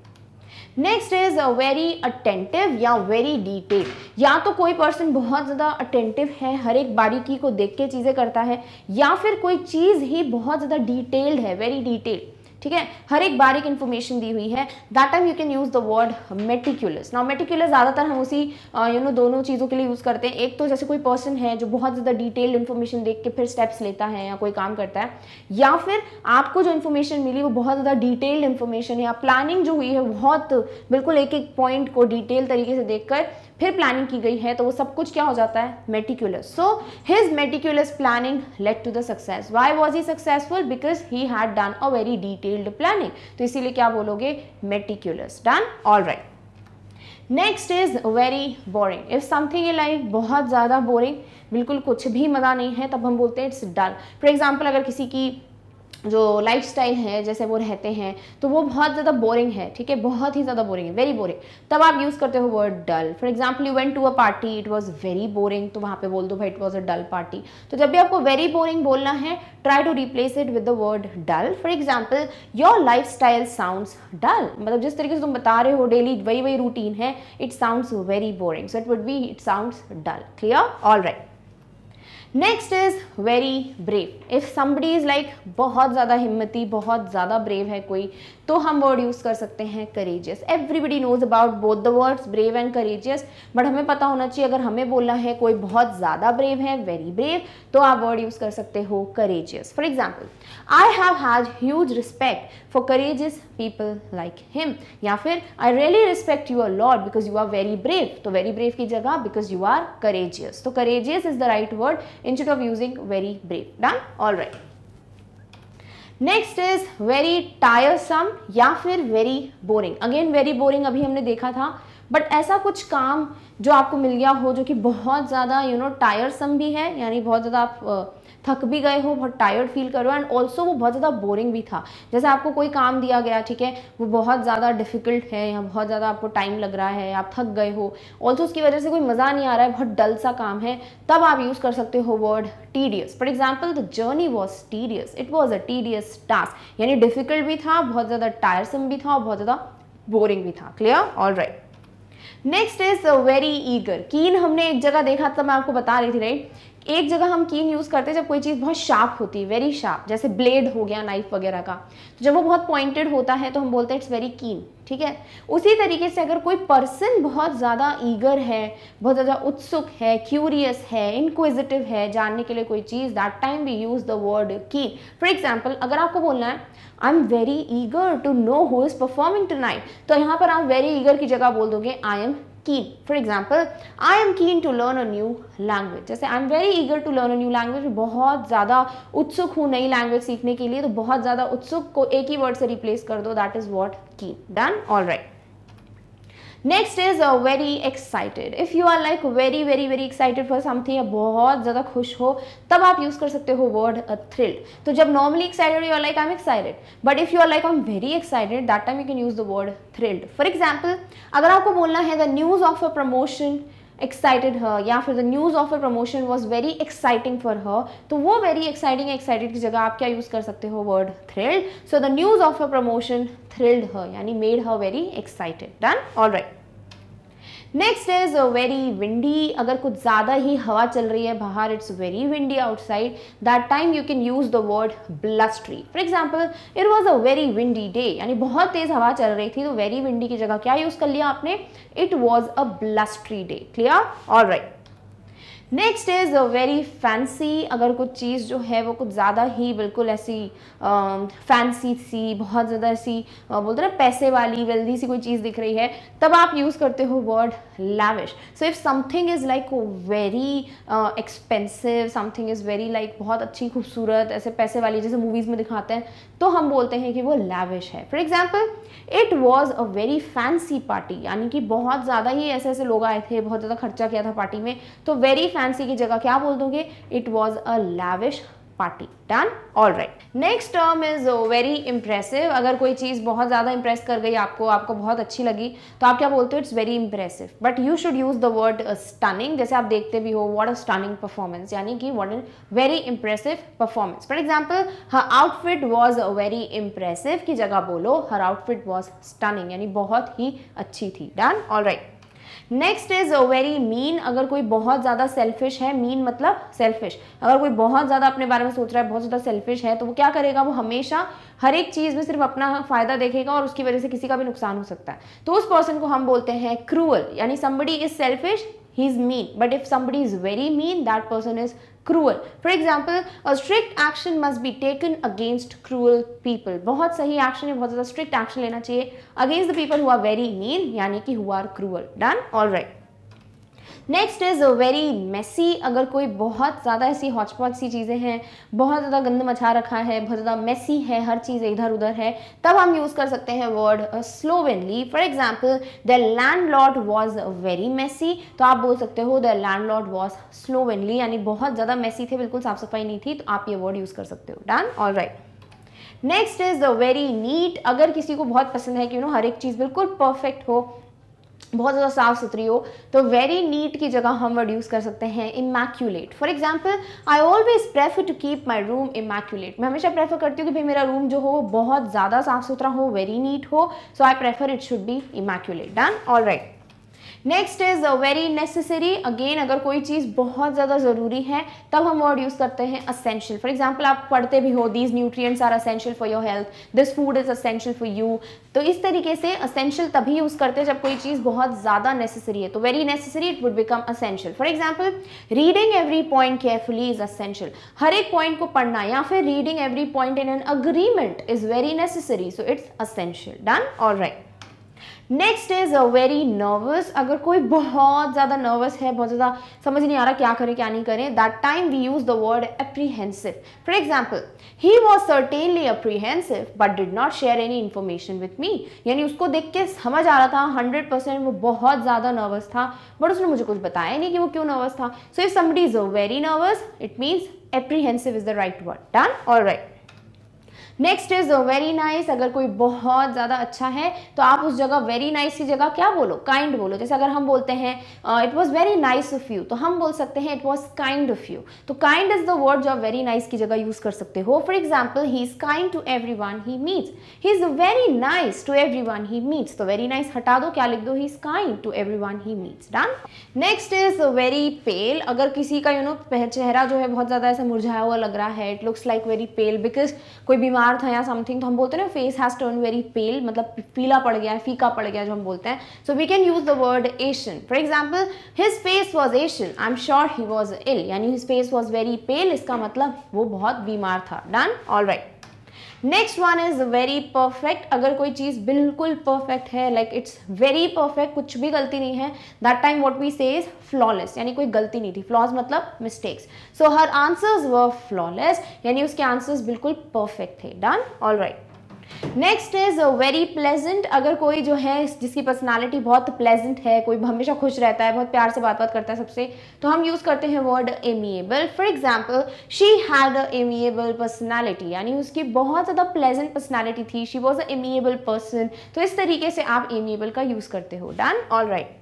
next is a very attentive या वेरी डिटेल या तो कोई पर्सन बहुत ज़्यादा अटेंटिव है हर एक बारीकी को देख के चीज़ें करता है या फिर कोई चीज़ ही बहुत ज़्यादा डिटेल्ड है वेरी डिटेल्ड ठीक है हर एक बारीक इन्फॉर्मेशन दी हुई है that time you can use the word meticulous now meticulous ज़्यादातर हम उसी यू uh, नो दोनों चीज़ों के लिए यूज़ करते हैं एक तो जैसे कोई पर्सन है जो बहुत ज़्यादा डिटेल्ड इन्फॉर्मेशन देख के फिर स्टेप्स लेता है या कोई काम करता है या फिर आपको जो इन्फॉर्मेशन मिली वो बहुत ज़्यादा डिटेल्ड इन्फॉर्मेशन है या प्लानिंग जो हुई है बहुत बिल्कुल एक एक पॉइंट को डिटेल तरीके से देखकर फिर प्लानिंग की गई है तो वो सब कुछ क्या हो जाता है meticulous so his meticulous planning led to the success why was he successful because he had done a very detailed planning तो इसीलिए क्या बोलोगे meticulous done all right next is very boring if something in life बहुत ज़्यादा boring बिल्कुल कुछ भी मज़ा नहीं है तब हम बोलते हैं इट्स डल फॉर एग्जाम्पल अगर किसी की जो लाइफस्टाइल है जैसे वो रहते हैं तो वो बहुत ज़्यादा बोरिंग है ठीक है बहुत ही ज़्यादा बोरिंग है वेरी बोरिंग तब आप यूज़ करते हो word dull for example you went to a party it was very boring तो वहाँ पे बोल दो भाई it was a dull party तो जब भी आपको वेरी बोरिंग बोलना है try to replace it with the word dull for example your lifestyle sounds dull मतलब जिस तरीके से तुम बता रहे हो डेली वही वही रूटीन है it sounds very boring so it would be it sounds dull clear all right next is very brave if somebody is like बहुत ज़्यादा हिम्मती बहुत ज़्यादा ब्रेव है कोई तो हम वर्ड यूज़ कर सकते हैं courageous everybody knows about both the words brave and courageous but हमें पता होना चाहिए अगर हमें बोलना है कोई बहुत ज़्यादा ब्रेव है वेरी ब्रेव तो आप वर्ड यूज़ कर सकते हो courageous for example I have has huge respect for courageous people like him या फिर I really respect you uh because you are very brave तो वेरी ब्रेव की जगह बिकॉज यू आर करेजियस तो courageous is the right word instead of using very brave done all right next is very tiresome या फिर very boring again very boring अभी हमने देखा था बट ऐसा कुछ काम जो आपको मिल गया हो जो कि बहुत ज़्यादा यू नो टायरसम भी है यानी बहुत ज़्यादा आप थक भी गए हो बहुत टायर्ड फील करो एंड ऑल्सो वो बहुत ज़्यादा बोरिंग भी था जैसे आपको कोई काम दिया गया ठीक है वो बहुत ज़्यादा डिफिकल्ट है या बहुत ज़्यादा आपको टाइम लग रहा है आप थक गए हो ऑल्सो उसकी वजह से कोई मज़ा नहीं आ रहा है बहुत डल सा काम है तब आप यूज़ कर सकते हो word tedious for example the journey was tedious it was a tedious task यानी डिफिकल्ट भी था बहुत ज़्यादा टायरसम भी था और बहुत ज़्यादा बोरिंग भी था clear all right next is very eager keen हमने एक जगह देखा था मैं आपको बता रही थी राइट एक जगह हम कीन यूज़ करते हैं जब कोई चीज़ बहुत शार्प होती है वेरी शार्प जैसे ब्लेड हो गया नाइफ वगैरह का तो जब वो बहुत पॉइंटेड होता है तो हम बोलते हैं इट्स वेरी कीन ठीक है उसी तरीके से अगर कोई पर्सन बहुत ज़्यादा ईगर है बहुत ज़्यादा उत्सुक है क्यूरियस है इनक्विजिटिव है जानने के लिए कोई चीज़ that time we use the word keen for example अगर आपको बोलना है I am very eager to know who is performing to तो यहाँ पर आप वेरी ईगर की जगह बोल दोगे I am keen. For example, I am keen to learn a new language. जैसे I am very eager to learn a new language. बहुत ज़्यादा उत्सुक हूँ नई लैंग्वेज सीखने के लिए तो बहुत ज़्यादा उत्सुक को एक ही वर्ड से रिप्लेस कर दो that is what keen. Done? All right. Next is very excited if you are like very very very excited for something या बहुत ज़्यादा खुश हो तब आप यूज़ कर सकते हो वर्ड अ थ्रिल्ड तो जब normally excited you are like I am excited but if you are like I am very excited that time you can use the word thrilled for example अगर आपको बोलना है the news of a promotion excited her या फिर the news of a promotion was very exciting for her तो वो very exciting excited की जगह आप क्या यूज़ कर सकते हो word thrilled so the news of a promotion thrilled her यानी made her very excited done all right next is very windy अगर कुछ ज़्यादा ही हवा चल रही है बाहर it's very windy outside that time you can use the word blustery for example it was a very windy day यानी बहुत तेज़ हवा चल रही थी तो वेरी विंडी की जगह क्या यूज़ कर लिया आपने it was a blustery day clear all right next is very fancy अगर कुछ चीज़ जो है वो कुछ ज़्यादा ही बिल्कुल ऐसी फैंसी सी बहुत ज़्यादा ऐसी बोलते ना पैसे वाली वेल्दी सी कोई चीज़ दिख रही है तब आप यूज़ करते हो word lavish so if something is like very expensive something is very like बहुत अच्छी खूबसूरत ऐसे पैसे वाली जैसे मूवीज़ में दिखाते हैं तो हम बोलते हैं कि वो लैविश है for example it was a very fancy party यानी कि बहुत ज़्यादा ही ऐसे ऐसे लोग आए थे बहुत ज़्यादा खर्चा किया था पार्टी में तो वेरी फैंसी की जगह क्या बोल दोगे it was a lavish party done all right next term is very impressive अगर कोई चीज़ बहुत ज़्यादा इंप्रेस कर गई आपको आपको बहुत अच्छी लगी तो आप क्या बोलते हो it's very impressive but you should use the word stunning जैसे आप देखते भी हो वॉट अ स्टनिंग परफॉर्मेंस यानी कि what an very impressive performance for example her outfit was very impressive की जगह बोलो हर आउटफिट वॉज स्टनिंग यानी बहुत ही अच्छी थी done all right next is very mean अगर कोई बहुत ज़्यादा सेल्फिश है मीन मतलब सेल्फिश अगर कोई बहुत ज़्यादा अपने बारे में सोच रहा है बहुत ज़्यादा सेल्फिश है तो वो क्या करेगा वो हमेशा हर एक चीज़ में सिर्फ अपना फ़ायदा देखेगा और उसकी वजह से किसी का भी नुकसान हो सकता है तो उस पर्सन को हम बोलते हैं क्रूअल यानी somebody is selfish he is mean but if somebody is very mean that person is cruel for example a strict action must be taken against cruel people बहुत सही action है बहुत ज़्यादा strict action लेना चाहिए against the people who are very mean यानी कि who are cruel done all right next is very messy अगर कोई बहुत ज़्यादा ऐसी हॉचपॉच सी चीज़ें हैं बहुत ज़्यादा गंद मचा रखा है बहुत ज़्यादा मेसी है हर चीज़ इधर उधर है तब हम यूज़ कर सकते हैं word slovenly for example the landlord was very messy तो आप बोल सकते हो the landlord was slovenly यानी बहुत ज़्यादा मेसी थे बिल्कुल साफ सफाई नहीं थी तो आप ये वर्ड यूज़ कर सकते हो done all right next is the very neat अगर किसी को बहुत पसंद है कि यू नो हर एक चीज़ बिल्कुल परफेक्ट हो बहुत ज़्यादा साफ़ सुथरी हो तो वेरी नीट की जगह हम वर्ड यूज़ कर सकते हैं immaculate for example I always prefer to keep my room immaculate मैं हमेशा प्रेफर करती हूँ कि भाई मेरा रूम जो हो बहुत ज़्यादा साफ़ सुथरा हो वेरी नीट हो so I prefer it should be immaculate done all right next is very necessary again अगर कोई चीज़ बहुत ज़्यादा ज़रूरी है तब हम वर्ड यूज़ करते हैं असेंशियल फॉर एग्जाम्पल आप पढ़ते भी हो these nutritious are essential for your health this food is essential for you तो इस तरीके से असेंशियल तभी यूज़ करते हैं जब कोई चीज़ बहुत ज़्यादा नेसेसरी है तो very necessary it would become essential for example reading every point carefully is essential हर एक पॉइंट को पढ़ना या फिर reading every point in an agreement is very necessary so it's essential done all right next is a very nervous अगर कोई बहुत ज़्यादा नर्वस है बहुत ज़्यादा समझ नहीं आ रहा क्या करें क्या नहीं करें that time we use the word apprehensive for example he was certainly apprehensive but did not share any information with me यानी उसको देख के समझ आ रहा था हंड्रेड परसेंट वो बहुत ज़्यादा नर्वस था बट उसने मुझे कुछ बताया नहीं कि वो क्यों नर्वस था so if somebody is a very nervous it means apprehensive is the right word done all right next is very nice अगर कोई बहुत ज़्यादा अच्छा है तो आप उस जगह वेरी नाइस की जगह क्या बोलो काइंड बोलो जैसे अगर हम बोलते हैं it was very nice of you तो हम बोल सकते हैं it was kind of you तो काइंड इज द वर्ड जो आप वेरी नाइस की जगह यूज कर सकते हो for example he is kind to everyone he meets he is very nice to everyone he meets तो very nice हटा दो क्या लिख दो he is kind to everyone he meets done next is very pale अगर किसी का you you know know, चेहरा जो है बहुत ज़्यादा ऐसा मुरझाया हुआ लग रहा है it looks like very pale because कोई बीमार बीमार था या समथिंग तो हम बोलते हैं ना face has turn very pale मतलब पीला पड़ गया है फीका पड़ गया जो हम बोलते हैं so we can use the word ashen for example his face was ashen I am sure he was ill यानी his face was very pale इसका मतलब वो बहुत बीमार था done all right next one is very perfect अगर कोई चीज़ बिल्कुल परफेक्ट है लाइक इट्स वेरी परफेक्ट कुछ भी गलती नहीं है that time what we say is flawless यानी कोई गलती नहीं थी फ्लॉज मतलब मिस्टेक्स सो हर आंसर्स वर फ्लॉलेस यानी उसके आंसर्स बिल्कुल परफेक्ट थे done all right next is very pleasant अगर कोई जो है जिसकी पर्सनालिटी बहुत प्लेजेंट है कोई हमेशा खुश रहता है बहुत प्यार से बात बात करता है सबसे तो हम यूज़ करते हैं word amiable for example she had a amiable personality यानी उसकी बहुत ज़्यादा प्लेजेंट पर्सनैलिटी थी she was a amiable person तो इस तरीके से आप एमिएबल का यूज़ करते हो done all right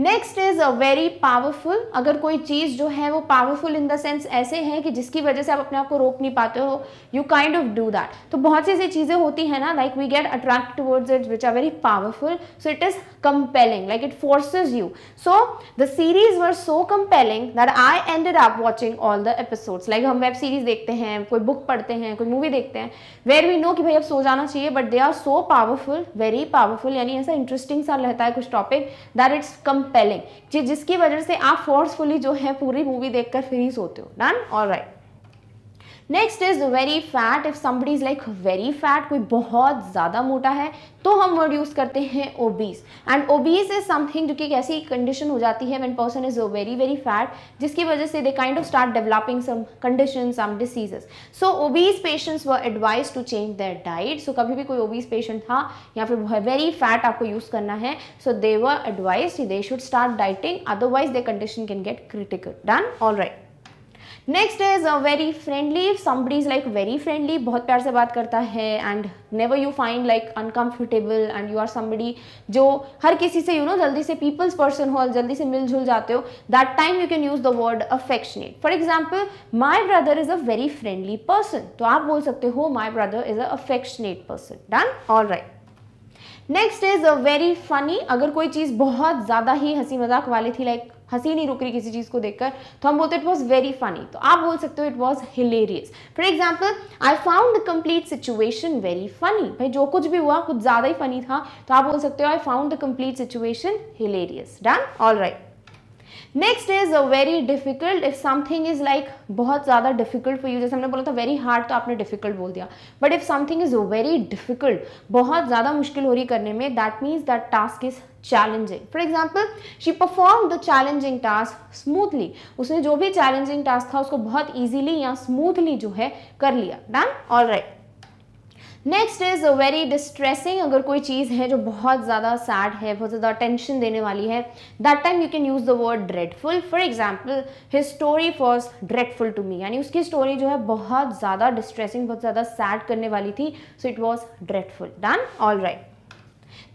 next is a very powerful अगर कोई चीज जो है वो पावरफुल इन द सेंस ऐसे है कि जिसकी वजह से आप अपने आप को रोक नहीं पाते हो you kind of do that तो बहुत सी ऐसी चीजें होती है ना like we get attract towards it which are very powerful so it is compelling like it forces you so the series were so compelling that I end up watching all the episode लाइक हम web series देखते हैं कोई book पढ़ते हैं कोई movie देखते हैं वेर वी नो कि भाई अब सो जाना चाहिए but they are so powerful very powerful यानी ऐसा इंटरेस्टिंग सा रहता है कुछ topic that it's come compelling जिसकी वजह से आप फोर्सफुली जो है पूरी मूवी देखकर फ्रीज होते हो done all right next is very fat if somebody is like very fat कोई बहुत ज़्यादा मोटा है तो हम वर्ड यूज़ करते हैं obese and obese is something जो कि एक ऐसी कंडीशन हो जाती है when person is very very fat जिसकी वजह से they kind of start developing some condition some diseases so obese patients were advise to change their diet so कभी भी कोई ओबीस पेशेंट था या फिर वेरी फैट आपको यूज़ करना है so they were advise they should start dieting otherwise they condition can get critical done all right next is a very friendly somebody is like very friendly बहुत प्यार से बात करता है and never you find like uncomfortable and you are somebody जो हर किसी से यू you नो know, जल्दी से पीपल्स पर्सन हो जल्दी से मिलजुल जाते हो that time you can use the word affectionate for example my brother is a very friendly person तो आप बोल सकते हो my brother is a affectionate person done all right next is a very funny अगर कोई चीज़ बहुत ज़्यादा ही हंसी मजाक वाली थी लाइक like, हंसी नहीं रुक रही किसी चीज़ को देखकर तो हम बोलते इट वॉज वेरी फनी तो आप बोल सकते हो it was hilarious for example I found the complete situation very funny भाई जो कुछ भी हुआ कुछ ज़्यादा ही फनी था तो आप बोल सकते हो I found the complete situation hilarious done all right next is a very difficult if something is like बहुत ज़्यादा डिफिकल्ट फॉर यू जैसे हमने बोला था वेरी हार्ड तो आपने डिफिकल्ट बोल दिया but if something is very difficult बहुत ज़्यादा मुश्किल हो रही करने में that means that task is challenging for example she perform the challenging task smoothly उसने जो भी चैलेंजिंग टास्क था उसको बहुत ईजिली या स्मूथली जो है कर लिया done all right next is a very distressing अगर कोई चीज़ है जो बहुत ज़्यादा सैड है बहुत ज़्यादा टेंशन देने वाली है that time you can use the word dreadful for example he story was dreadful to me यानी उसकी स्टोरी जो है बहुत ज़्यादा डिस्ट्रेसिंग बहुत ज़्यादा सैड करने वाली थी so it was dreadful done all right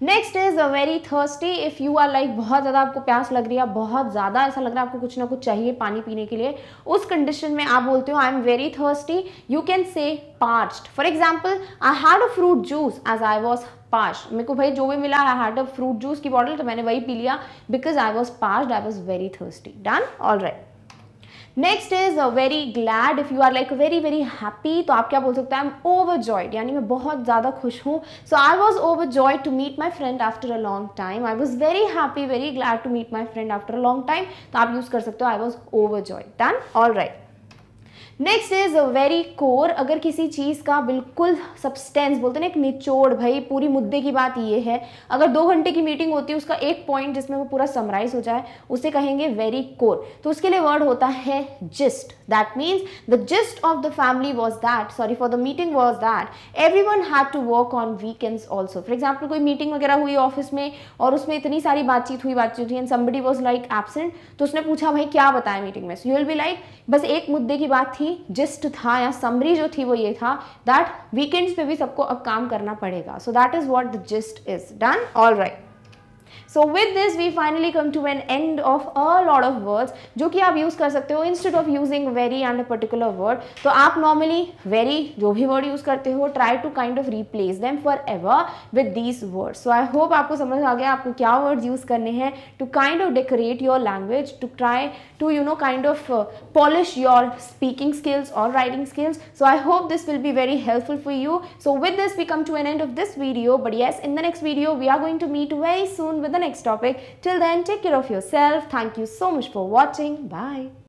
next is a very thirsty if you are like बहुत ज़्यादा आपको प्यास लग रही है बहुत ज़्यादा ऐसा लग रहा है आपको कुछ ना कुछ चाहिए पानी पीने के लिए उस कंडीशन में आप बोलते हो I am very thirsty you can say parched for example I had a fruit juice as I was past मेरे को भाई जो भी मिला I had a fruit juice की बॉटल तो मैंने वही पी लिया because I was past I was very thirsty done all right next is a very glad if you are like very very happy तो आप क्या बोल सकते हैं आई एम ओवर जॉयड यानी मैं बहुत ज़्यादा खुश हूँ so I was overjoyed to meet my friend after a long time I was very happy very glad to meet my friend after a long time तो आप use कर सकते हो I was over joy done all right next is very core अगर किसी चीज़ का बिल्कुल substance बोलते ना एक निचोड़ भाई पूरी मुद्दे की बात ये है अगर दो घंटे की मीटिंग होती है उसका एक पॉइंट जिसमें वो पूरा समराइज हो जाए उसे कहेंगे वेरी कोर तो उसके लिए वर्ड होता है gist that means the gist of the family was that sorry for the meeting was that everyone had to work on weekends also for example कोई मीटिंग वगैरह हुई ऑफिस में और उसमें इतनी सारी बातचीत हुई बातचीत हुई and somebody was like absent तो उसने पूछा भाई क्या बताया मीटिंग में so you will be like बस एक मुद्दे की बात थी थी जिस्ट था या समरी जो थी वो ये था दैट वीकेंड्स पे भी सबको अब काम करना पड़ेगा so that is what the gist is done all right so with this we finally come to an end of a lot of words जो कि आप यूज़ कर सकते हो instead of using very and a particular word तो आप normally very जो भी वर्ड यूज़ करते हो try to kind of replace them forever with these words so I hope आपको समझ आ गया आपको क्या वर्ड यूज़ करने हैं to kind of decorate your language to try to you know kind of uh, polish your speaking skills or writing skills so i hope this will be very helpful for you so with this we come to an end of this video but yes in the next video we are going to meet very soon with the next topic till then take care of yourself thank you so much for watching bye